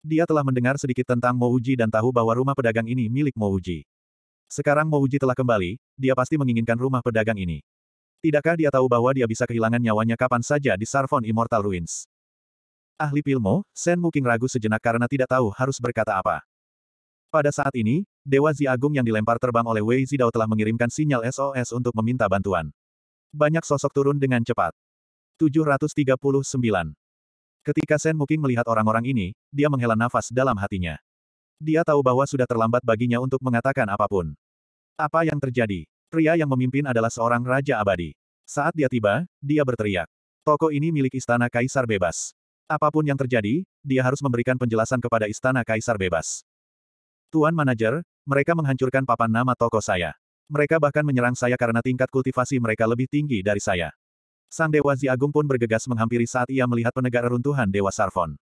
[SPEAKER 1] Dia telah mendengar sedikit tentang Mouji dan tahu bahwa rumah pedagang ini milik Mouji. Sekarang Mouji telah kembali, dia pasti menginginkan rumah pedagang ini. Tidakkah dia tahu bahwa dia bisa kehilangan nyawanya kapan saja di Sarvon Immortal Ruins? Ahli Pilmo, Sen Muking ragu sejenak karena tidak tahu harus berkata apa. Pada saat ini, Dewa Zi Agung yang dilempar terbang oleh Wei Zidao telah mengirimkan sinyal SOS untuk meminta bantuan. Banyak sosok turun dengan cepat. 739. Ketika Shen Muking melihat orang-orang ini, dia menghela nafas dalam hatinya. Dia tahu bahwa sudah terlambat baginya untuk mengatakan apapun. Apa yang terjadi? Pria yang memimpin adalah seorang raja abadi. Saat dia tiba, dia berteriak. Toko ini milik istana kaisar bebas. Apapun yang terjadi, dia harus memberikan penjelasan kepada istana kaisar bebas. Tuan manajer, mereka menghancurkan papan nama toko saya. Mereka bahkan menyerang saya karena tingkat kultivasi mereka lebih tinggi dari saya. Sang Dewa Zi Agung pun bergegas menghampiri saat ia melihat penegak reruntuhan Dewa Sarfon.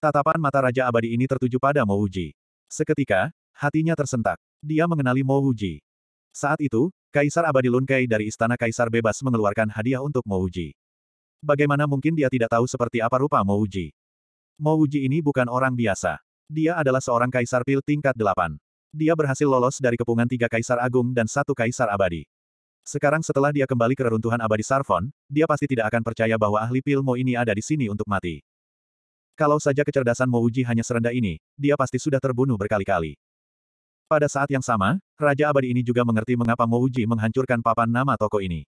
[SPEAKER 1] Tatapan mata Raja Abadi ini tertuju pada Mo Wuji. Seketika, hatinya tersentak. Dia mengenali Mo Wuji. Saat itu, Kaisar Abadi Lunkai dari Istana Kaisar bebas mengeluarkan hadiah untuk Mo Wuji. Bagaimana mungkin dia tidak tahu seperti apa rupa Mo Mo Wuji ini bukan orang biasa. Dia adalah seorang kaisar pil tingkat delapan dia berhasil lolos dari kepungan tiga kaisar agung dan satu kaisar abadi. Sekarang setelah dia kembali ke reruntuhan abadi Sarfon, dia pasti tidak akan percaya bahwa ahli Pilmo ini ada di sini untuk mati. Kalau saja kecerdasan Mouji hanya serendah ini, dia pasti sudah terbunuh berkali-kali. Pada saat yang sama, Raja Abadi ini juga mengerti mengapa Mouji menghancurkan papan nama toko ini.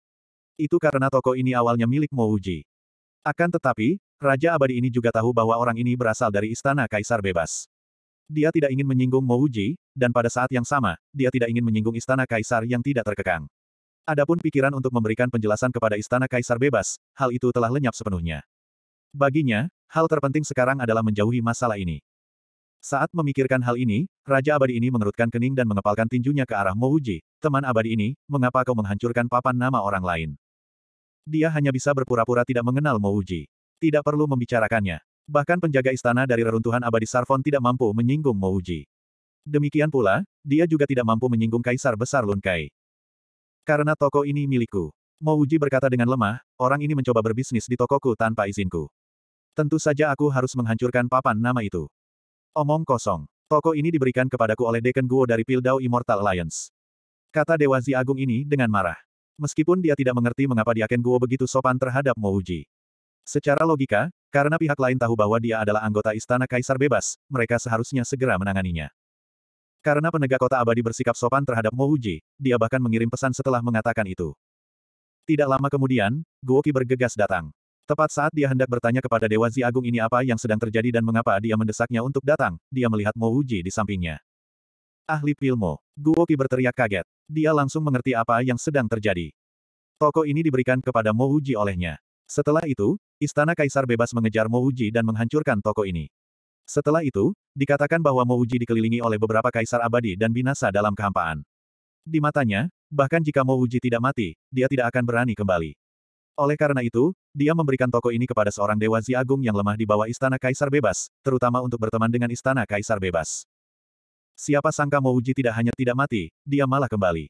[SPEAKER 1] Itu karena toko ini awalnya milik Mouji. Akan tetapi, Raja Abadi ini juga tahu bahwa orang ini berasal dari Istana Kaisar Bebas. Dia tidak ingin menyinggung Mouji, dan pada saat yang sama, dia tidak ingin menyinggung istana kaisar yang tidak terkekang. Adapun pikiran untuk memberikan penjelasan kepada istana kaisar bebas, hal itu telah lenyap sepenuhnya. Baginya, hal terpenting sekarang adalah menjauhi masalah ini. Saat memikirkan hal ini, Raja Abadi ini mengerutkan kening dan mengepalkan tinjunya ke arah Mouji. Teman abadi ini, mengapa kau menghancurkan papan nama orang lain? Dia hanya bisa berpura-pura tidak mengenal Mouji. Tidak perlu membicarakannya. Bahkan penjaga istana dari reruntuhan abadi Sarfon tidak mampu menyinggung Mouji. Demikian pula, dia juga tidak mampu menyinggung Kaisar Besar Lunkai. Karena toko ini milikku. Mouji berkata dengan lemah, orang ini mencoba berbisnis di tokoku tanpa izinku. Tentu saja aku harus menghancurkan papan nama itu. Omong kosong. Toko ini diberikan kepadaku oleh Deken Guo dari Pildau Immortal Alliance. Kata Dewa Zi Agung ini dengan marah. Meskipun dia tidak mengerti mengapa Diaken Guo begitu sopan terhadap Mouji. Secara logika, karena pihak lain tahu bahwa dia adalah anggota Istana Kaisar Bebas, mereka seharusnya segera menanganinya. Karena penegak kota abadi bersikap sopan terhadap Mouji, dia bahkan mengirim pesan setelah mengatakan itu. Tidak lama kemudian, Guoki bergegas datang. Tepat saat dia hendak bertanya kepada Dewa Zi Agung ini apa yang sedang terjadi dan mengapa dia mendesaknya untuk datang, dia melihat Mouji di sampingnya. Ahli Pilmo, Guoki berteriak kaget. Dia langsung mengerti apa yang sedang terjadi. Toko ini diberikan kepada Mouji olehnya. Setelah itu, Istana Kaisar bebas mengejar Mouji dan menghancurkan toko ini. Setelah itu, dikatakan bahwa Mouji dikelilingi oleh beberapa kaisar abadi dan binasa dalam kehampaan. Di matanya, bahkan jika Mouji tidak mati, dia tidak akan berani kembali. Oleh karena itu, dia memberikan toko ini kepada seorang dewa Zi yang lemah di bawah istana kaisar bebas, terutama untuk berteman dengan istana kaisar bebas. Siapa sangka Mouji tidak hanya tidak mati, dia malah kembali.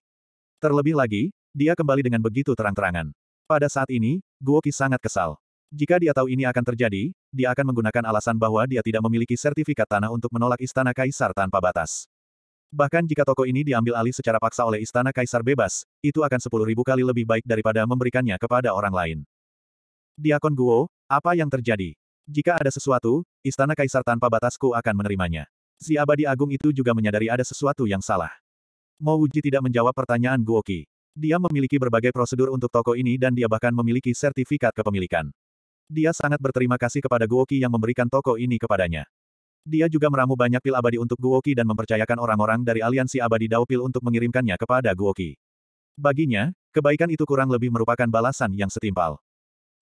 [SPEAKER 1] Terlebih lagi, dia kembali dengan begitu terang-terangan. Pada saat ini, Guoki sangat kesal. Jika dia tahu ini akan terjadi, dia akan menggunakan alasan bahwa dia tidak memiliki sertifikat tanah untuk menolak istana kaisar tanpa batas. Bahkan jika toko ini diambil alih secara paksa oleh istana kaisar bebas, itu akan sepuluh ribu kali lebih baik daripada memberikannya kepada orang lain. Diakon Guo, apa yang terjadi? Jika ada sesuatu, istana kaisar tanpa batasku akan menerimanya. Si abadi agung itu juga menyadari ada sesuatu yang salah. Mo tidak menjawab pertanyaan Guoki. Dia memiliki berbagai prosedur untuk toko ini dan dia bahkan memiliki sertifikat kepemilikan. Dia sangat berterima kasih kepada Guoki yang memberikan toko ini kepadanya. Dia juga meramu banyak pil abadi untuk Guoki dan mempercayakan orang-orang dari aliansi abadi Dao Pil untuk mengirimkannya kepada Guoki. Baginya, kebaikan itu kurang lebih merupakan balasan yang setimpal.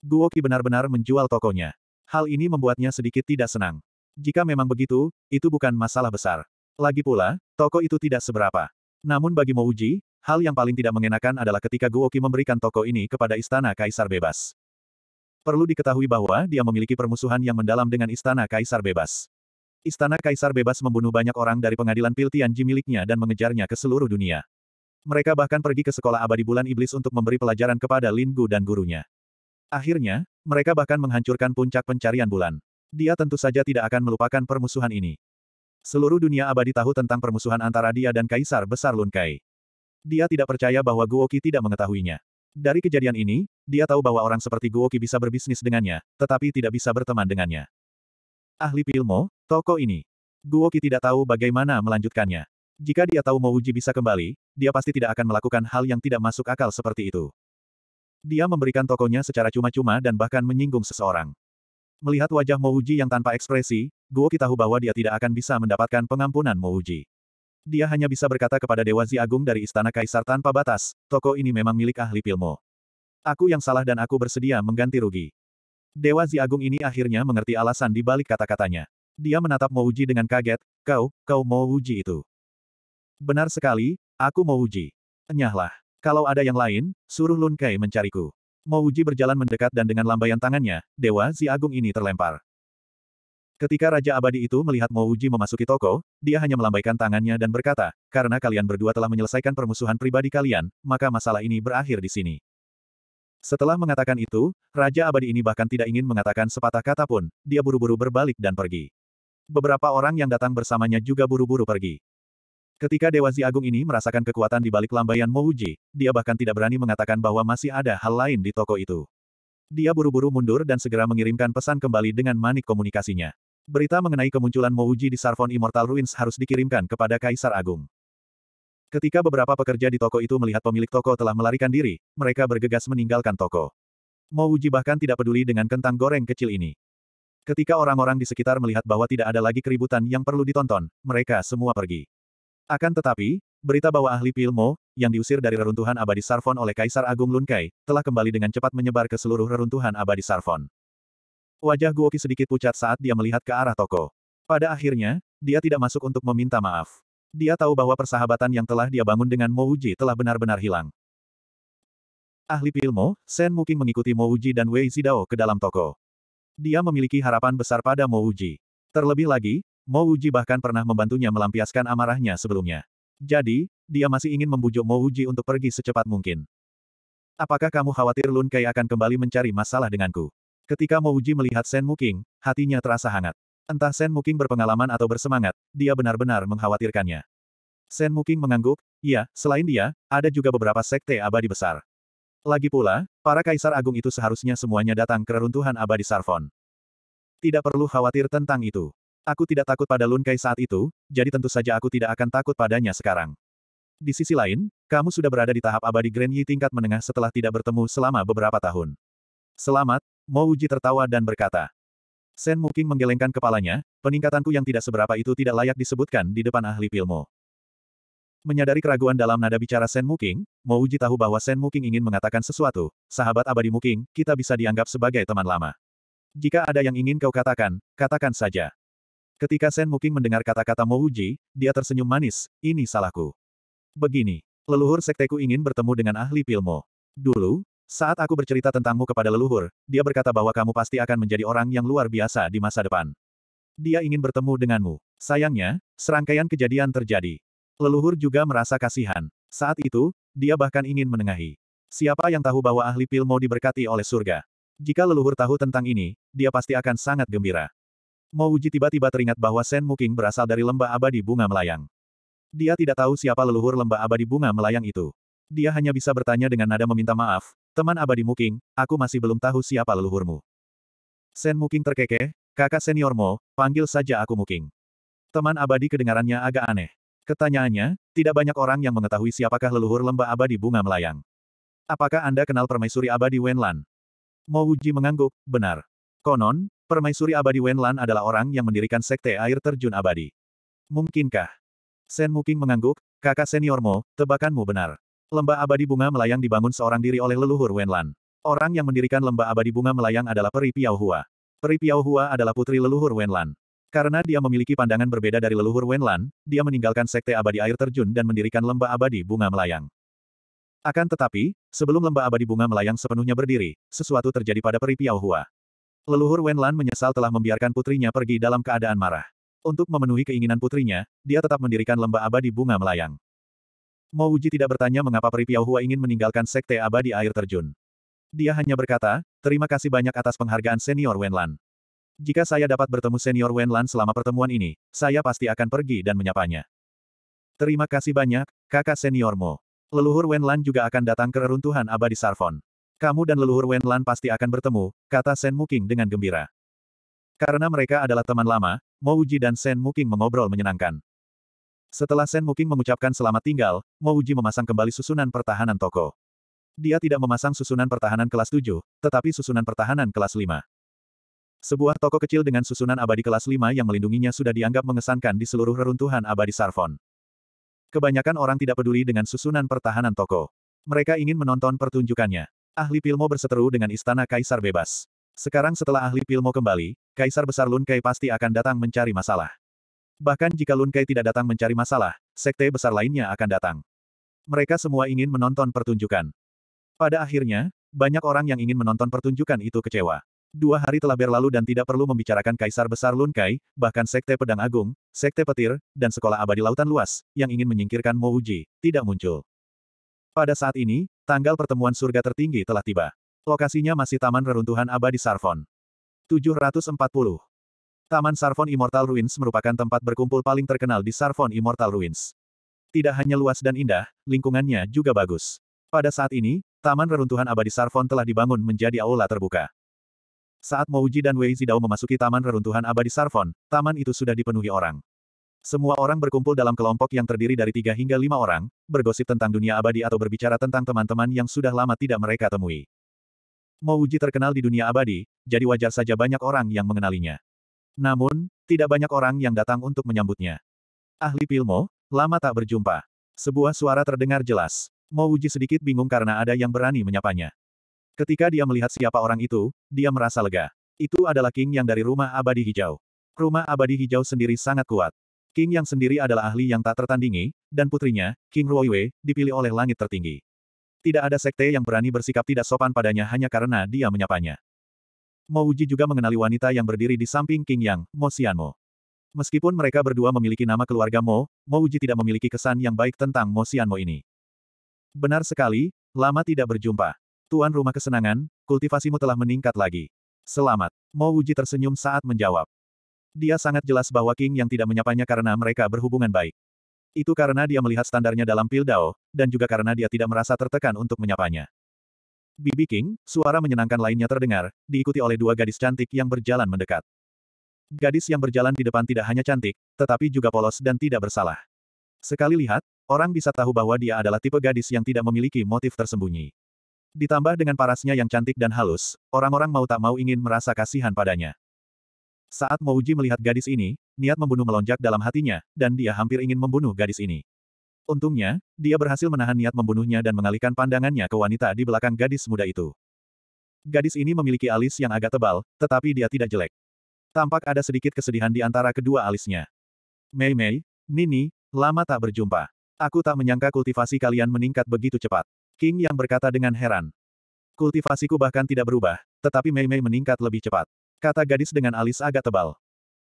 [SPEAKER 1] Guoki benar-benar menjual tokonya. Hal ini membuatnya sedikit tidak senang. Jika memang begitu, itu bukan masalah besar. Lagi pula, toko itu tidak seberapa. Namun bagi Mouji, Hal yang paling tidak mengenakan adalah ketika Guoki memberikan toko ini kepada istana kaisar bebas. Perlu diketahui bahwa dia memiliki permusuhan yang mendalam dengan istana kaisar bebas. Istana kaisar bebas membunuh banyak orang dari pengadilan Piltianji miliknya dan mengejarnya ke seluruh dunia. Mereka bahkan pergi ke sekolah abadi bulan iblis untuk memberi pelajaran kepada Lin Gu dan gurunya. Akhirnya, mereka bahkan menghancurkan puncak pencarian bulan. Dia tentu saja tidak akan melupakan permusuhan ini. Seluruh dunia abadi tahu tentang permusuhan antara dia dan Kaisar Besar Lun Kai. Dia tidak percaya bahwa Guoki tidak mengetahuinya. Dari kejadian ini, dia tahu bahwa orang seperti Guoki bisa berbisnis dengannya, tetapi tidak bisa berteman dengannya. Ahli Pilmo, toko ini. Guoki tidak tahu bagaimana melanjutkannya. Jika dia tahu Mouji bisa kembali, dia pasti tidak akan melakukan hal yang tidak masuk akal seperti itu. Dia memberikan tokonya secara cuma-cuma dan bahkan menyinggung seseorang. Melihat wajah Mouji yang tanpa ekspresi, Guoki tahu bahwa dia tidak akan bisa mendapatkan pengampunan Mouji. Dia hanya bisa berkata kepada Dewa Zi Agung dari Istana Kaisar tanpa batas, toko ini memang milik ahli pilmo. Aku yang salah dan aku bersedia mengganti rugi. Dewa Zi Agung ini akhirnya mengerti alasan di balik kata-katanya. Dia menatap Uji dengan kaget, kau, kau Uji itu. Benar sekali, aku Uji. Enyahlah. Kalau ada yang lain, suruh Lun Kai mencariku. Uji berjalan mendekat dan dengan lambaian tangannya, Dewa Zi Agung ini terlempar. Ketika Raja Abadi itu melihat Mouji memasuki toko, dia hanya melambaikan tangannya dan berkata, karena kalian berdua telah menyelesaikan permusuhan pribadi kalian, maka masalah ini berakhir di sini. Setelah mengatakan itu, Raja Abadi ini bahkan tidak ingin mengatakan sepatah kata pun, dia buru-buru berbalik dan pergi. Beberapa orang yang datang bersamanya juga buru-buru pergi. Ketika Dewa Zi Agung ini merasakan kekuatan di balik lambaian Mouji, dia bahkan tidak berani mengatakan bahwa masih ada hal lain di toko itu. Dia buru-buru mundur dan segera mengirimkan pesan kembali dengan manik komunikasinya. Berita mengenai kemunculan Mouji di Sarfon Immortal Ruins harus dikirimkan kepada Kaisar Agung. Ketika beberapa pekerja di toko itu melihat pemilik toko telah melarikan diri, mereka bergegas meninggalkan toko. Mouji bahkan tidak peduli dengan kentang goreng kecil ini. Ketika orang-orang di sekitar melihat bahwa tidak ada lagi keributan yang perlu ditonton, mereka semua pergi. Akan tetapi, berita bahwa ahli Pilmo, yang diusir dari reruntuhan abadi Sarfon oleh Kaisar Agung Lunkai, telah kembali dengan cepat menyebar ke seluruh reruntuhan abadi Sarfon. Wajah Guoki sedikit pucat saat dia melihat ke arah toko. Pada akhirnya, dia tidak masuk untuk meminta maaf. Dia tahu bahwa persahabatan yang telah dia bangun dengan Mo Uji telah benar-benar hilang. Ahli Pilmo, Sen Muking mengikuti Mo Uji dan Wei Zidao ke dalam toko. Dia memiliki harapan besar pada Mo Uji. Terlebih lagi, Mo Uji bahkan pernah membantunya melampiaskan amarahnya sebelumnya. Jadi, dia masih ingin membujuk Mo Uji untuk pergi secepat mungkin. Apakah kamu khawatir Lun Kai akan kembali mencari masalah denganku? Ketika Mouji melihat Shen Muking, hatinya terasa hangat. Entah Shen Muking berpengalaman atau bersemangat, dia benar-benar mengkhawatirkannya. Shen Muking mengangguk, "Ya, selain dia, ada juga beberapa sekte abadi besar. Lagi pula, para kaisar agung itu seharusnya semuanya datang ke reruntuhan abadi Sarfon. Tidak perlu khawatir tentang itu. Aku tidak takut pada Lun saat itu, jadi tentu saja aku tidak akan takut padanya sekarang. Di sisi lain, kamu sudah berada di tahap abadi Grand Yi tingkat menengah setelah tidak bertemu selama beberapa tahun. Selamat, Mo Uji tertawa dan berkata. Sen Muking menggelengkan kepalanya, peningkatanku yang tidak seberapa itu tidak layak disebutkan di depan ahli pilmu. Menyadari keraguan dalam nada bicara Sen Muking, Mo Uji tahu bahwa Sen Muking ingin mengatakan sesuatu, sahabat abadi Muking, kita bisa dianggap sebagai teman lama. Jika ada yang ingin kau katakan, katakan saja. Ketika Sen Muking mendengar kata-kata Mo Uji, dia tersenyum manis, ini salahku. Begini, leluhur sekteku ingin bertemu dengan ahli pilmu. Dulu, saat aku bercerita tentangmu kepada leluhur, dia berkata bahwa kamu pasti akan menjadi orang yang luar biasa di masa depan. Dia ingin bertemu denganmu. Sayangnya, serangkaian kejadian terjadi. Leluhur juga merasa kasihan. Saat itu, dia bahkan ingin menengahi. Siapa yang tahu bahwa ahli pil mau diberkati oleh surga? Jika leluhur tahu tentang ini, dia pasti akan sangat gembira. Mouji tiba-tiba teringat bahwa Sen Muking berasal dari lembah abadi bunga melayang. Dia tidak tahu siapa leluhur lembah abadi bunga melayang itu. Dia hanya bisa bertanya dengan nada meminta maaf, Teman abadi Muking, aku masih belum tahu siapa leluhurmu. Sen Muking terkekeh, kakak seniormu, panggil saja aku Muking. Teman abadi kedengarannya agak aneh. Ketanyaannya, tidak banyak orang yang mengetahui siapakah leluhur lembah abadi bunga melayang. Apakah Anda kenal permaisuri abadi Wenlan? Mo Wuji mengangguk, benar. Konon, permaisuri abadi Wenlan adalah orang yang mendirikan sekte air terjun abadi. Mungkinkah? Sen Muking mengangguk, kakak seniormu, tebakanmu benar. Lembah abadi bunga melayang dibangun seorang diri oleh leluhur Wenlan. Orang yang mendirikan lembah abadi bunga melayang adalah Peri Piaohua. Peri Piaohua adalah putri leluhur Wenlan. Karena dia memiliki pandangan berbeda dari leluhur Wenlan, dia meninggalkan sekte abadi air terjun dan mendirikan lembah abadi bunga melayang. Akan tetapi, sebelum lembah abadi bunga melayang sepenuhnya berdiri, sesuatu terjadi pada Peri Piaohua. Leluhur Wenlan menyesal telah membiarkan putrinya pergi dalam keadaan marah. Untuk memenuhi keinginan putrinya, dia tetap mendirikan lembah abadi bunga melayang. Mo Uji tidak bertanya mengapa Peri Piaohua ingin meninggalkan sekte abadi air terjun. Dia hanya berkata, terima kasih banyak atas penghargaan senior Wenlan. Jika saya dapat bertemu senior Wenlan selama pertemuan ini, saya pasti akan pergi dan menyapanya. Terima kasih banyak, kakak senior Mo. Leluhur Wenlan juga akan datang ke reruntuhan abadi Sarfon. Kamu dan leluhur Wenlan pasti akan bertemu, kata Sen Muking dengan gembira. Karena mereka adalah teman lama, Mo Uji dan Sen Muking mengobrol menyenangkan. Setelah Sen Muking mengucapkan selamat tinggal, Mo Uji memasang kembali susunan pertahanan toko. Dia tidak memasang susunan pertahanan kelas 7, tetapi susunan pertahanan kelas 5. Sebuah toko kecil dengan susunan abadi kelas 5 yang melindunginya sudah dianggap mengesankan di seluruh reruntuhan abadi Sarfon. Kebanyakan orang tidak peduli dengan susunan pertahanan toko. Mereka ingin menonton pertunjukannya. Ahli Pilmo berseteru dengan Istana Kaisar Bebas. Sekarang setelah ahli Pilmo kembali, Kaisar Besar Lun Kai pasti akan datang mencari masalah. Bahkan jika Lun tidak datang mencari masalah, sekte besar lainnya akan datang. Mereka semua ingin menonton pertunjukan. Pada akhirnya, banyak orang yang ingin menonton pertunjukan itu kecewa. Dua hari telah berlalu dan tidak perlu membicarakan Kaisar Besar Lun bahkan Sekte Pedang Agung, Sekte Petir, dan Sekolah Abadi Lautan Luas, yang ingin menyingkirkan Mo Uji, tidak muncul. Pada saat ini, tanggal pertemuan surga tertinggi telah tiba. Lokasinya masih Taman Reruntuhan Abadi Sarfon. 740. Taman Sarfon Immortal Ruins merupakan tempat berkumpul paling terkenal di Sarfon Immortal Ruins. Tidak hanya luas dan indah, lingkungannya juga bagus. Pada saat ini, Taman Reruntuhan Abadi Sarfon telah dibangun menjadi aula terbuka. Saat Mouji dan Wei Zidao memasuki Taman Reruntuhan Abadi Sarfon, taman itu sudah dipenuhi orang. Semua orang berkumpul dalam kelompok yang terdiri dari tiga hingga lima orang, bergosip tentang dunia abadi atau berbicara tentang teman-teman yang sudah lama tidak mereka temui. Mouji terkenal di dunia abadi, jadi wajar saja banyak orang yang mengenalinya. Namun, tidak banyak orang yang datang untuk menyambutnya. Ahli Pilmo, lama tak berjumpa. Sebuah suara terdengar jelas. Mo Uji sedikit bingung karena ada yang berani menyapanya. Ketika dia melihat siapa orang itu, dia merasa lega. Itu adalah King yang dari rumah abadi hijau. Rumah abadi hijau sendiri sangat kuat. King yang sendiri adalah ahli yang tak tertandingi, dan putrinya, King Ruoyue, dipilih oleh langit tertinggi. Tidak ada sekte yang berani bersikap tidak sopan padanya hanya karena dia menyapanya. Mo Uji juga mengenali wanita yang berdiri di samping King Yang, Mo Xianmo. Meskipun mereka berdua memiliki nama keluarga Mo, Mo Uji tidak memiliki kesan yang baik tentang Mo Xianmo ini. Benar sekali, lama tidak berjumpa. Tuan rumah kesenangan, kultivasimu telah meningkat lagi. Selamat. Mo Uji tersenyum saat menjawab. Dia sangat jelas bahwa King Yang tidak menyapanya karena mereka berhubungan baik. Itu karena dia melihat standarnya dalam Pil Dao, dan juga karena dia tidak merasa tertekan untuk menyapanya. Bibi King, suara menyenangkan lainnya terdengar, diikuti oleh dua gadis cantik yang berjalan mendekat. Gadis yang berjalan di depan tidak hanya cantik, tetapi juga polos dan tidak bersalah. Sekali lihat, orang bisa tahu bahwa dia adalah tipe gadis yang tidak memiliki motif tersembunyi. Ditambah dengan parasnya yang cantik dan halus, orang-orang mau tak mau ingin merasa kasihan padanya. Saat Mouji melihat gadis ini, niat membunuh melonjak dalam hatinya, dan dia hampir ingin membunuh gadis ini. Untungnya, dia berhasil menahan niat membunuhnya dan mengalihkan pandangannya ke wanita di belakang gadis muda itu. Gadis ini memiliki alis yang agak tebal, tetapi dia tidak jelek. Tampak ada sedikit kesedihan di antara kedua alisnya. Mei Mei, Nini, lama tak berjumpa. Aku tak menyangka kultivasi kalian meningkat begitu cepat. King yang berkata dengan heran. Kultivasiku bahkan tidak berubah, tetapi Mei Mei meningkat lebih cepat. Kata gadis dengan alis agak tebal.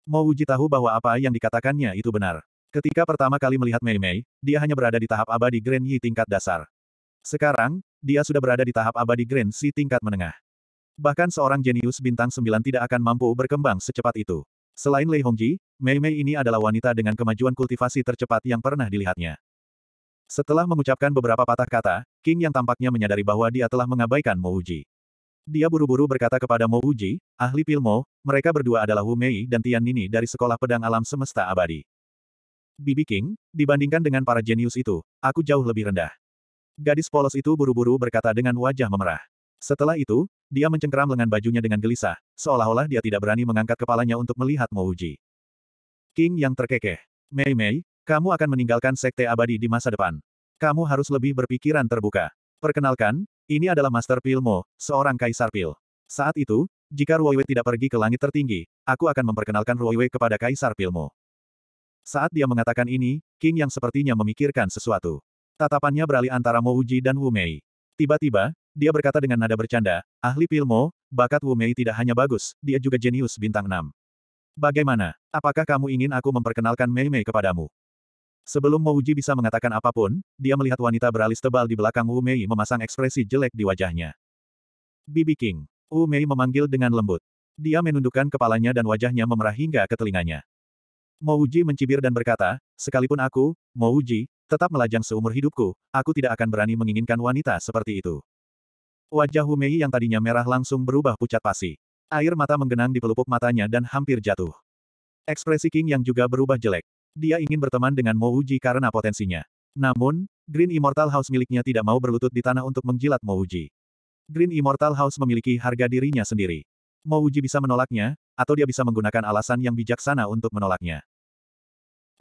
[SPEAKER 1] Mau Uji tahu bahwa apa yang dikatakannya itu benar. Ketika pertama kali melihat Mei Mei, dia hanya berada di tahap abadi Grand Yi tingkat dasar. Sekarang, dia sudah berada di tahap abadi Grand Si tingkat menengah. Bahkan seorang jenius bintang 9 tidak akan mampu berkembang secepat itu. Selain Lei Hongji, Mei Mei ini adalah wanita dengan kemajuan kultivasi tercepat yang pernah dilihatnya. Setelah mengucapkan beberapa patah kata, King yang tampaknya menyadari bahwa dia telah mengabaikan Mo Uji. Dia buru-buru berkata kepada Mo Uji, ahli Pilmo, mereka berdua adalah Wu Mei dan Tian Nini dari Sekolah Pedang Alam Semesta Abadi. Bibi King, dibandingkan dengan para jenius itu, aku jauh lebih rendah. Gadis polos itu buru-buru berkata dengan wajah memerah. Setelah itu, dia mencengkeram lengan bajunya dengan gelisah, seolah-olah dia tidak berani mengangkat kepalanya untuk melihat Mouji. King yang terkekeh. Mei Mei, kamu akan meninggalkan sekte abadi di masa depan. Kamu harus lebih berpikiran terbuka. Perkenalkan, ini adalah Master Pilmo, seorang Kaisar Pil. Saat itu, jika Ruoiwe tidak pergi ke langit tertinggi, aku akan memperkenalkan Ruoiwe kepada Kaisar Pilmo. Saat dia mengatakan ini, King yang sepertinya memikirkan sesuatu. Tatapannya beralih antara Mo Uji dan Wu Mei. Tiba-tiba, dia berkata dengan nada bercanda, ahli pilmo, bakat Wu Mei tidak hanya bagus, dia juga jenius bintang 6. Bagaimana? Apakah kamu ingin aku memperkenalkan Mei Mei kepadamu? Sebelum Mo Uji bisa mengatakan apapun, dia melihat wanita beralis tebal di belakang Wu Mei memasang ekspresi jelek di wajahnya. Bibi King. Wu Mei memanggil dengan lembut. Dia menundukkan kepalanya dan wajahnya memerah hingga ke telinganya. Mouji mencibir dan berkata, sekalipun aku, Mouji, tetap melajang seumur hidupku, aku tidak akan berani menginginkan wanita seperti itu. Wajah Humei yang tadinya merah langsung berubah pucat pasi. Air mata menggenang di pelupuk matanya dan hampir jatuh. Ekspresi King yang juga berubah jelek. Dia ingin berteman dengan Mouji karena potensinya. Namun, Green Immortal House miliknya tidak mau berlutut di tanah untuk menjilat Mouji. Green Immortal House memiliki harga dirinya sendiri. Mouji bisa menolaknya, atau dia bisa menggunakan alasan yang bijaksana untuk menolaknya.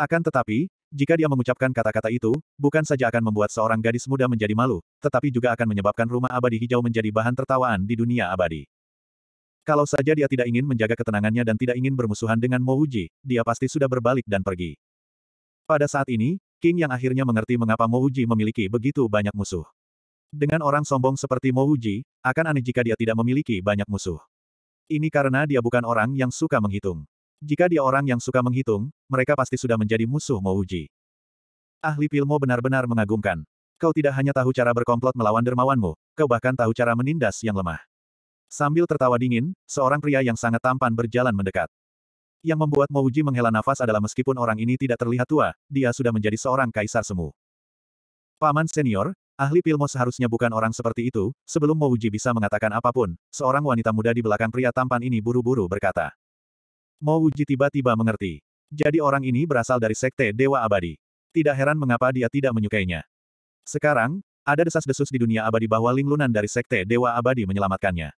[SPEAKER 1] Akan tetapi, jika dia mengucapkan kata-kata itu, bukan saja akan membuat seorang gadis muda menjadi malu, tetapi juga akan menyebabkan rumah abadi hijau menjadi bahan tertawaan di dunia abadi. Kalau saja dia tidak ingin menjaga ketenangannya dan tidak ingin bermusuhan dengan Mo Uji, dia pasti sudah berbalik dan pergi. Pada saat ini, King yang akhirnya mengerti mengapa Mo Uji memiliki begitu banyak musuh. Dengan orang sombong seperti Mo Uji, akan aneh jika dia tidak memiliki banyak musuh. Ini karena dia bukan orang yang suka menghitung. Jika dia orang yang suka menghitung, mereka pasti sudah menjadi musuh Mouji. Ahli Pilmo benar-benar mengagumkan. Kau tidak hanya tahu cara berkomplot melawan dermawanmu, kau bahkan tahu cara menindas yang lemah. Sambil tertawa dingin, seorang pria yang sangat tampan berjalan mendekat. Yang membuat Mouji menghela nafas adalah meskipun orang ini tidak terlihat tua, dia sudah menjadi seorang kaisar semu. Paman senior, ahli Pilmo seharusnya bukan orang seperti itu, sebelum Mouji bisa mengatakan apapun, seorang wanita muda di belakang pria tampan ini buru-buru berkata. Mo Wuji tiba-tiba mengerti. Jadi orang ini berasal dari sekte Dewa Abadi. Tidak heran mengapa dia tidak menyukainya. Sekarang, ada desas-desus di dunia abadi bahwa Ling Lunan dari sekte Dewa Abadi menyelamatkannya.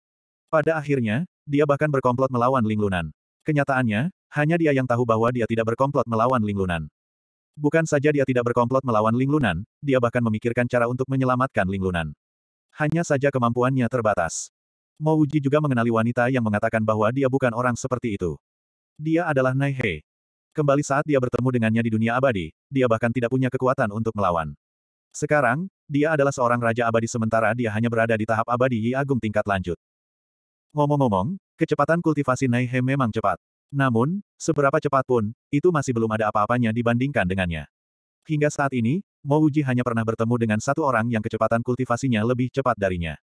[SPEAKER 1] Pada akhirnya, dia bahkan berkomplot melawan Ling Lunan. Kenyataannya, hanya dia yang tahu bahwa dia tidak berkomplot melawan Ling Lunan. Bukan saja dia tidak berkomplot melawan Ling Lunan, dia bahkan memikirkan cara untuk menyelamatkan Ling Lunan. Hanya saja kemampuannya terbatas. Mo Wuji juga mengenali wanita yang mengatakan bahwa dia bukan orang seperti itu. Dia adalah Hei. Kembali saat dia bertemu dengannya di dunia abadi, dia bahkan tidak punya kekuatan untuk melawan. Sekarang, dia adalah seorang raja abadi sementara dia hanya berada di tahap abadi Yi Agung tingkat lanjut. Ngomong-ngomong, kecepatan kultivasi Hei memang cepat. Namun, seberapa cepat pun, itu masih belum ada apa-apanya dibandingkan dengannya. Hingga saat ini, Mo Uji hanya pernah bertemu dengan satu orang yang kecepatan kultivasinya lebih cepat darinya.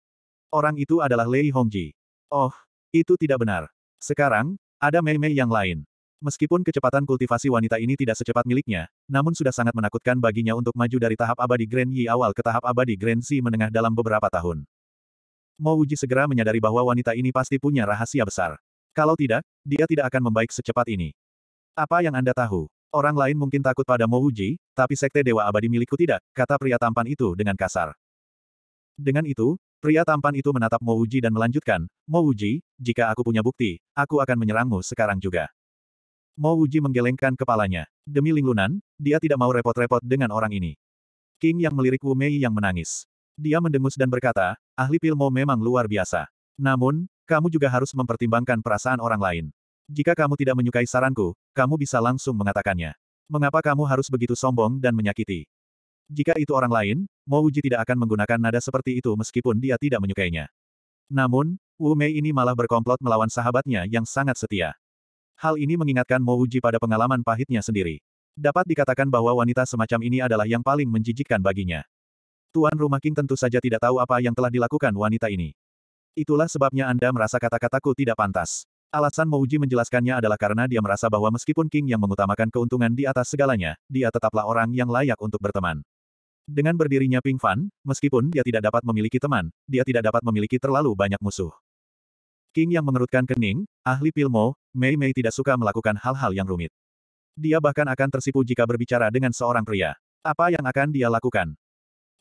[SPEAKER 1] Orang itu adalah Lei Hongji. Oh, itu tidak benar. Sekarang, ada mei-mei yang lain. Meskipun kecepatan kultivasi wanita ini tidak secepat miliknya, namun sudah sangat menakutkan baginya untuk maju dari tahap abadi Grand Yi awal ke tahap abadi Grand Si menengah dalam beberapa tahun. Mo Uji segera menyadari bahwa wanita ini pasti punya rahasia besar. Kalau tidak, dia tidak akan membaik secepat ini. Apa yang Anda tahu? Orang lain mungkin takut pada Mo Uji, tapi sekte Dewa Abadi milikku tidak, kata pria tampan itu dengan kasar. Dengan itu, Pria tampan itu menatap Mo Uji dan melanjutkan, Mo Uji, jika aku punya bukti, aku akan menyerangmu sekarang juga. Mo Uji menggelengkan kepalanya. Demi linglunan, dia tidak mau repot-repot dengan orang ini. King yang melirik Wu Mei yang menangis. Dia mendengus dan berkata, ahli pilmo memang luar biasa. Namun, kamu juga harus mempertimbangkan perasaan orang lain. Jika kamu tidak menyukai saranku, kamu bisa langsung mengatakannya. Mengapa kamu harus begitu sombong dan menyakiti? Jika itu orang lain, Mo Wuji tidak akan menggunakan nada seperti itu meskipun dia tidak menyukainya. Namun, Wu Mei ini malah berkomplot melawan sahabatnya yang sangat setia. Hal ini mengingatkan Mo Wuji pada pengalaman pahitnya sendiri. Dapat dikatakan bahwa wanita semacam ini adalah yang paling menjijikkan baginya. Tuan Rumah King tentu saja tidak tahu apa yang telah dilakukan wanita ini. Itulah sebabnya Anda merasa kata-kataku tidak pantas. Alasan Mouji menjelaskannya adalah karena dia merasa bahwa meskipun King yang mengutamakan keuntungan di atas segalanya, dia tetaplah orang yang layak untuk berteman. Dengan berdirinya Ping Fan, meskipun dia tidak dapat memiliki teman, dia tidak dapat memiliki terlalu banyak musuh. King yang mengerutkan kening, ahli Pilmo, Mei Mei tidak suka melakukan hal-hal yang rumit. Dia bahkan akan tersipu jika berbicara dengan seorang pria. Apa yang akan dia lakukan?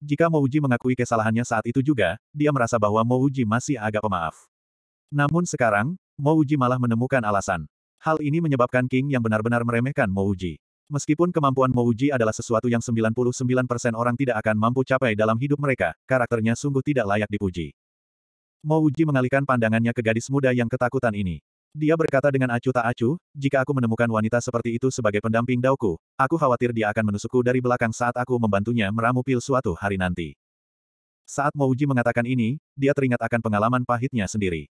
[SPEAKER 1] Jika Mo Uji mengakui kesalahannya saat itu juga, dia merasa bahwa Mo Uji masih agak pemaaf. Namun sekarang, Mo Uji malah menemukan alasan. Hal ini menyebabkan King yang benar-benar meremehkan Mo Uji. Meskipun kemampuan Mouji adalah sesuatu yang 99% orang tidak akan mampu capai dalam hidup mereka, karakternya sungguh tidak layak dipuji. Mouji mengalihkan pandangannya ke gadis muda yang ketakutan ini. Dia berkata dengan acuh tak acuh, jika aku menemukan wanita seperti itu sebagai pendamping Daoku, aku khawatir dia akan menusukku dari belakang saat aku membantunya meramu pil suatu hari nanti. Saat Mouji mengatakan ini, dia teringat akan pengalaman pahitnya sendiri.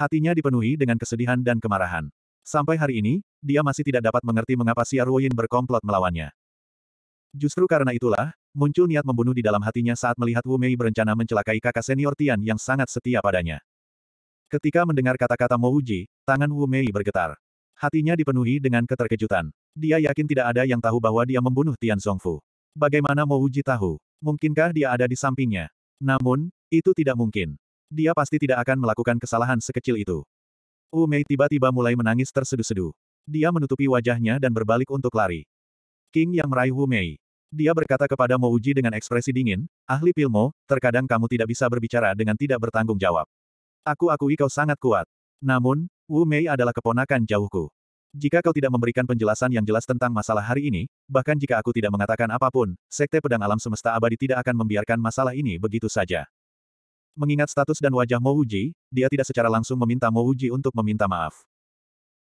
[SPEAKER 1] Hatinya dipenuhi dengan kesedihan dan kemarahan. Sampai hari ini, dia masih tidak dapat mengerti mengapa Xia Ruoyin berkomplot melawannya. Justru karena itulah, muncul niat membunuh di dalam hatinya saat melihat Wu Mei berencana mencelakai kakak senior Tian yang sangat setia padanya. Ketika mendengar kata-kata Mo Wuji, tangan Wu Mei bergetar. Hatinya dipenuhi dengan keterkejutan. Dia yakin tidak ada yang tahu bahwa dia membunuh Tian Songfu. Bagaimana Mo Wuji tahu? Mungkinkah dia ada di sampingnya? Namun, itu tidak mungkin. Dia pasti tidak akan melakukan kesalahan sekecil itu. Wu Mei tiba-tiba mulai menangis terseduh-seduh. Dia menutupi wajahnya dan berbalik untuk lari. King yang meraih Wu Mei. Dia berkata kepada Mo Uji dengan ekspresi dingin, ahli pilmo, terkadang kamu tidak bisa berbicara dengan tidak bertanggung jawab. Aku akui kau sangat kuat. Namun, Wu Mei adalah keponakan jauhku. Jika kau tidak memberikan penjelasan yang jelas tentang masalah hari ini, bahkan jika aku tidak mengatakan apapun, Sekte Pedang Alam Semesta Abadi tidak akan membiarkan masalah ini begitu saja. Mengingat status dan wajah Mo Uji, dia tidak secara langsung meminta Mo Uji untuk meminta maaf.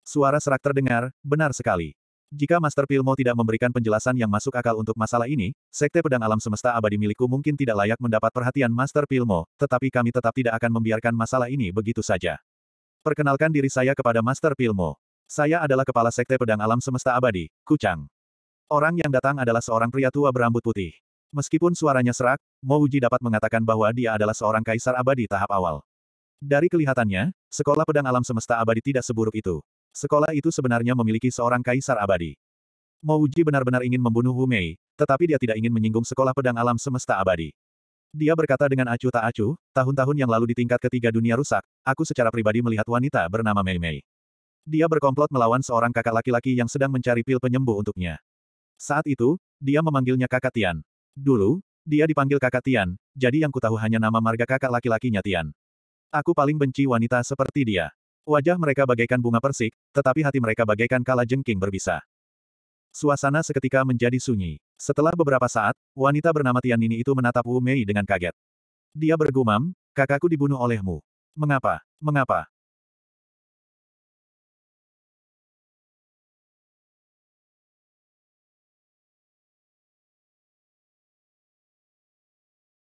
[SPEAKER 1] Suara serak terdengar, benar sekali. Jika Master Pilmo tidak memberikan penjelasan yang masuk akal untuk masalah ini, Sekte Pedang Alam Semesta Abadi milikku mungkin tidak layak mendapat perhatian Master Pilmo, tetapi kami tetap tidak akan membiarkan masalah ini begitu saja. Perkenalkan diri saya kepada Master Pilmo. Saya adalah Kepala Sekte Pedang Alam Semesta Abadi, Kucang. Orang yang datang adalah seorang pria tua berambut putih. Meskipun suaranya serak, Mo Uji dapat mengatakan bahwa dia adalah seorang kaisar abadi tahap awal. Dari kelihatannya, sekolah pedang alam semesta abadi tidak seburuk itu. Sekolah itu sebenarnya memiliki seorang kaisar abadi. Mo Uji benar-benar ingin membunuh Hu Mei, tetapi dia tidak ingin menyinggung sekolah pedang alam semesta abadi. Dia berkata dengan acuh tak acuh, tahun-tahun yang lalu di tingkat ketiga dunia rusak, aku secara pribadi melihat wanita bernama Mei Mei. Dia berkomplot melawan seorang kakak laki-laki yang sedang mencari pil penyembuh untuknya. Saat itu, dia memanggilnya kakak Tian. Dulu, dia dipanggil kakak Tian, jadi yang kutahu hanya nama marga kakak laki-lakinya Tian. Aku paling benci wanita seperti dia. Wajah mereka bagaikan bunga persik, tetapi hati mereka bagaikan kala jengking berbisa. Suasana seketika menjadi sunyi. Setelah beberapa saat, wanita bernama Tian ini itu menatap Wu Mei dengan kaget. Dia bergumam, kakakku dibunuh olehmu. Mengapa? Mengapa?